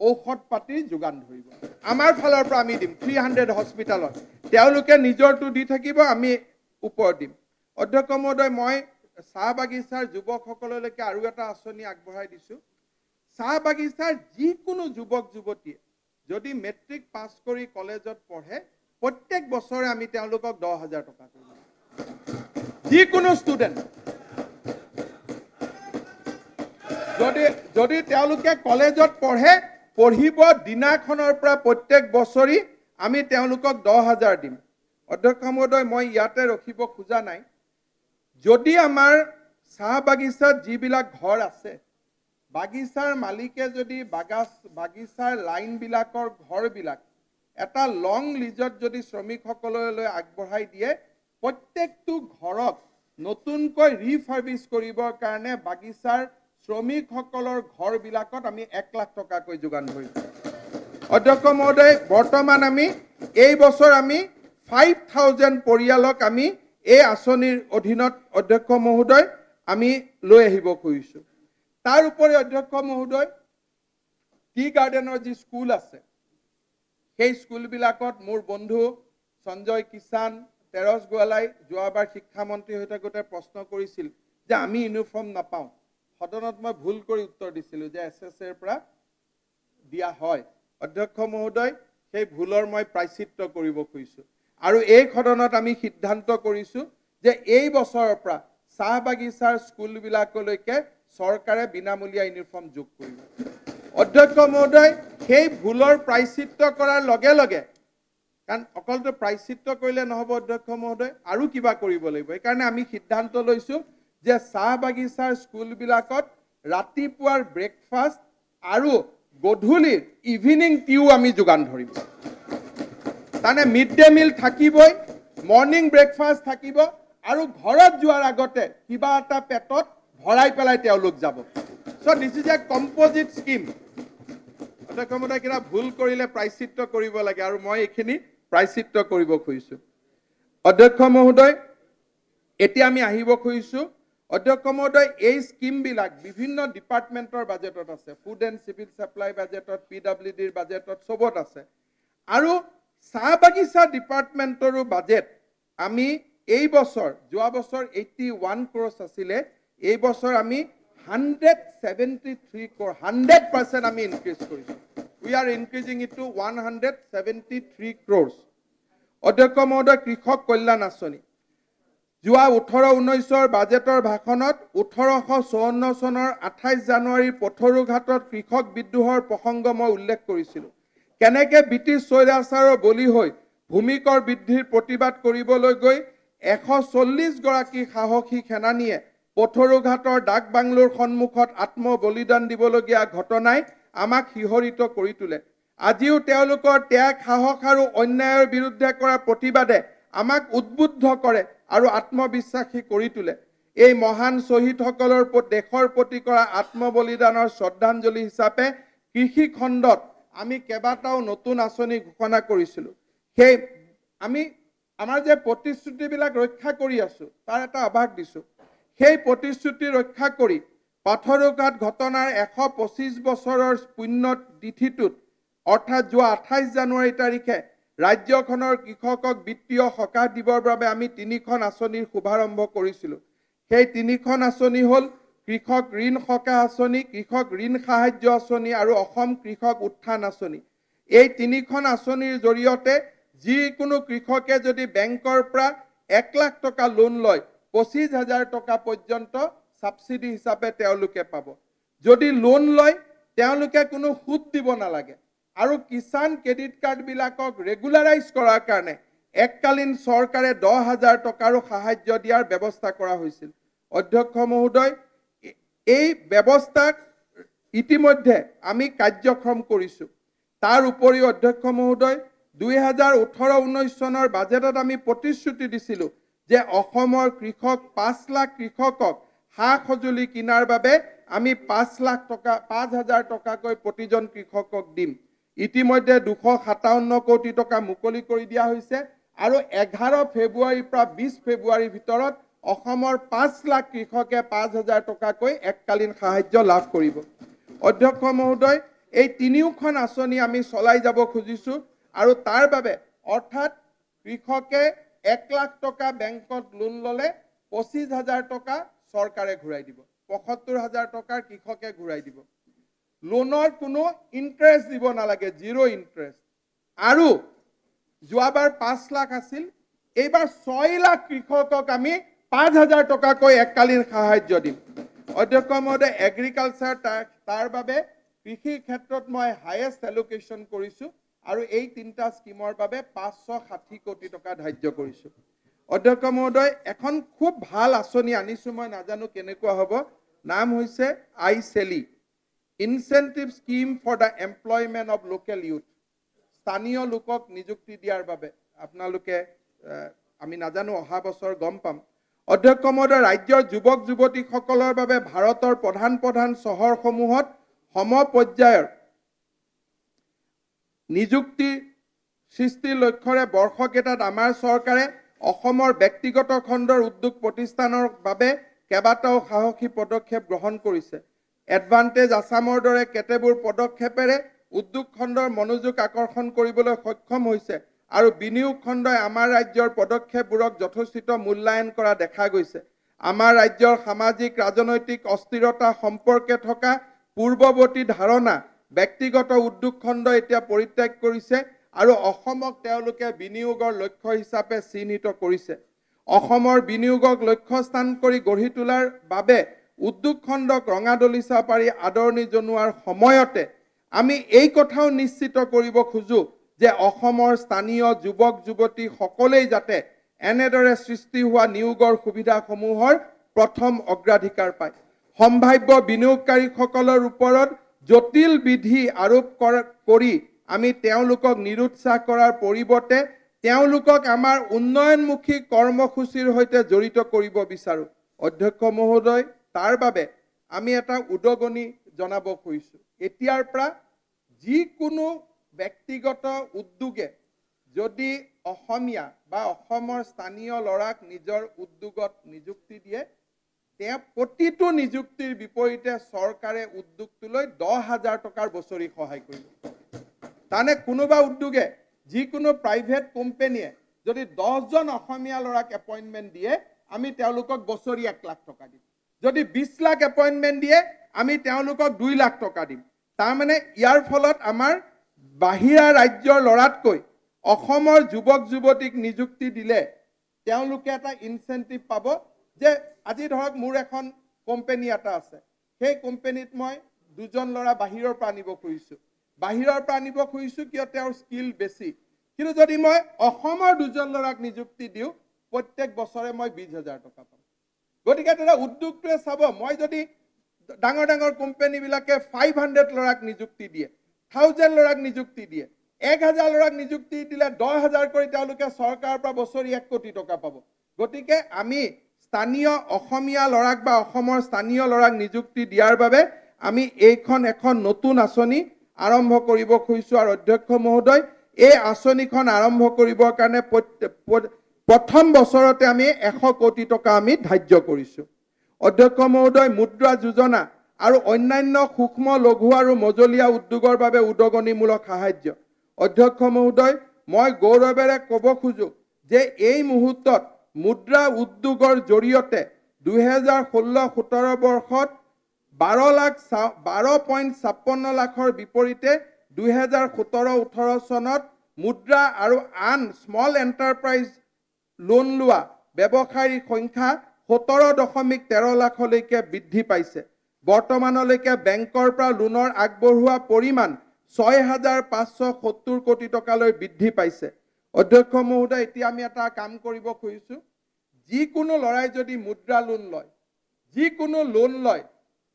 ঔষধ পাতি যোগান ধৰিব আমাৰ ফালৰ পৰা আমি দিম থ্ৰী হাণ্ড্ৰেড হস্পিটেলত তেওঁলোকে নিজৰটো দি থাকিব আমি ওপৰত দিম অধ্যক্ষ মহোদয় মই চাহ বাগিচাৰ যুৱকসকললৈকে আৰু এটা আঁচনি আগবঢ়াই দিছোঁ চাহ বাগিচাৰ যিকোনো যুৱক যুৱতীয়ে যদি মেট্ৰিক পাছ কৰি কলেজত পঢ়ে প্ৰত্যেক বছৰে আমি তেওঁলোকক দহ হাজাৰ টকা কৰিম যিকোনো ষ্টুডেণ্ট যদি যদি তেওঁলোকে কলেজত পঢ়ে পঢ়িব দিনাখনৰ পৰা প্ৰত্যেক বছৰি আমি তেওঁলোকক দহ হাজাৰ দিম অধ্যক্ষ মহোদয় মই ইয়াতে ৰখিব খোজা নাই যদি আমাৰ চাহ বাগিচাত যিবিলাক ঘৰ আছে বাগিচাৰ মালিকে যদি বাগা বাগিচাৰ লাইনবিলাকৰ ঘৰবিলাক এটা লং লিজত যদি শ্ৰমিকসকললৈ আগবঢ়াই দিয়ে প্ৰত্যেকটো ঘৰক নতুনকৈ ৰিফাৰ্বিছ কৰিবৰ কাৰণে বাগিচাৰ শ্ৰমিকসকলৰ ঘৰবিলাকত আমি এক লাখ টকাকৈ যোগান ধৰিছোঁ অধ্যক্ষ মহোদয় বৰ্তমান আমি এই বছৰ আমি ফাইভ থাউজেণ্ড পৰিয়ালক আমি এই আঁচনিৰ অধীনত অধ্যক্ষ মহোদয় আমি লৈ আহিব খুজিছোঁ তাৰ উপৰি অধ্যক্ষ মহোদয় টি গাৰ্ডেনৰ যি স্কুল আছে সেই স্কুলবিলাকত মোৰ বন্ধু সঞ্জয় কিষাণ তেৰছ গোৱালাই যোৱাবাৰ শিক্ষামন্ত্ৰী হৈ থাকোঁতে প্ৰশ্ন কৰিছিল যে আমি ইউনিফৰ্ম নাপাওঁ সদনত মই ভুল কৰি উত্তৰ দিছিলোঁ যে এছ এছ এৰ পৰা দিয়া হয় অধ্যক্ষ মহোদয় সেই ভুলৰ মই প্ৰাচিত্ৰ কৰিব খুজিছোঁ আৰু এই সদনত আমি সিদ্ধান্ত কৰিছোঁ যে এই বছৰৰ পৰা চাহ বাগিচাৰ স্কুলবিলাকলৈকে চৰকাৰে বিনামূলীয়া ইউনিফৰ্ম যোগ কৰিব অধ্যক্ষ মহোদয় সেই ভুলৰ প্ৰাচিত্ৰ কৰাৰ লগে লগে কাৰণ অকলতো প্ৰাচিত্ৰ কৰিলে নহ'ব অধ্যক্ষ মহোদয় আৰু কিবা কৰিব লাগিব সেইকাৰণে আমি সিদ্ধান্ত লৈছোঁ যে চাহ বাগিচাৰ স্কুলবিলাকত ৰাতিপুৱাৰ ব্ৰেকফাষ্ট আৰু গধূলিৰ ইভিনিং টিও আমি যোগান ধৰিম তাৰমানে মিড ডে মিল থাকিবই মৰ্ণিং ব্ৰেকফাষ্ট থাকিব আৰু ঘৰত যোৱাৰ আগতে কিবা এটা পেটত ভৰাই পেলাই তেওঁলোক যাব so' this is a composite scheme অধ্যক্ষ মতে কিবা ভুল কৰিলে প্ৰায়চিত্ৰ কৰিব লাগে আৰু মই এইখিনি প্ৰায়চিত্ৰ কৰিব খুজিছোঁ অধ্যক্ষ মহোদয় এতিয়া আমি আহিব খুজিছোঁ অধ্যক্ষ মহোদয় এই স্কিমবিলাক বিভিন্ন ডিপাৰ্টমেণ্টৰ বাজেটত আছে ফুড এণ্ড চিভিল ছাপ্লাই বাজেটত পি ডাব্লিউ ডিৰ বাজেটত চবত আছে আৰু চাহ বাগিচা ডিপাৰ্টমেণ্টৰো বাজেট আমি এই বছৰ যোৱা বছৰ এইটি ওৱান ক্ৰছ আছিলে এই বছৰ আমি hundred seventy three crore hundred percent আমি ইনক্ৰিজ কৰিছোঁ we are increasing it to one hundred seventy three crores অধ্যক্ষ মহোদয় কৃষক কল্যাণ আঁচনি যোৱা ওঠৰ ঊনৈছৰ বাজেটৰ ভাষণত ওঠৰশ চৌৱন্ন চনৰ আঠাইছ জানুৱাৰীৰ পথৰুঘাটত কৃষক বিদ্ৰোহৰ প্ৰসংগ মই উল্লেখ কৰিছিলোঁ কেনেকৈ ব্ৰিটিছ স্বৈৰাচাৰৰ বলি হৈ ভূমিকৰ বৃদ্ধিৰ প্ৰতিবাদ কৰিবলৈ গৈ এশ চল্লিছগৰাকী সাহসী সেনানীয়ে পথৰুঘাটৰ ডাক বাংলোৰ সন্মুখত আত্ম বলিদান দিবলগীয়া ঘটনাই আমাক শিহৰিত কৰি তোলে আজিও তেওঁলোকৰ ত্যাগ সাহস আৰু অন্যায়ৰ বিৰুদ্ধে কৰা প্ৰতিবাদে আমাক উদ্বুদ্ধ কৰে আৰু আত্মবিশ্বাসী কৰি তোলে এই মহান শ্বহীদসকলৰ প্ৰতি দেশৰ প্ৰতি কৰা আত্মবলিদানৰ শ্ৰদ্ধাঞ্জলি হিচাপে কৃষি খণ্ডত আমি কেইবাটাও নতুন আঁচনি ঘোষণা কৰিছিলোঁ সেই আমি আমাৰ যে প্ৰতিশ্ৰুতিবিলাক ৰক্ষা কৰি আছোঁ তাৰ এটা আভাস দিছোঁ সেই প্ৰতিশ্ৰুতি ৰক্ষা কৰি পাথৰঘাট ঘটনাৰ এশ পঁচিছ বছৰৰ পুণ্য তিথিটোত অৰ্থাৎ যোৱা আঠাইছ জানুৱাৰী তাৰিখে ৰাজ্যখনৰ কৃষকক বিত্তীয় সকাহ দিবৰ বাবে আমি তিনিখন আঁচনিৰ শুভাৰম্ভ কৰিছিলোঁ সেই তিনিখন আঁচনি হ'ল কৃষক ঋণ সকাহ আঁচনি কৃষক ঋণ সাহাৰ্য আঁচনি আৰু অসম কৃষক উত্থান আঁচনি এই তিনিখন আঁচনিৰ জৰিয়তে যিকোনো কৃষকে যদি বেংকৰ পৰা এক লাখ টকা লোন লয় পঁচিছ হাজাৰ টকা পৰ্যন্ত ছাবচিডি হিচাপে তেওঁলোকে পাব যদি লোন লয় তেওঁলোকে কোনো সুত দিব নালাগে আৰু কিষাণ ক্ৰেডিট কাৰ্ডবিলাকক ৰেগুলাৰাইজ কৰাৰ কাৰণে এককালীন চৰকাৰে দহ হাজাৰ টকাৰো সাহায্য দিয়াৰ ব্যৱস্থা কৰা হৈছিল অধ্যক্ষ মহোদয় এই ব্যৱস্থাক ইতিমধ্যে আমি কাৰ্যক্ষম কৰিছোঁ তাৰ উপৰিও অধ্যক্ষ মহোদয় দুই হাজাৰ ওঠৰ ঊনৈছ চনৰ বাজেটত আমি প্ৰতিশ্ৰুতি দিছিলোঁ যে অসমৰ কৃষক পাঁচ লাখ কৃষকক সা সঁজুলি কিনাৰ বাবে আমি পাঁচ লাখ টকা পাঁচ হাজাৰ টকাকৈ প্ৰতিজন কৃষকক দিম ইতিমধ্যে দুশ সাতাৱন্ন কোটি টকা মুকলি কৰি দিয়া হৈছে আৰু এঘাৰ ফেব্ৰুৱাৰীৰ পৰা বিছ ফেব্ৰুৱাৰীৰ ভিতৰত অসমৰ পাঁচ লাখ কৃষকে পাঁচ হাজাৰ টকাকৈ এককালীন সাহায্য লাভ কৰিব অধ্যক্ষ মহোদয় এই তিনিওখন আঁচনি আমি চলাই যাব খুজিছোঁ আৰু তাৰ বাবে অৰ্থাৎ কৃষকে এক লাখ টকা বেংকত লোন ল'লে পঁচিছ হাজাৰ টকা চৰকাৰে ঘূৰাই দিব পঁয়সত্তৰ হাজাৰ টকাৰ কৃষকে ঘূৰাই দিব লোনৰ কোনো ইণ্টাৰেষ্ট দিব নালাগে জিৰ' ইণ্টাৰেষ্ট আৰু যোৱাবাৰ পাঁচ লাখ আছিল এইবাৰ ছয় লাখ কৃষকক আমি পাঁচ হাজাৰ টকাকৈ এককালীন সাহাৰ্য দিম অধ্যক্ষ মহোদয় এগ্ৰিকালচাৰ তাৰ তাৰ বাবে কৃষিৰ ক্ষেত্ৰত মই হায়েষ্ট এলোকেশ্যন কৰিছোঁ আৰু এই তিনিটা স্কীমৰ বাবে পাঁচশ ষাঠি কোটি টকা ধাৰ্য কৰিছোঁ অধ্যক্ষ মহোদয় এখন খুব ভাল আঁচনি আনিছোঁ মই নাজানো কেনেকুৱা হ'ব নাম হৈছে আই চেলি incentive scheme for the employment of local youth স্থানীয় লোকক নিযুক্তি দিয়াৰ বাবে আপোনালোকে আমি নাজানো অহা বছৰ গম পাম অধ্যক্ষ মহোদয় ৰাজ্যৰ যুৱক যুৱতীসকলৰ বাবে ভাৰতৰ প্ৰধান প্ৰধান চহৰসমূহত সমপৰ্যায়ৰ নিযুক্তিৰ সৃষ্টিৰ লক্ষ্যৰে বৰ্ষকেইটাত আমাৰ চৰকাৰে অসমৰ ব্যক্তিগত খণ্ডৰ উদ্যোগ প্ৰতিষ্ঠানৰ বাবে কেইবাটাও সাহসী পদক্ষেপ গ্ৰহণ কৰিছে এডভান্টেজ আসামৰ দৰে কেতেবোৰ পদক্ষেপেৰে উদ্যোগ খণ্ডৰ মনোযোগ আকৰ্ষণ কৰিবলৈ সক্ষম হৈছে আৰু বিনিয়োগ খণ্ডই আমাৰ ৰাজ্যৰ পদক্ষেপবোৰক যথোচিত মূল্যায়ন কৰা দেখা গৈছে আমাৰ ৰাজ্যৰ সামাজিক ৰাজনৈতিক অস্থিৰতা সম্পৰ্কে থকা পূৰ্বৱৰ্তী ধাৰণা ব্যক্তিগত উদ্যোগ খণ্ডই এতিয়া পৰিত্যাগ কৰিছে আৰু অসমক তেওঁলোকে বিনিয়োগৰ লক্ষ্য হিচাপে চিহ্নিত কৰিছে অসমৰ বিনিয়োগক লক্ষ্যস্থান কৰি গঢ়ি তোলাৰ বাবে উদ্যোগ খণ্ডক ৰঙাদলিচা পাৰি আদৰণি জনোৱাৰ সময়তে আমি এই কথাও নিশ্চিত কৰিব খোজো যে অসমৰ স্থানীয় যুৱক যুৱতীসকলেই যাতে এনেদৰে সৃষ্টি হোৱা নিয়োগৰ সুবিধাসমূহৰ প্ৰথম অগ্ৰাধিকাৰ পায় সম্ভাৱ্য বিনিয়োগকাৰীসকলৰ ওপৰত জটিল বিধি আৰোপ কৰি আমি তেওঁলোকক নিৰুৎসাহ কৰাৰ পৰিৱৰ্তে তেওঁলোকক আমাৰ উন্নয়নমুখী কৰ্মসূচীৰ সৈতে জড়িত কৰিব বিচাৰোঁ অধ্যক্ষ মহোদয় তাৰ বাবে আমি এটা উদগনি জনাব খুজিছোঁ এতিয়াৰ পৰা যিকোনো ব্যক্তিগত উদ্যোগে যদি অসমীয়া বা অসমৰ স্থানীয় ল'ৰাক নিজৰ উদ্যোগত নিযুক্তি দিয়ে তেওঁ প্ৰতিটো নিযুক্তিৰ বিপৰীতে চৰকাৰে উদ্যোগটোলৈ দহ হাজাৰ টকাৰ বছৰি সহায় কৰিব তাৰমানে কোনোবা উদ্যোগে যিকোনো প্ৰাইভেট কোম্পেনীয়ে যদি দহজন অসমীয়া ল'ৰাক এপইণ্টমেণ্ট দিয়ে আমি তেওঁলোকক বছৰি এক লাখ টকা দিম যদি বিশ লাখ এপইণ্টমেণ্ট দিয়ে আমি তেওঁলোকক দুই লাখ টকা দিম তাৰমানে ইয়াৰ ফলত আমাৰ বাহিৰা ৰাজ্যৰ ল'ৰাতকৈ অসমৰ যুৱক যুৱতীক নিযুক্তি দিলে তেওঁলোকে এটা ইনচেণ্টিভ পাব যে আজি ধৰক মোৰ এখন কোম্পেনী এটা আছে সেই কোম্পেনীত মই দুজন ল'ৰা বাহিৰৰ পৰা আনিব খুজিছোঁ বাহিৰৰ পৰা আনিব খুজিছোঁ কিয় তেওঁৰ স্কিল বেছি কিন্তু যদি মই অসমৰ দুজন ল'ৰাক নিযুক্তি দিওঁ প্ৰত্যেক বছৰে মই বিছ হাজাৰ টকা পাম গতিকে দাদা উদ্যোগটোৱে চাব মই যদি ডাঙৰ ডাঙৰ কোম্পানীবিলাকে ফাইভ হাণ্ড্ৰেড ল'ৰাক নিযুক্তি দিয়ে থাউজেণ্ড ল'ৰাক নিযুক্তি দিয়ে এক হাজাৰ ল'ৰাক নিযুক্তি দিলে দহ হাজাৰ কৰি তেওঁলোকে চৰকাৰৰ পৰা বছৰি এক কোটি টকা পাব গতিকে আমি স্থানীয় অসমীয়া ল'ৰাক বা অসমৰ স্থানীয় ল'ৰাক নিযুক্তি দিয়াৰ বাবে আমি এইখন এখন নতুন আঁচনি আৰম্ভ কৰিব খুজিছোঁ আৰু অধ্যক্ষ মহোদয় এই আঁচনিখন আৰম্ভ কৰিবৰ কাৰণে প্ৰথম বছৰতে আমি এশ কোটি টকা আমি ধাৰ্য কৰিছোঁ অধ্যক্ষ মহোদয় মুদ্ৰা যোজনা আৰু অন্যান্য সূক্ষ্ম লঘু আৰু মজলীয়া উদ্যোগৰ বাবে উদগনিমূলক সাহায্য অধ্যক্ষ মহোদয় মই গৌৰৱেৰে ক'ব খোজোঁ যে এই মুহূৰ্তত মুদ্ৰা উদ্যোগৰ জৰিয়তে দুহেজাৰ ষোল্ল সোতৰ বৰ্ষত বাৰ লাখ চা বাৰ পইণ্ট ছাপন্ন লাখৰ বিপৰীতে দুহেজাৰ সোতৰ ওঠৰ চনত মুদ্ৰা আৰু আন স্মল এণ্টাৰপ্ৰাইজ লোন লোৱা ব্যৱসায়ীৰ সংখ্যা সোতৰ দশমিক তেৰ লাখলৈকে বৃদ্ধি পাইছে বৰ্তমানলৈকে বেংকৰ পৰা লোনৰ আগবঢ়োৱা পৰিমাণ ছয় হাজাৰ পাঁচশ সত্তৰ কোটি টকালৈ বৃদ্ধি পাইছে অধ্যক্ষ মহোদয় এতিয়া আমি এটা কাম কৰিব খুজিছোঁ যিকোনো ল'ৰাই যদি মুদ্ৰা লোন লয় যিকোনো লোন লয়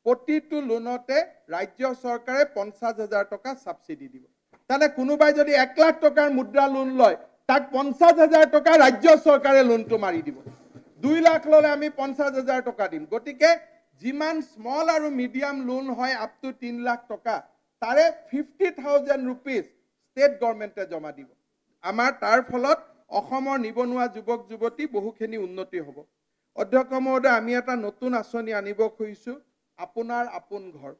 প্ৰতিটো লোনতে ৰাজ্য চৰকাৰে পঞ্চাছ হাজাৰ টকা ছাবচিডি দিব তাৰমানে কোনোবাই যদি এক লাখ টকাৰ মুদ্ৰা লোন লয় তাক পঞ্চাছ হাজাৰ টকা ৰাজ্য চৰকাৰে লোনটো মাৰি দিব দুই লাখ ল'লে আমি পঞ্চাছ হাজাৰ টকা দিম গতিকে যিমান স্মল আৰু মিডিয়াম লোন হয় আপ টু তিনি লাখ টকা তাৰে ফিফটি থাউজেণ্ড ৰুপিজ ষ্টেট গভৰ্ণমেণ্টে জমা দিব আমাৰ তাৰ ফলত অসমৰ নিবনুৱা যুৱক যুৱতী বহুখিনি উন্নতি হ'ব অধ্যক্ষ মহোদয় আমি এটা নতুন আঁচনি আনিব খুজিছোঁ আপোনাৰ আপোন ঘৰ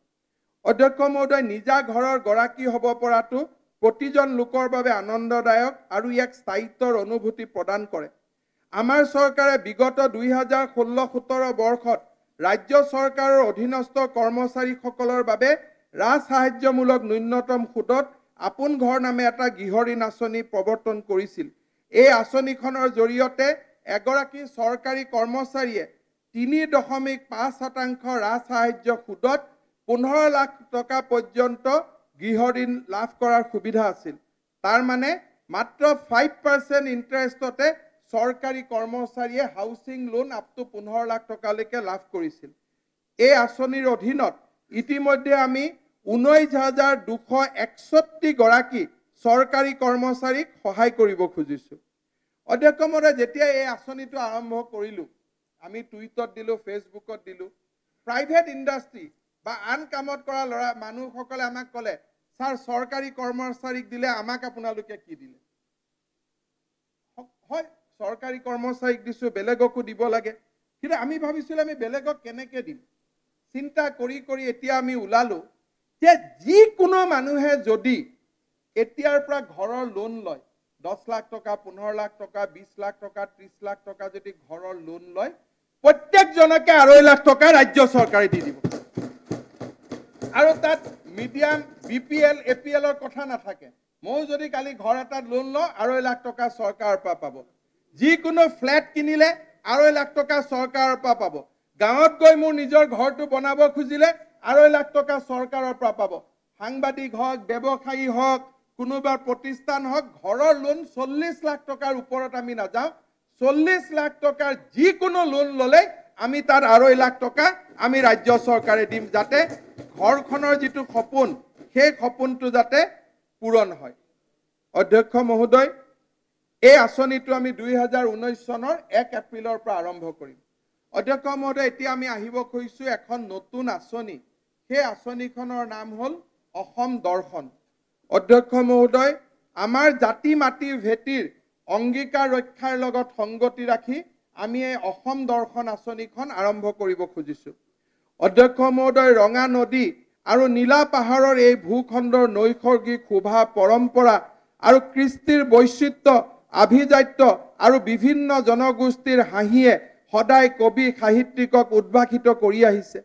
অধ্যক্ষ মহোদয় নিজা ঘৰৰ গৰাকী হ'ব পৰাটো প্ৰতিজন লোকৰ বাবে আনন্দদায়ক আৰু ইয়াক স্থায়িত্বৰ অনুভূতি প্ৰদান কৰে আমাৰ চৰকাৰে বিগত দুই হাজাৰ ষোল্ল সোতৰ বৰ্ষত ৰাজ্য চৰকাৰৰ অধীনস্থ কৰ্মচাৰীসকলৰ বাবে ৰাজ সাহায্যমূলক ন্যূনতম সুদত আপোন ঘৰ নামে এটা গৃহ ঋণ আঁচনি প্ৰৱৰ্তন কৰিছিল এই আঁচনিখনৰ জৰিয়তে এগৰাকী চৰকাৰী কৰ্মচাৰীয়ে তিনি দশমিক পাঁচ শতাংশ ৰাজ সাহায্য সুদত পোন্ধৰ লাখ টকা পৰ্যন্ত গৃহ ঋণ লাভ কৰাৰ সুবিধা আছিল তাৰমানে মাত্ৰ ফাইভ পাৰ্চেণ্ট ইণ্টাৰেষ্টতে চৰকাৰী কৰ্মচাৰীয়ে হাউচিং লোন আপ টু পোন্ধৰ লাখ টকালৈকে লাভ কৰিছিল এই আঁচনিৰ অধীনত ইতিমধ্যে আমি ঊনৈছ হাজাৰ দুশ গৰাকী চৰকাৰী কৰ্মচাৰীক সহায় কৰিব খুজিছোঁ অধ্যক্ষ মহোদয় যেতিয়া এই আঁচনিটো আৰম্ভ কৰিলোঁ আমি টুইটত দিলোঁ ফেচবুকত দিলোঁ প্ৰাইভেট ইণ্ডাষ্ট্ৰি বা আন কামত কৰা ল'ৰা মানুহসকলে আমাক ক'লে ছাৰ চৰকাৰী কৰ্মচাৰীক দিলে আমাক আপোনালোকে কি দিলে হয় চৰকাৰী কৰ্মচাৰীক দিছো বেলেগকো দিব লাগে কিন্তু আমি ভাবিছিলো আমি বেলেগক কেনেকৈ দিম চিন্তা কৰি কৰি এতিয়া আমি ওলালো যে যিকোনো মানুহে যদি এতিয়াৰ পৰা ঘৰৰ লোন লয় দহ লাখ টকা পোন্ধৰ লাখ টকা বিছ লাখ টকা ত্ৰিছ লাখ টকা যদি ঘৰৰ লোন লয় প্ৰত্যেকজনকে আঢ়ৈ লাখ টকা ৰাজ্য চৰকাৰে দি দিব আৰু তাত medium B P L A P এলৰ কথা নাথাকে ময়ো যদি কালি ঘৰ এটাত লোন লওঁ আঢ়ৈ লাখ টকা চৰকাৰৰ পৰা পাব যিকোনো ফ্লেট কিনিলে আঢ়ৈ লাখ টকা চৰকাৰৰ পৰা পাব গাঁৱত গৈ মোৰ নিজৰ ঘৰটো বনাব খুজিলে আঢ়ৈ লাখ টকা চৰকাৰৰ পৰা পাব সাংবাদিক হওক ব্যৱসায়ী হওক কোনোবা প্ৰতিষ্ঠান হওক ঘৰৰ লোন চল্লিছ লাখ টকাৰ ওপৰত আমি নাযাওঁ চল্লিছ লাখ টকাৰ যিকোনো লোন ল'লে আমি তাত আঢ়ৈ লাখ টকা আমি ৰাজ্য চৰকাৰে দিম যাতে ঘৰখনৰ যিটো সপোন সেই সপোনটো যাতে পূৰণ হয় অধ্যক্ষ মহোদয় এই আঁচনিটো আমি দুই হাজাৰ ঊনৈছ চনৰ এক এপ্ৰিলৰ পৰা আৰম্ভ কৰিম অধ্যক্ষ মহোদয় এতিয়া আমি আহিব খুজিছোঁ এখন নতুন আঁচনি সেই আঁচনিখনৰ নাম হ'ল অসম দৰ্শন অধ্যক্ষ মহোদয় আমাৰ জাতি মাটিৰ ভেটিৰ অংগীকাৰ ৰক্ষাৰ লগত সংগতি ৰাখি আমি এই অসম দৰ্শন আঁচনিখন আৰম্ভ কৰিব খুজিছোঁ অধ্যক্ষ মহোদয় ৰঙা নদী আৰু নীলা পাহাৰৰ এই ভূখণ্ডৰ নৈসৰ্গিক শোভা পৰম্পৰা আৰু কৃষ্টিৰ বৈচিত্ৰ আভিজাত্য আৰু বিভিন্ন জনগোষ্ঠীৰ হাঁহিয়ে সদায় কবি সাহিত্যিকক উদ্ভাসিত কৰি আহিছে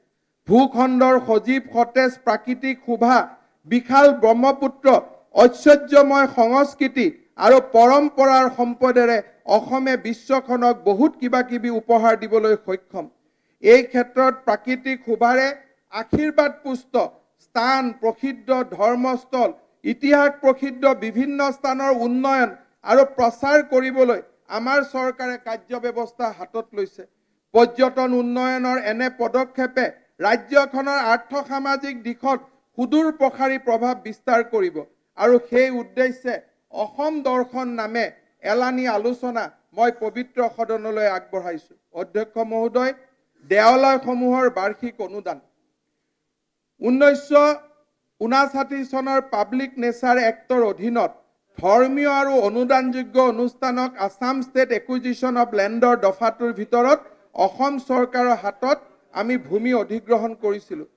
ভূখণ্ডৰ সজীৱ সতেজ প্ৰাকৃতিক শোভা বিশাল ব্ৰহ্মপুত্ৰ ঐশ্বৰ্যময় সংস্কৃতি আৰু পৰম্পৰাৰ সম্পদেৰে অসমে বিশ্বখনক বহুত কিবা কিবি উপহাৰ দিবলৈ সক্ষম এই ক্ষেত্ৰত প্ৰাকৃতিক শোভাৰে আশীৰ্বাদ পুষ্ট স্থান প্ৰসিদ্ধ ধৰ্মস্থল ইতিহাস প্ৰসিদ্ধ বিভিন্ন স্থানৰ উন্নয়ন আৰু প্ৰচাৰ কৰিবলৈ আমাৰ চৰকাৰে কাৰ্যব্যৱস্থা হাতত লৈছে পৰ্যটন উন্নয়নৰ এনে পদক্ষেপে ৰাজ্যখনৰ আৰ্থ সামাজিক দিশত সুদূৰ প্ৰসাৰী প্ৰভাৱ বিস্তাৰ কৰিব আৰু সেই উদ্দেশ্যে অসম দৰ্শন নামে এলানি আলোচনা মই পবিত্ৰ সদনলৈ আগবঢ়াইছোঁ অধ্যক্ষ মহোদয় দেৱালয়সমূহৰ বাৰ্ষিক অনুদান ঊনৈছশ ঊনাষাঠি চনৰ পাব্লিক নেচাৰ এক্টৰ অধীনত ধৰ্মীয় আৰু অনুদানযোগ্য অনুষ্ঠানক আছাম ষ্টেট একুইজিশ্যন অৱ লেণ্ডৰ দফাটোৰ ভিতৰত অসম চৰকাৰৰ হাতত আমি ভূমি অধিগ্ৰহণ কৰিছিলোঁ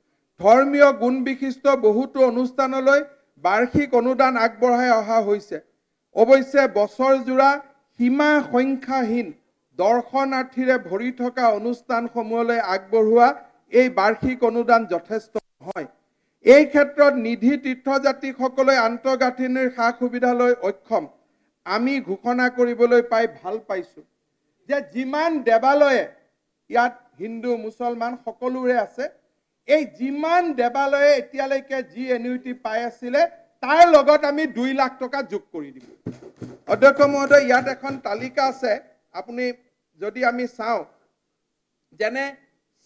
ধৰ্মীয় গুণ বিশিষ্ট বহুতো অনুষ্ঠানলৈ বাৰ্ষিক অনুদান আগবঢ়াই অহা হৈছে অৱশ্যে বছৰজোৰা সীমা সংখ্যাহীন দৰ্শনাৰ্থীৰে ভৰি থকা অনুষ্ঠানসমূহলৈ আগবঢ়োৱা এই বাৰ্ষিক অনুদান যথেষ্ট নহয় এই ক্ষেত্ৰত নিধি তীৰ্থযাত্ৰীসকলে আন্তঃগাঁথনিৰ সা সুবিধালৈ অক্ষম আমি ঘোষণা কৰিবলৈ পাই ভাল পাইছোঁ যে যিমান দেৱালয়ে ইয়াত হিন্দু মুছলমান সকলোৰে আছে এই যিমান দেৱালয়ে এতিয়ালৈকে যি এনিউটি পাই আছিলে তাৰ লগত আমি দুই লাখ টকা যোগ কৰি দিম অধ্যক্ষ মহোদয় ইয়াত এখন তালিকা আছে আপুনি যদি আমি চাওঁ যেনে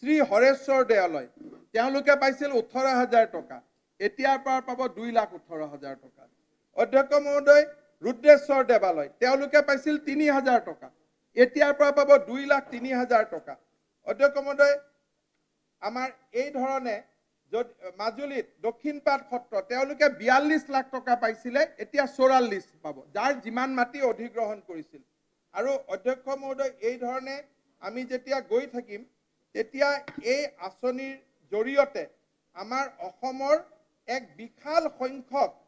শ্ৰী হৰেশ্বৰ দেৱালয় তেওঁলোকে পাইছিল ওঠৰ হাজাৰ টকা এতিয়াৰ পৰা পাব দুই লাখ ওঠৰ হাজাৰ টকা অধ্যক্ষ মহোদয় ৰুদ্ৰেশ্বৰ দেৱালয় তেওঁলোকে পাইছিল তিনি হাজাৰ টকা এতিয়াৰ পৰা পাব দুই লাখ তিনি হাজাৰ টকা অধ্যক্ষ মহোদয় আমাৰ এই ধৰণে যদি মাজুলীত দক্ষিণপাট সত্ৰ তেওঁলোকে বিয়াল্লিছ লাখ টকা পাইছিলে এতিয়া চৌৰাল্লিছ পাব যাৰ যিমান মাটি অধিগ্ৰহণ কৰিছিল আৰু অধ্যক্ষ মহোদয় এই ধৰণে আমি যেতিয়া গৈ থাকিম তেতিয়া এই আঁচনিৰ জৰিয়তে আমাৰ অসমৰ এক বিশাল সংখ্যক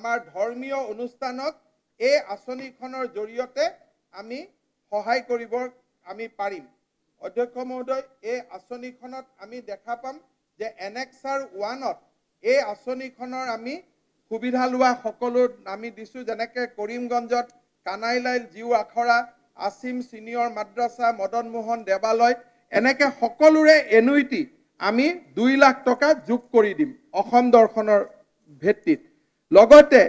আমাৰ ধৰ্মীয় অনুষ্ঠানক এই আঁচনিখনৰ জৰিয়তে আমি সহায় কৰিব আমি পাৰিম অধ্যক্ষ মহোদয় এই আঁচনিখনত আমি দেখা পাম যে এনেক্সাৰ ওৱানত এই আঁচনিখনৰ আমি সুবিধা লোৱা সকলো আমি দিছোঁ যেনেকৈ কৰিমগঞ্জত কানাইলাইল জিউ আখৰা আছিম ছিনিয়ৰ মাদ্ৰাছা মদন মোহন দেৱালয় এনেকৈ সকলোৰে এনুইটি আমি দুই লাখ টকা যোগ কৰি দিম অসম দৰ্শনৰ ভিত্তিত লগতে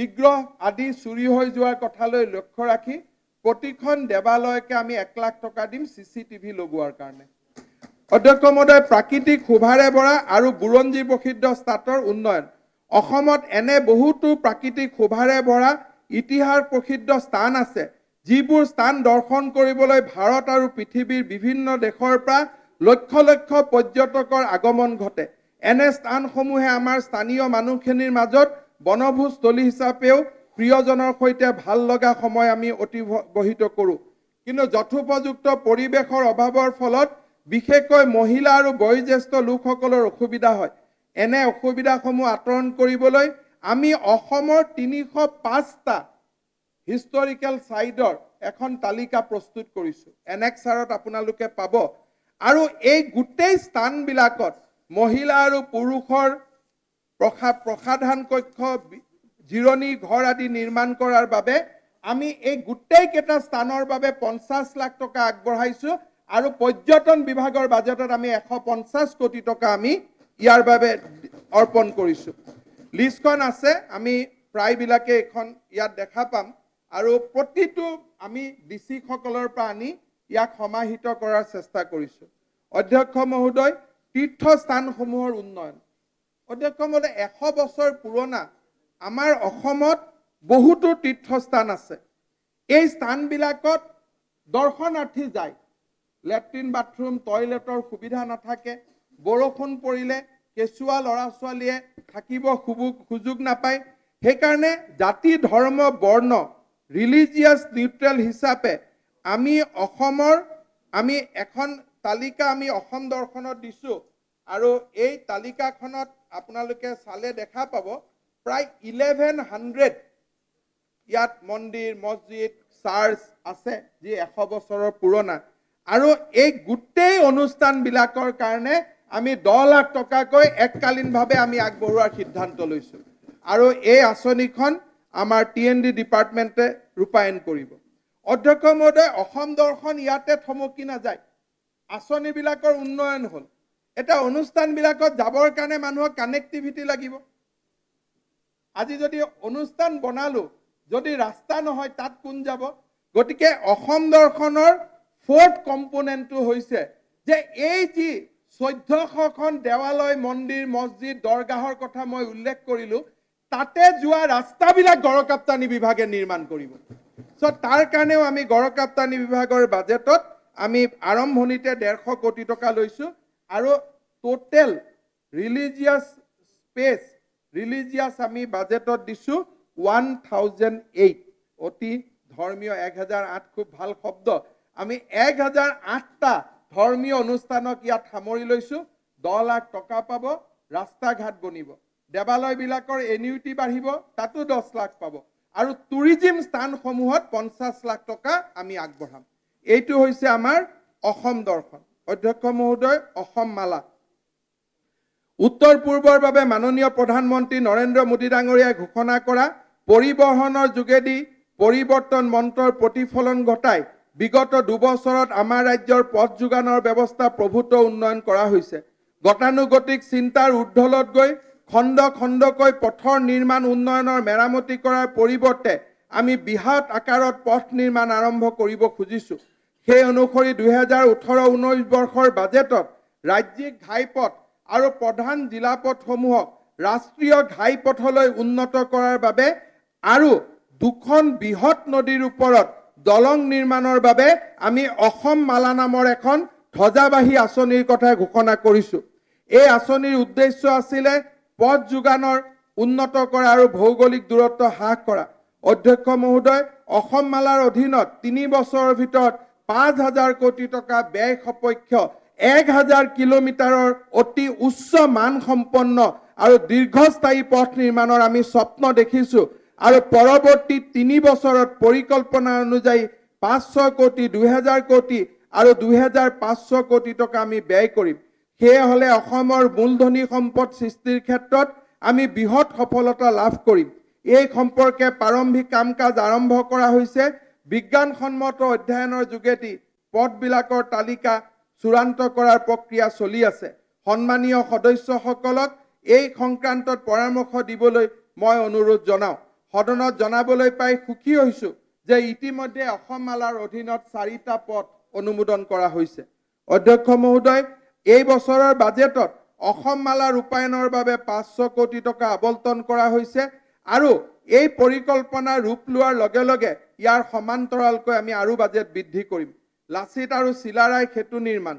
বিগ্ৰহ আদি চুৰি হৈ যোৱাৰ কথালৈ লক্ষ্য ৰাখি প্ৰতিখন দেৱালয়কে আমি এক লাখ টকা দিম চি চি টিভি লগোৱাৰ কাৰণে অধ্যক্ষ মহোদয় প্ৰাকৃতিক শোভাৰে ভৰা আৰু বুৰঞ্জী প্ৰসিদ্ধ ষ্টাৰ্টৰ উন্নয়ন অসমত এনে বহুতো প্ৰাকৃতিক শোভাৰে ভৰা ইতিহাস প্ৰসিদ্ধ স্থান আছে যিবোৰ স্থান দৰ্শন কৰিবলৈ ভাৰত আৰু পৃথিৱীৰ বিভিন্ন দেশৰ পৰা লক্ষ লক্ষ পৰ্যটকৰ আগমন ঘটে এনে স্থানসমূহে আমাৰ স্থানীয় মানুহখিনিৰ মাজত বনভোজস্থলী হিচাপেও প্ৰিয়জনৰ সৈতে ভাল লগা সময় আমি অতিবাহিত কৰোঁ কিন্তু যথোপযুক্ত পৰিৱেশৰ অভাৱৰ ফলত বিশেষকৈ মহিলা আৰু বয়োজ্যেষ্ঠ লোকসকলৰ অসুবিধা হয় এনে অসুবিধাসমূহ আঁতৰণ কৰিবলৈ আমি অসমৰ তিনিশ পাঁচটা হিষ্টৰিকেল ছাইডৰ এখন তালিকা প্ৰস্তুত কৰিছোঁ ছাৰত আপোনালোকে পাব আৰু এই গোটেই স্থানবিলাকত মহিলা আৰু পুৰুষৰ প্ৰসা প্ৰসাধান কক্ষ জিৰণি ঘৰ আদি নিৰ্মাণ কৰাৰ বাবে আমি এই গোটেইকেইটা স্থানৰ বাবে পঞ্চাছ লাখ টকা আগবঢ়াইছোঁ আৰু পৰ্যটন বিভাগৰ বাজেটত আমি এশ পঞ্চাছ কোটি টকা আমি ইয়াৰ বাবে অৰ্পণ কৰিছোঁ লিষ্টখন আছে আমি প্ৰায়বিলাকে এইখন ইয়াত দেখা পাম আৰু প্ৰতিটো আমি ডি চিসকলৰ পৰা আনি ইয়াক সমাহিত কৰাৰ চেষ্টা কৰিছোঁ অধ্যক্ষ মহোদয় তীৰ্থস্থানসমূহৰ উন্নয়ন অধ্যক্ষ মহোদয় এশ বছৰ পুৰণা আমাৰ অসমত বহুতো তীৰ্থস্থান আছে এই স্থানবিলাকত দৰ্শনাৰ্থী যায় লেট্ৰিন বাথৰুম টয়লেটৰ সুবিধা নাথাকে বৰষুণ পৰিলে কেঁচুৱা ল'ৰা ছোৱালীয়ে থাকিব সুযোগ নাপায় সেইকাৰণে জাতি ধৰ্ম বৰ্ণ ৰিলিজিয়াছ নিউট্ৰেল হিচাপে আমি অসমৰ আমি এখন তালিকা আমি অসম দৰ্শনত দিছোঁ আৰু এই তালিকাখনত আপোনালোকে চালে দেখা পাব প্ৰায় ইলেভেন হাণ্ড্ৰেড ইয়াত মন্দিৰ মছজিদ চাৰ্চ আছে যি এশ বছৰৰ পুৰণা আৰু এই গোটেই অনুষ্ঠানবিলাকৰ কাৰণে আমি দহ লাখ টকাকৈ এককালীনভাৱে আমি আগবঢ়োৱাৰ সিদ্ধান্ত লৈছোঁ আৰু এই আঁচনিখন আমাৰ টি এন ডি ডিপাৰ্টমেণ্টে ৰূপায়ণ কৰিব অধ্যক্ষ মহোদয় অসম দৰ্শন ইয়াতে থমকি নাযায় আঁচনিবিলাকৰ উন্নয়ন হ'ল এতিয়া অনুষ্ঠানবিলাকত যাবৰ কাৰণে মানুহক কানেক্টিভিটি লাগিব আজি যদি অনুষ্ঠান বনালো যদি ৰাস্তা নহয় তাত কোন যাব গতিকে অসম দৰ্শনৰ ফৰ্থ কম্পনেণ্টটো হৈছে যে এই যি চৈধ্যশখন দেৱালয় মন্দিৰ মছজিদ দৰগাহৰ কথা মই উল্লেখ কৰিলোঁ তাতে যোৱা ৰাস্তাবিলাক গড়কাপ্তানি বিভাগে নিৰ্মাণ কৰিব চ' তাৰ কাৰণেও আমি গড়কাপ্তানি বিভাগৰ বাজেটত আমি আৰম্ভণিতে ডেৰশ কোটি টকা লৈছোঁ আৰু ট'টেল ৰিলিজিয়াছ স্পেচ ৰিলিজিয়াছ আমি বাজেটত দিছোঁ ওৱান থাউজেণ্ড এইট অতি ধৰ্মীয় এক হাজাৰ আঠ খুব ভাল শব্দ আমি এক হাজাৰ আঠটা ধৰ্মীয় অনুষ্ঠানক ইয়াত সামৰি লৈছোঁ দহ লাখ টকা পাব ৰাস্তা ঘাট বনিব দেৱালয়বিলাকৰ এনিউটি বাঢ়িব তাতো দহ লাখ পাব আৰু টুৰিজিম স্থানসমূহত পঞ্চাছ লাখ টকা আমি আগবঢ়াম এইটো হৈছে আমাৰ অসম দৰ্শন অধ্যক্ষ মহোদয় অসম মালা উত্তৰ পূৰ্বৰ বাবে মাননীয় প্ৰধানমন্ত্ৰী নৰেন্দ্ৰ মোদী ডাঙৰীয়াই ঘোষণা কৰা পৰিবহণৰ যোগেদি পৰিৱৰ্তন মন্ত্ৰৰ প্ৰতিফলন ঘটাই বিগত দুবছৰত আমাৰ ৰাজ্যৰ পথ যোগানৰ ব্যৱস্থা প্ৰভূত উন্নয়ন কৰা হৈছে গতানুগতিক চিন্তাৰ উদ্ধলত গৈ খণ্ড খণ্ডকৈ পথৰ নিৰ্মাণ উন্নয়নৰ মেৰামতি কৰাৰ পৰিৱৰ্তে আমি বৃহৎ আকাৰত পথ নিৰ্মাণ আৰম্ভ কৰিব খুজিছোঁ সেই অনুসৰি দুহেজাৰ ওঠৰ ঊনৈছ বৰ্ষৰ বাজেটত ৰাজ্যিক ঘাইপথ আৰু প্ৰধান জিলাপথসমূহক ৰাষ্ট্ৰীয় ঘাইপথলৈ উন্নত কৰাৰ বাবে আৰু দুখন বৃহৎ নদীৰ ওপৰত দলং নিৰ্মাণৰ বাবে আমি অসম মালা নামৰ এখন ধ্বজাবাহী আঁচনিৰ কথা ঘোষণা কৰিছোঁ এই আঁচনিৰ উদ্দেশ্য আছিলে পথ যোগানৰ উন্নত কৰা আৰু ভৌগোলিক দূৰত্ব হ্ৰাস কৰা অধ্যক্ষ মহোদয় অসম মালাৰ অধীনত তিনি বছৰৰ ভিতৰত পাঁচ হাজাৰ কোটি টকা ব্যয় সপক্ষ এক হাজাৰ কিলোমিটাৰৰ অতি উচ্চ মানসম্পন্ন আৰু দীৰ্ঘস্থায়ী পথ নিৰ্মাণৰ আমি স্বপ্ন দেখিছোঁ আৰু পৰৱৰ্তী তিনি বছৰত পৰিকল্পনা অনুযায়ী পাঁচশ কোটি দুহেজাৰ কোটি আৰু দুহেজাৰ পাঁচশ কোটি টকা আমি ব্যয় কৰিম সেয়ে হ'লে অসমৰ মূলধনী সম্পদ সৃষ্টিৰ ক্ষেত্ৰত আমি বৃহৎ সফলতা লাভ কৰিম এই সম্পৰ্কে প্ৰাৰম্ভিক কাম কাজ আৰম্ভ কৰা হৈছে বিজ্ঞানসন্মত অধ্যয়নৰ যোগেদি পদবিলাকৰ তালিকা চূড়ান্ত কৰাৰ প্ৰক্ৰিয়া চলি আছে সন্মানীয় সদস্যসকলক এই সংক্ৰান্তত পৰামৰ্শ দিবলৈ মই অনুৰোধ জনাওঁ সদনত জনাবলৈ পাই সুখী হৈছোঁ যে ইতিমধ্যে অসম মালাৰ অধীনত চাৰিটা পথ অনুমোদন কৰা হৈছে অধ্যক্ষ মহোদয় এই বছৰৰ বাজেটত অসম মালা ৰূপায়ণৰ বাবে পাঁচশ কোটি টকা আৱণ্টন কৰা হৈছে আৰু এই পৰিকল্পনা ৰূপ লোৱাৰ লগে লগে ইয়াৰ সমান্তৰালকৈ আমি আৰু বাজেট বৃদ্ধি কৰিম লাচিত আৰু চিলাৰাই সেতু নিৰ্মাণ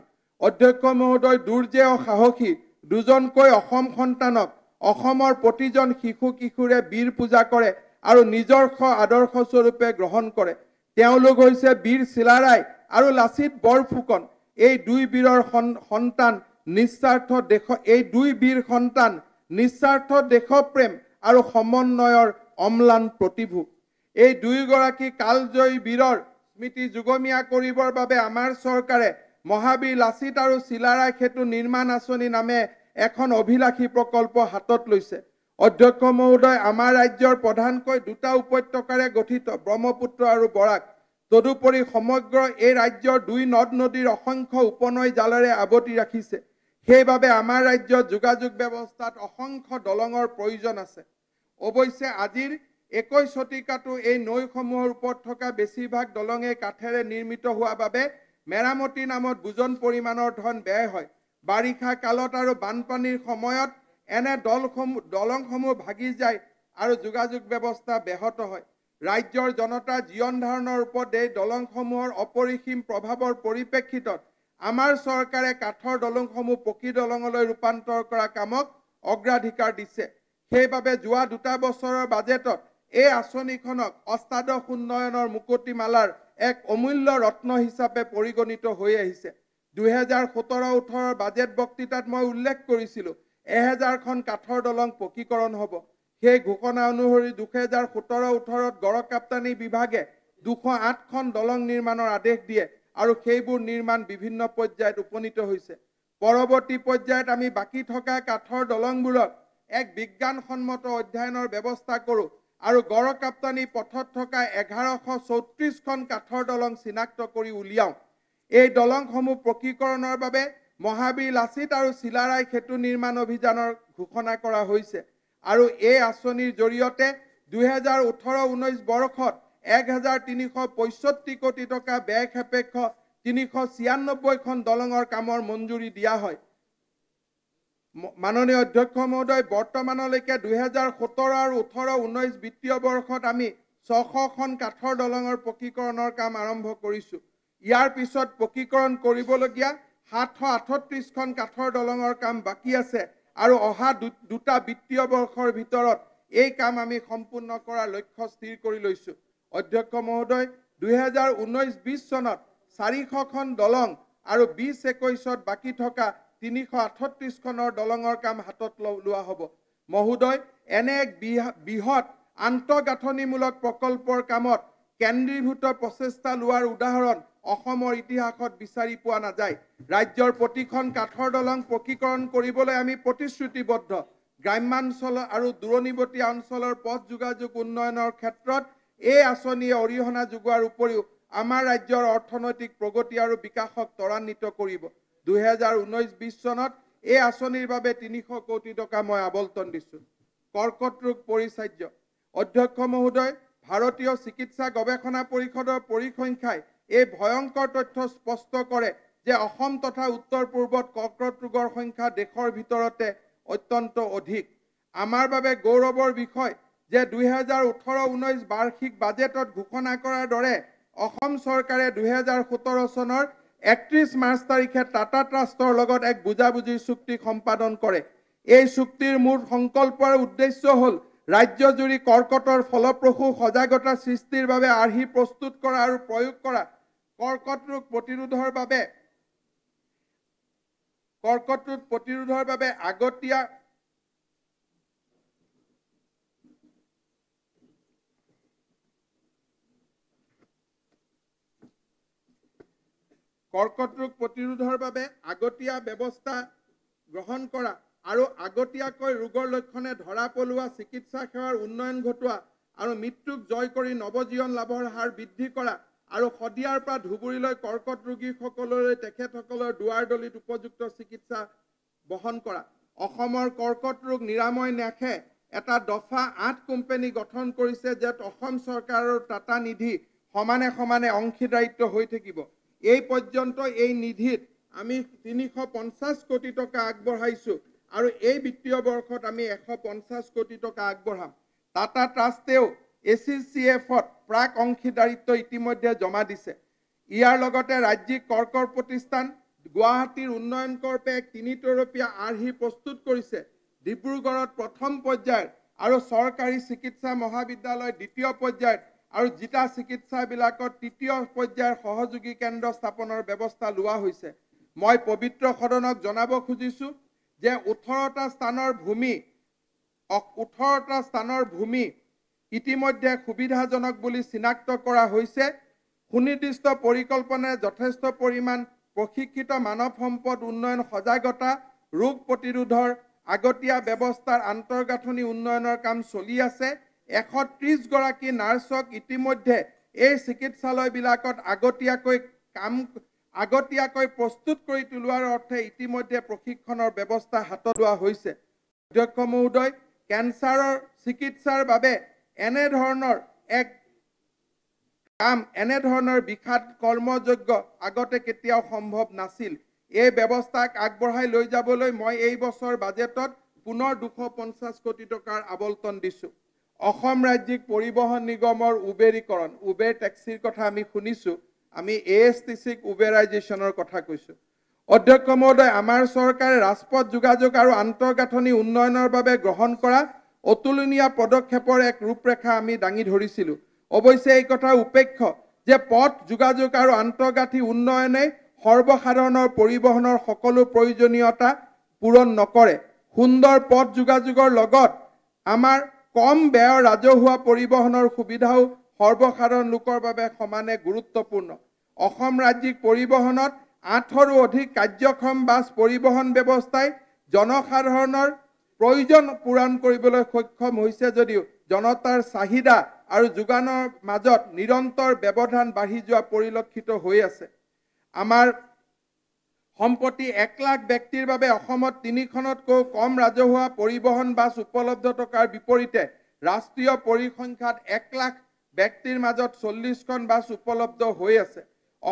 অধ্যক্ষ মহোদয় দুৰ্জেয় সাহসী দুজনকৈ অসম সন্তানক অসমৰ প্ৰতিজন শিশু কিশোৰে বীৰ পূজা কৰে আৰু নিজৰ স আদৰ্শস্বৰূপে গ্ৰহণ কৰে তেওঁলোক হৈছে বীৰ চিলাৰাই আৰু লাচিত বৰফুকন এই দুই বীৰৰ সন্তান নিস্বাৰ্থ দেশ এই দুই বীৰ সন্তান নিস্বাৰ্থ দেশপ্ৰেম আৰু সমন্বয়ৰ অম্লান প্ৰতিভূ এই দুয়োগৰাকী কালজয়ী বীৰৰ স্মৃতি যুগমীয়া কৰিবৰ বাবে আমাৰ চৰকাৰে মহাবীৰ লাচিত আৰু চিলাৰাই সেতু নিৰ্মাণ আঁচনি নামে এখন অভিলাষী প্ৰকল্প হাতত লৈছে অধ্যক্ষ মহোদয় আমাৰ ৰাজ্যৰ প্ৰধানকৈ দুটা উপত্যকাৰে গঠিত ব্ৰহ্মপুত্ৰ আৰু বৰাক তদুপৰি সমগ্ৰ এই ৰাজ্যৰ দুই নদ নদীৰ অসংখ্য উপনৈ জালেৰে আৱতি ৰাখিছে সেইবাবে আমাৰ ৰাজ্যত যোগাযোগ ব্যৱস্থাত অসংখ্য দলঙৰ প্ৰয়োজন আছে অৱশ্যে আজিৰ একৈশ শতিকাটো এই নৈসমূহৰ ওপৰত থকা বেছিভাগ দলঙেই কাঠেৰে নিৰ্মিত হোৱা বাবে মেৰামতি নামত দুজন পৰিমাণৰ ধন ব্যয় হয় বাৰিষা কালত আৰু বানপানীৰ সময়ত এনে দলসমূহ দলংসমূহ ভাগি যায় আৰু যোগাযোগ ব্যৱস্থা ব্যাহত হয় ৰাজ্যৰ জনতাৰ জীৱন ধাৰণৰ ওপৰত এই দলংসমূহৰ অপৰিসীম প্ৰভাৱৰ পৰিপ্ৰেক্ষিতত আমাৰ চৰকাৰে কাঠৰ দলংসমূহ পকী দলঙলৈ ৰূপান্তৰ কৰা কামক অগ্ৰাধিকাৰ দিছে সেইবাবে যোৱা দুটা বছৰৰ বাজেটত এই আঁচনিখনক অষ্টাদশ উন্নয়নৰ মুকুতিমালাৰ এক অমূল্য ৰত্ন হিচাপে পৰিগণিত হৈ আহিছে দুহেজাৰ সোতৰ ওঠৰৰ বাজেট বক্তৃতাত মই উল্লেখ কৰিছিলোঁ এহেজাৰখন কাঠৰ দলং পকীকৰণ হ'ব সেই ঘোষণা অনুসৰি দুহেজাৰ সোতৰ ওঠৰত গড়কাপ্তানী বিভাগে দুশ আঠখন দলং নিৰ্মাণৰ আদেশ দিয়ে আৰু সেইবোৰ নিৰ্মাণ বিভিন্ন পৰ্যায়ত উপনীত হৈছে পৰৱৰ্তী পৰ্যায়ত আমি বাকী থকা কাঠৰ দলংবোৰক এক বিজ্ঞানসন্মত অধ্যয়নৰ ব্যৱস্থা কৰোঁ আৰু গড়কাপ্তানী পথত থকা এঘাৰশ চৌত্ৰিছখন কাঠৰ দলং চিনাক্ত কৰি উলিয়াওঁ এই দলংসমূহ পকীকৰণৰ বাবে মহাবীৰ লাচিত আৰু চিলাৰাই সেতু নিৰ্মাণ অভিযানৰ ঘোষণা কৰা হৈছে আৰু এই আঁচনিৰ জৰিয়তে দুহেজাৰ ওঠৰ ঊনৈছ বৰ্ষত এক হাজাৰ তিনিশ পঁয়ষষ্ঠি কোটি টকা ব্যয় সাপেক্ষ তিনিশ ছিয়ান্নব্বৈখন দলঙৰ কামৰ মঞ্জুৰি দিয়া হয় মাননীয় অধ্যক্ষ মহোদয় বৰ্তমানলৈকে দুহেজাৰ সোতৰ আৰু ওঠৰ ঊনৈছ বিত্তীয় বৰ্ষত আমি ছশখন কাঠৰ দলঙৰ পকীকৰণৰ কাম আৰম্ভ কৰিছোঁ ইয়াৰ পিছত পকীকৰণ কৰিবলগীয়া সাতশ আঠত্ৰিছখন কাঠৰ দলঙৰ কাম বাকী আছে আৰু অহা দুটা বিত্তীয় বৰ্ষৰ ভিতৰত এই কাম আমি সম্পূৰ্ণ কৰাৰ লক্ষ্য স্থিৰ কৰি লৈছোঁ অধ্যক্ষ মহোদয় দুহেজাৰ ঊনৈছ বিছ চনত চাৰিশখন দলং আৰু বিছ একৈছত বাকী থকা তিনিশ খনৰ দলঙৰ কাম হাতত লোৱা হ'ব মহোদয় এনে এক বৃহৎ আন্তঃগাঁথনিমূলক প্ৰকল্পৰ কামত কেন্দ্ৰীভূত প্ৰচেষ্টা লোৱাৰ উদাহৰণ অসমৰ ইতিহাসত বিচাৰি পোৱা নাযায় ৰাজ্যৰ প্ৰতিখন কাঠৰ দলং পকীকৰণ কৰিবলৈ আমি প্ৰতিশ্ৰুতিবদ্ধ গ্ৰাম্যাঞ্চল আৰু দূৰণিবতীয়া অঞ্চলৰ পথ যোগাযোগ উন্নয়নৰ ক্ষেত্ৰত এই আঁচনিয়ে অৰিহণা যোগোৱাৰ উপৰিও আমাৰ ৰাজ্যৰ অৰ্থনৈতিক প্ৰগতি আৰু বিকাশক ত্বৰান্বিত কৰিব দুহেজাৰ ঊনৈছ বিশ চনত এই আঁচনিৰ বাবে তিনিশ কোটি টকা মই আৱণ্টন দিছোঁ কৰ্কট ৰোগ পৰিচাৰ্য অধ্যক্ষ মহোদয় ভাৰতীয় চিকিৎসা গৱেষণা পৰিষদৰ পৰিসংখ্যাই এই ভয়ংকৰ তথ্য স্পষ্ট কৰে যে অসম তথা উত্তৰ পূৰ্বত কৰ্কট ৰোগৰ সংখ্যা দেশৰ ভিতৰতে অত্যন্ত অধিক আমাৰ বাবে গৌৰৱৰ বিষয় যে দুহেজাৰ ওঠৰ ঊনৈছ বাৰ্ষিক বাজেটত ঘোষণা কৰাৰ দৰে অসম চৰকাৰে দুহেজাৰ সোতৰ চনৰ একত্ৰিশ মাৰ্চ তাৰিখে টাটা ট্ৰাষ্টৰ লগত এক বুজাবুজিৰ চুক্তি সম্পাদন কৰে এই চুক্তিৰ মূল সংকল্পৰ উদ্দেশ্য হল ৰাজ্যজুড়ি কৰ্কটৰ ফলপ্ৰসূ সজাগতা সৃষ্টিৰ বাবে আৰ্হি প্ৰস্তুত কৰা আৰু প্ৰয়োগ কৰা কৰ্কট ৰোগ প্ৰতিৰোধৰ বাবে কৰ্কট ৰোগ প্ৰতিৰোধৰ বাবে আগতীয়া কৰ্কট ৰোগ প্ৰতিৰোধৰ বাবে আগতীয়া ব্যৱস্থা গ্ৰহণ কৰা আৰু আগতীয়াকৈ ৰোগৰ লক্ষণে ধৰা পলোৱা চিকিৎসা সেৱাৰ উন্নয়ন ঘটোৱা আৰু মৃত্যুক জয় কৰি নৱজীৱন লাভৰ হাৰ বৃদ্ধি কৰা আৰু শদিয়াৰ পৰা ধুবুৰীলৈ কৰ্কট ৰোগীসকললৈ তেখেতসকলৰ দুৱাৰ দলিত উপযুক্ত চিকিৎসা বহন কৰা অসমৰ কৰ্কট ৰোগ নিৰাময় ন্যাসে এটা দফা আঠ কোম্পানী গঠন কৰিছে যে অসম চৰকাৰৰ টাটা নিধি সমানে সমানে অংশীদাৰিত্ব হৈ থাকিব এই পৰ্যন্ত এই নিধিত আমি তিনিশ পঞ্চাশ কোটি টকা আগবঢ়াইছোঁ আৰু এই বিত্তীয় বৰ্ষত আমি এশ পঞ্চাছ কোটি টকা আগবঢ়াম টাটা ট্ৰাষ্টেও এ চি চি এফত প্ৰাক অংশীদাৰিত্ব ইতিমধ্যে জমা দিছে ইয়াৰ লগতে ৰাজ্যিক কৰ্কৰ প্ৰতিষ্ঠান গুৱাহাটীৰ উন্নয়ন কৰ্পে এক তিনি তৰপীয়া আৰ্হি প্ৰস্তুত কৰিছে ডিব্ৰুগড়ত প্ৰথম পৰ্যায়ৰ আৰু চৰকাৰী চিকিৎসা মহাবিদ্যালয় দ্বিতীয় পৰ্যায়ৰ আৰু জিতা চিকিৎসাবিলাকত তৃতীয় পৰ্যায়ৰ সহযোগী কেন্দ্ৰ স্থাপনৰ ব্যৱস্থা লোৱা হৈছে মই পবিত্ৰ সদনক জনাব খুজিছোঁ যে ওঠৰটা স্থানৰ ভূমি ওঠৰটা স্থানৰ ভূমি ইতিমধ্যে সুবিধাজনক বুলি চিনাক্ত কৰা হৈছে সুনিৰ্দিষ্ট পৰিকল্পনাই যথেষ্ট পৰিমাণ প্ৰশিক্ষিত মানৱ সম্পদ উন্নয়ন সজাগতা ৰোগ প্ৰতিৰোধৰ আগতীয়া ব্যৱস্থাৰ আন্তঃগাঁথনি উন্নয়নৰ কাম চলি আছে এশ ত্ৰিশগৰাকী নাৰ্ছক ইতিমধ্যে এই চিকিৎসালয়বিলাকত আগতীয়াকৈ কাম আগতীয়াকৈ প্ৰস্তুত কৰি তোলোৱাৰ অৰ্থে ইতিমধ্যে প্ৰশিক্ষণৰ ব্যৱস্থা হাতত লোৱা হৈছে অধ্যক্ষ মহোদয় কেঞ্চাৰৰ চিকিৎসাৰ বাবে এনেধৰণৰ এক কাম এনেধৰণৰ বিষাদ কৰ্মযজ্ঞ আগতে কেতিয়াও সম্ভৱ নাছিল এই ব্যৱস্থাক আগবঢ়াই লৈ যাবলৈ মই এই বছৰ বাজেটত পুনৰ দুশ পঞ্চাছ কোটি টকাৰ আৱণ্টন দিছোঁ অসম ৰাজ্যিক পৰিবহণ নিগমৰ উবেৰীকৰণ উবেৰ টেক্সিৰ কথা আমি শুনিছোঁ আমি এ এছ টি চিক উবেৰাইজেশ্যনৰ কথা কৈছোঁ অধ্যক্ষ মহোদয় আমাৰ চৰকাৰে ৰাজপথ যোগাযোগ আৰু আন্তঃগাঁথনি উন্নয়নৰ বাবে গ্ৰহণ কৰা অতুলনীয়া পদক্ষেপৰ এক ৰূপৰেখা আমি দাঙি ধৰিছিলোঁ অৱশ্যে এই কথা উপেক্ষ যে পথ যোগাযোগ আৰু আন্তঃগাঁথি উন্নয়নে সৰ্বসাধাৰণৰ পৰিবহণৰ সকলো প্ৰয়োজনীয়তা পূৰণ নকৰে সুন্দৰ পথ যোগাযোগৰ লগত আমাৰ কম ব্যয়ৰ ৰাজহুৱা পৰিবহণৰ সুবিধাও সৰ্বসাধাৰণ লোকৰ বাবে সমানে গুৰুত্বপূৰ্ণ অসম ৰাজ্যিক পৰিবহণত আঠৰো অধিক কাৰ্যক্ষম বাছ পৰিবহণ ব্যৱস্থাই জনসাধাৰণৰ প্ৰয়োজন পূৰণ কৰিবলৈ সক্ষম হৈছে যদিও জনতাৰ চাহিদা আৰু যোগানৰ মাজত নিৰন্তৰ ব্যৱধান বাঢ়ি যোৱা পৰিলক্ষিত হৈ আছে আমাৰ সম্প্ৰতি এক লাখ ব্যক্তিৰ বাবে অসমত তিনিখনতকৈ কম ৰাজহুৱা পৰিবহণ বাছ উপলব্ধ থকাৰ বিপৰীতে ৰাষ্ট্ৰীয় পৰিসংখ্যাত এক লাখ ব্যক্তিৰ মাজত চল্লিছখন বাছ উপলব্ধ হৈ আছে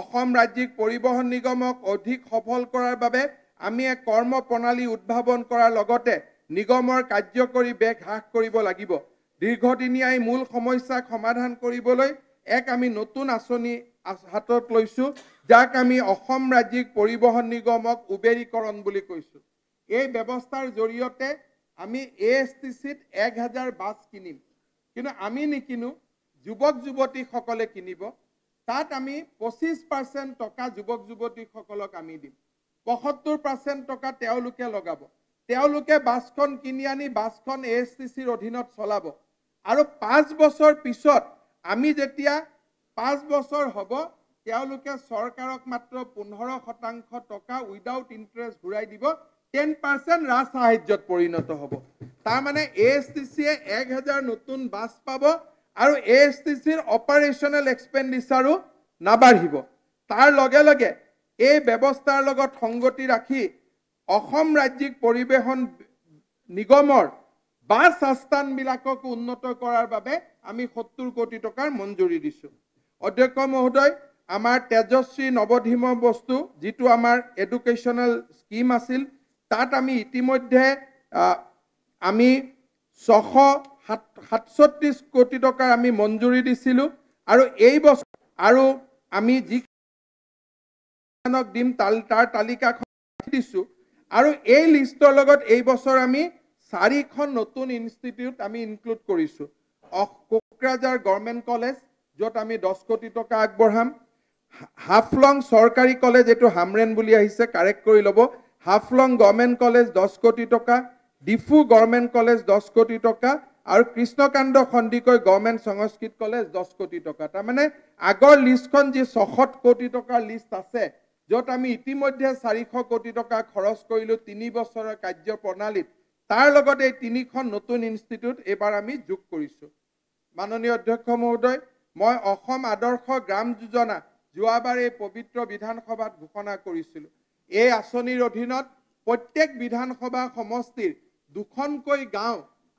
অসম ৰাজ্যিক পৰিবহণ নিগমক অধিক সফল কৰাৰ বাবে আমি এক কৰ্ম প্ৰণালী উদ্ভাৱন কৰাৰ লগতে নিগমৰ কাৰ্যকৰী বেগ হ্ৰাস কৰিব লাগিব দীৰ্ঘদিনীয়াই মূল সমস্যাক সমাধান কৰিবলৈ এক আমি নতুন আঁচনি হাতত লৈছোঁ যাক আমি অসম ৰাজ্যিক পৰিবহণ নিগমক উবেৰীকৰণ বুলি কৈছোঁ এই ব্যৱস্থাৰ জৰিয়তে আমি এ এছ টি চিত এক হাজাৰ বাছ কিনিম কিন্তু আমি নিকিনো যুৱক যুৱতীসকলে কিনিব তাত আমি পঁচিছ পাৰ্চেণ্ট টকা যুৱক যুৱতীসকলক আমি দিম পঁসত্তৰ পাৰ্চেণ্ট টকা তেওঁলোকে লগাব তেওঁলোকে বাছখন কিনি আনি বাছখন এ এছ টি চিৰ অধীনত চলাব আৰু পাঁচ বছৰ পিছত আমি যেতিয়া পাঁচ বছৰ হ'ব তেওঁলোকে চৰকাৰক মাত্ৰ পোন্ধৰ শতাংশ টকা উইডাউট ইণ্টাৰেষ্ট ঘূৰাই দিব টেন পাৰ্চেণ্ট ৰাজ সাহাৰ্যত পৰিণত হ'ব তাৰমানে এ এছ টি চিয়ে এক হেজাৰ নতুন বাছ পাব আৰু এ এছ টি চিৰ অপাৰেশ্যনেল এক্সপেণ্ডিচাৰো নাবাঢ়িব তাৰ লগে লগে এই ব্যৱস্থাৰ লগত সংগতি ৰাখি অসম ৰাজ্যিক পৰিবহণ নিগমৰ বাছ আস্থানবিলাকক উন্নত কৰাৰ বাবে আমি সত্তৰ কোটি টকাৰ মঞ্জুৰি দিছোঁ অধ্যক্ষ মহোদয় আমাৰ তেজস্বী নৱধিম বস্তু যিটো আমাৰ এডুকেশ্যনেল স্কিম আছিল তাত আমি ইতিমধ্যে আমি ছশ সাত সাতচত্ৰিছ কোটি টকাৰ আমি মঞ্জুৰি দিছিলোঁ আৰু এই বছৰ আৰু আমি যিখনক দিম তাল তাৰ তালিকাখন দিছোঁ আৰু এই লিষ্টৰ লগত এই বছৰ আমি চাৰিখন নতুন ইনষ্টিটিউট আমি ইনক্লুড কৰিছোঁ কোকৰাঝাৰ গভৰ্ণমেণ্ট কলেজ য'ত আমি দহ কোটি টকা আগবঢ়াম হাফলং চৰকাৰী কলেজ এইটো হামৰেন বুলি আহিছে কাৰেক্ট কৰি ল'ব হাফলং গভৰ্ণমেণ্ট কলেজ দহ কোটি টকা ডিফু গভৰ্ণমেণ্ট কলেজ দহ কোটি টকা আৰু কৃষ্ণকান্ত সন্দিকৈ গভৰ্ণমেণ্ট সংস্কৃত কলেজ দহ কোটি টকা তাৰমানে আগৰ লিষ্টখন যি ছশত কোটি টকাৰ লিষ্ট আছে য'ত আমি ইতিমধ্যে চাৰিশ কোটি টকা খৰচ কৰিলোঁ তিনি বছৰৰ কাৰ্যপ্ৰণালীত তাৰ লগতে এই তিনিখন নতুন ইনষ্টিটিউট এইবাৰ আমি যোগ কৰিছোঁ মাননীয় অধ্যক্ষ মহোদয় মই অসম আদৰ্শ গ্ৰাম যোজনা যোৱাবাৰ এই পবিত্ৰ বিধানসভাত ঘোষণা কৰিছিলোঁ এই আঁচনিৰ অধীনত প্ৰত্যেক বিধানসভা সমষ্টিৰ দুখনকৈ গাঁও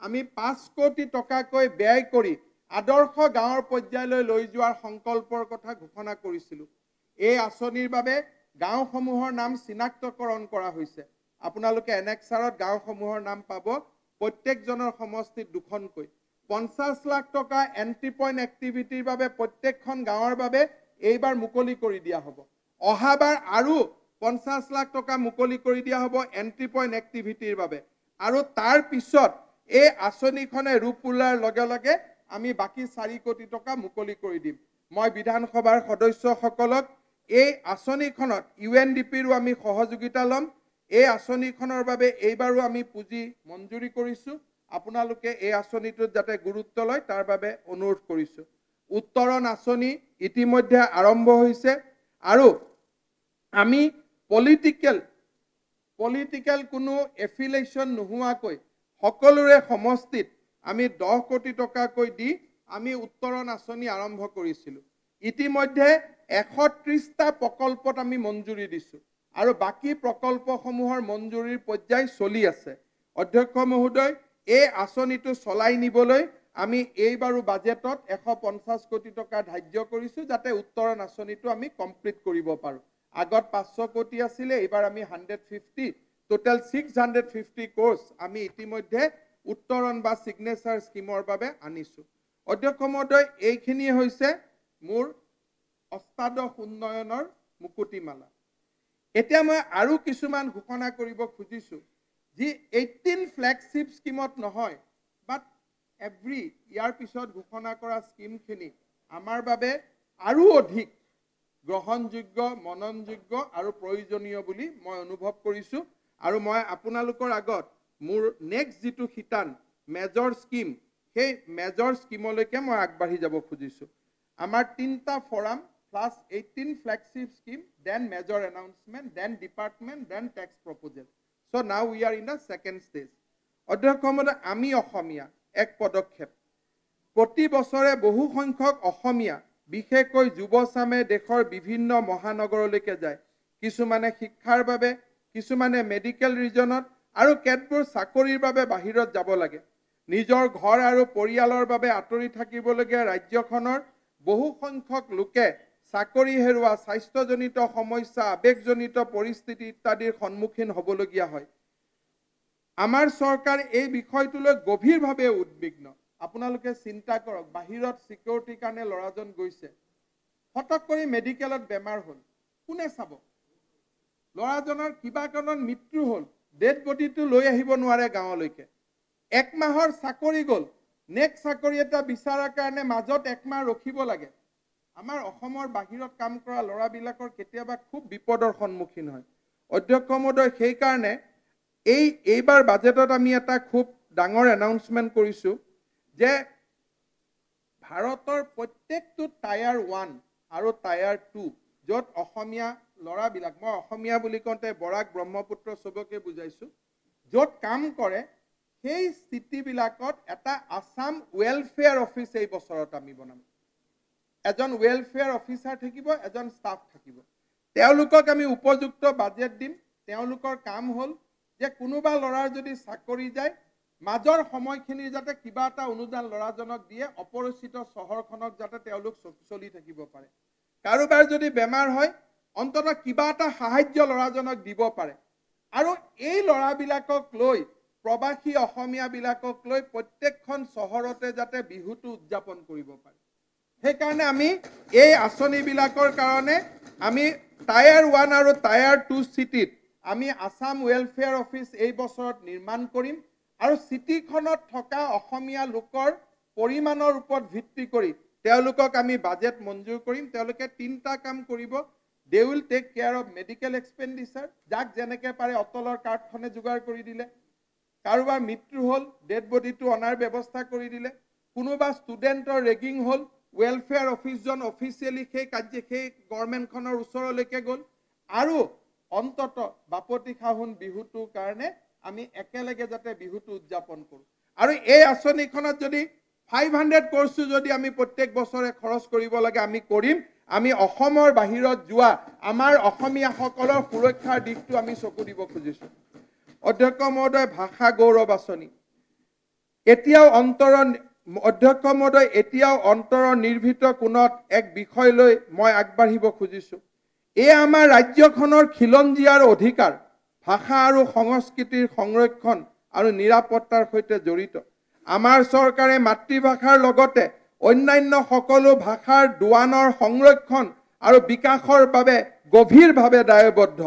আমি পাঁচ কোটি টকাকৈ ব্যয় কৰি আদৰ্শ গাঁৱৰ পৰ্যায়লৈ লৈ যোৱাৰ সংকল্পৰ কথা ঘোষণা কৰিছিলোঁ এই আঁচনিৰ বাবে গাঁওসমূহৰ নাম চিনাক্তকৰণ কৰা হৈছে আপোনালোকে এনেক্সাৰত গাঁওসমূহৰ নাম পাব প্ৰত্যেকজনৰ সমষ্টিত দুখনকৈ পঞ্চাছ লাখ টকা এণ্ট্ৰি পইণ্ট এক্টিভিটিৰ বাবে প্ৰত্যেকখন গাঁৱৰ বাবে এইবাৰ মুকলি কৰি দিয়া হ'ব অহাবাৰ আৰু পঞ্চাছ লাখ টকা মুকলি কৰি দিয়া হ'ব এণ্ট্ৰি পইণ্ট এক্টিভিটিৰ বাবে আৰু তাৰ পিছত এই আঁচনিখনে ৰূপ ওলোৱাৰ লগে লগে আমি বাকী চাৰি কোটি টকা মুকলি কৰি দিম মই বিধানসভাৰ সদস্যসকলক এই আঁচনিখনত ইউ এন ডি পিৰো আমি সহযোগিতা ল'ম এই আঁচনিখনৰ বাবে এইবাৰো আমি পুঁজি মঞ্জুৰি কৰিছোঁ আপোনালোকে এই আঁচনিটোত যাতে গুৰুত্ব লয় তাৰ বাবে অনুৰোধ কৰিছোঁ উত্তৰণ আঁচনি ইতিমধ্যে আৰম্ভ হৈছে আৰু আমি পলিটিকেল পলিটিকেল কোনো এফিলেশ্যন নোহোৱাকৈ সকলোৰে সমষ্টিত আমি দহ কোটি টকাকৈ দি আমি উত্তৰণ আঁচনি আৰম্ভ কৰিছিলোঁ ইতিমধ্যে এশ ত্ৰিছটা প্ৰকল্পত আমি মঞ্জুৰি দিছোঁ আৰু বাকী প্ৰকল্পসমূহৰ মঞ্জুৰিৰ পৰ্যায় চলি আছে অধ্যক্ষ মহোদয় এই আঁচনিটো চলাই নিবলৈ আমি এইবাৰো বাজেটত এশ পঞ্চাছ কোটি টকা ধাৰ্য কৰিছোঁ যাতে উত্তৰণ আঁচনিটো আমি কমপ্লিট কৰিব পাৰোঁ আগত পাঁচশ কোটি আছিলে এইবাৰ আমি hundred fifty total six hundred fifty crores আমি ইতিমধ্যে উত্তৰণ বা ছিগনেচাৰ স্কীমৰ বাবে আনিছোঁ অধ্যক্ষ মহোদয় এইখিনিয়ে হৈছে মোৰ অষ্টাদশ উন্নয়নৰ মুকুতিমালা এতিয়া মই আৰু কিছুমান ঘোষণা কৰিব খুজিছোঁ যি এইটিন ফ্লেগশ্বিপ স্কীমত নহয় এভৰি ইয়াৰ পিছত ঘোষণা কৰা স্কীমখিনি আমাৰ বাবে আৰু অধিক গ্ৰহণযোগ্য মননযোগ্য আৰু প্ৰয়োজনীয় বুলি মই অনুভৱ কৰিছোঁ আৰু মই আপোনালোকৰ আগত মোৰ নেক্সট যিটো শিতান মেজৰ স্কীম সেই মেজৰ স্কীমলৈকে মই আগবাঢ়ি যাব খুজিছোঁ আমাৰ তিনিটা forum plus eighteen flagship scheme then major announcement then department then tax proposal so' now we are in the second stage অধ্যক্ষ মতে আমি অসমীয়া এক পদক্ষেপ প্ৰতি বছৰে বহুসংখ্যক অসমীয়া বিশেষকৈ যুৱচামে দেশৰ বিভিন্ন মহানগৰলৈকে যায় কিছুমানে শিক্ষাৰ বাবে কিছুমানে মেডিকেল ৰিজনত আৰু কেতবোৰ চাকৰিৰ বাবে বাহিৰত যাব লাগে নিজৰ ঘৰ আৰু পৰিয়ালৰ বাবে আঁতৰি থাকিবলগীয়া ৰাজ্যখনৰ বহুসংখ্যক লোকে চাকৰি হেৰুৱা স্বাস্থ্যজনিত সমস্যা আৱেগজনিত পৰিস্থিতি ইত্যাদিৰ সন্মুখীন হ'বলগীয়া হয় আমাৰ চৰকাৰ এই বিষয়টোলৈ গভীৰভাৱে উদ্বিগ্ন আপোনালোকে চিন্তা কৰক বাহিৰত ছিকিউৰিটিৰ কাৰণে ল'ৰাজন গৈছে হঠাৎ কৰি মেডিকেলত বেমাৰ হ'ল কোনে চাব ল'ৰাজনৰ কিবা কাৰণত মৃত্যু হ'ল ডেড বডিটো লৈ আহিব নোৱাৰে গাঁৱলৈকে একমাহৰ চাকৰি গ'ল নেক্সট চাকৰি এটা বিচাৰাৰ কাৰণে মাজত একমাহ ৰখিব লাগে আমাৰ অসমৰ বাহিৰত কাম কৰা ল'ৰাবিলাকৰ কেতিয়াবা খুব বিপদৰ সন্মুখীন হয় অধ্যক্ষ মহোদয় সেইকাৰণে এই এইবাৰ বাজেটত আমি এটা খুব ডাঙৰ এনাউন্সমেণ্ট কৰিছোঁ যে ভাৰতৰ প্ৰত্যেকটো টায়াৰ ওৱান আৰু টায়াৰ টু য'ত অসমীয়া ল'ৰাবিলাক মই অসমীয়া বুলি কওঁতে বৰাক ব্ৰহ্মপুত্ৰ চবকে বুজাইছোঁ য'ত কাম কৰে সেই স্থিতিবিলাকত এটা আছাম ৱেলফেয়াৰ অফিচ এই বছৰত আমি বনাম এজন ৱেলফেয়াৰ অফিচাৰ থাকিব এজন ষ্টাফ থাকিব তেওঁলোকক আমি উপযুক্ত বাজেট দিম তেওঁলোকৰ কাম হ'ল যে কোনোবা ল'ৰাৰ যদি চাকৰি যায় মাজৰ সময়খিনি যাতে কিবা এটা অনুদান ল'ৰাজনক দিয়ে অপৰিচিত চহৰখনক যাতে তেওঁলোক চলি থাকিব পাৰে কাৰোবাৰ যদি বেমাৰ হয় অন্তত কিবা এটা সাহাৰ্য ল'ৰাজনক দিব পাৰে আৰু এই ল'ৰাবিলাকক লৈ প্ৰবাসী অসমীয়াবিলাকক লৈ প্ৰত্যেকখন চহৰতে যাতে বিহুটো উদযাপন কৰিব পাৰে সেইকাৰণে আমি এই আঁচনিবিলাকৰ কাৰণে আমি টায়াৰ ওৱান আৰু টায়াৰ টু চিটিত আমি আসাম ওয়েলফেয়ার অফিস এই বছর নির্মাণ করিম আর সিটিখনত থকা অসমিয়া লোকর পরিমাণের উপর ভিত্তি করে তেওঁলোকক আমি বাজেট মঞ্জুর করিম তেওঁলোকে তিনটা কাম করিব they will take care of medical expenditure যাক যেনেকে পারে অতলর কার্ডখনে যোগাড় করে দিলে কারোবার মৃত্যু হল ডেড বডিটো অনার ব্যবস্থা করে দিলে কোনোবা স্টুডেন্টর রেগিং হল ওয়েলফেয়ার অফিসজন অফিসিয়ালি সেই কার্যে সেই গভর্নমেন্টখনের ওসরলেকে গল আৰু অন্তত বাপতি খাহুন বিহুটোৰ কাৰণে আমি একেলগে যাতে বিহুটো উদযাপন কৰোঁ আৰু এই আঁচনিখনত যদি ফাইভ হাণ্ড্ৰেড কৰ্চো যদি আমি প্ৰত্যেক বছৰে খৰচ কৰিব লাগে আমি কৰিম আমি অসমৰ বাহিৰত যোৱা আমাৰ অসমীয়াসকলৰ সুৰক্ষাৰ দিশটো আমি চকু দিব খুজিছোঁ অধ্যক্ষ মহোদয় ভাষা গৌৰৱ আঁচনি এতিয়াও অন্তৰণ অধ্যক্ষ মহোদয় এতিয়াও অন্তৰৰ নিৰ্ভীত কোণত এক বিষয় লৈ মই আগবাঢ়িব খুজিছোঁ এই আমাৰ ৰাজ্যখনৰ খিলঞ্জীয়াৰ অধিকাৰ ভাষা আৰু সংস্কৃতিৰ সংৰক্ষণ আৰু নিৰাপত্তাৰ সৈতে জড়িত আমাৰ চৰকাৰে মাতৃভাষাৰ লগতে অন্যান্য সকলো ভাষাৰ দোৱানৰ সংৰক্ষণ আৰু বিকাশৰ বাবে গভীৰভাৱে দায়বদ্ধ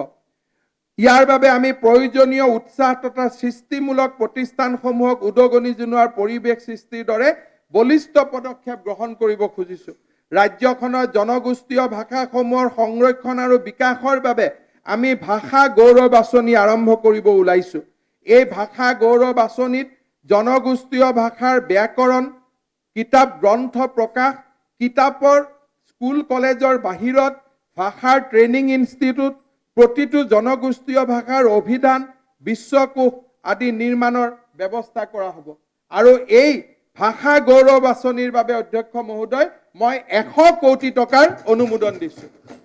ইয়াৰ বাবে আমি প্ৰয়োজনীয় উৎসাহ তথা সৃষ্টিমূলক প্ৰতিষ্ঠানসমূহক উদগনি জনোৱাৰ পৰিৱেশ সৃষ্টিৰ দৰে বলিষ্ঠ পদক্ষেপ গ্ৰহণ কৰিব খুজিছোঁ ৰাজ্যখনৰ জনগোষ্ঠীয় ভাষাসমূহৰ সংৰক্ষণ আৰু বিকাশৰ বাবে আমি ভাষা গৌৰৱ আঁচনি আৰম্ভ কৰিব ওলাইছোঁ এই ভাষা গৌৰৱ আঁচনিত জনগোষ্ঠীয় ভাষাৰ ব্যাকৰণ কিতাপ গ্ৰন্থ প্ৰকাশ কিতাপৰ স্কুল কলেজৰ বাহিৰত ভাষাৰ ট্ৰেইনিং ইনষ্টিটিউট প্ৰতিটো জনগোষ্ঠীয় ভাষাৰ অভিধান বিশ্বকোষ আদি নিৰ্মাণৰ ব্যৱস্থা কৰা হ'ব আৰু এই ভাষা গৌৰৱ আঁচনিৰ বাবে অধ্যক্ষ মহোদয় মই এশ কোটি টকাৰ অনুমোদন দিছোঁ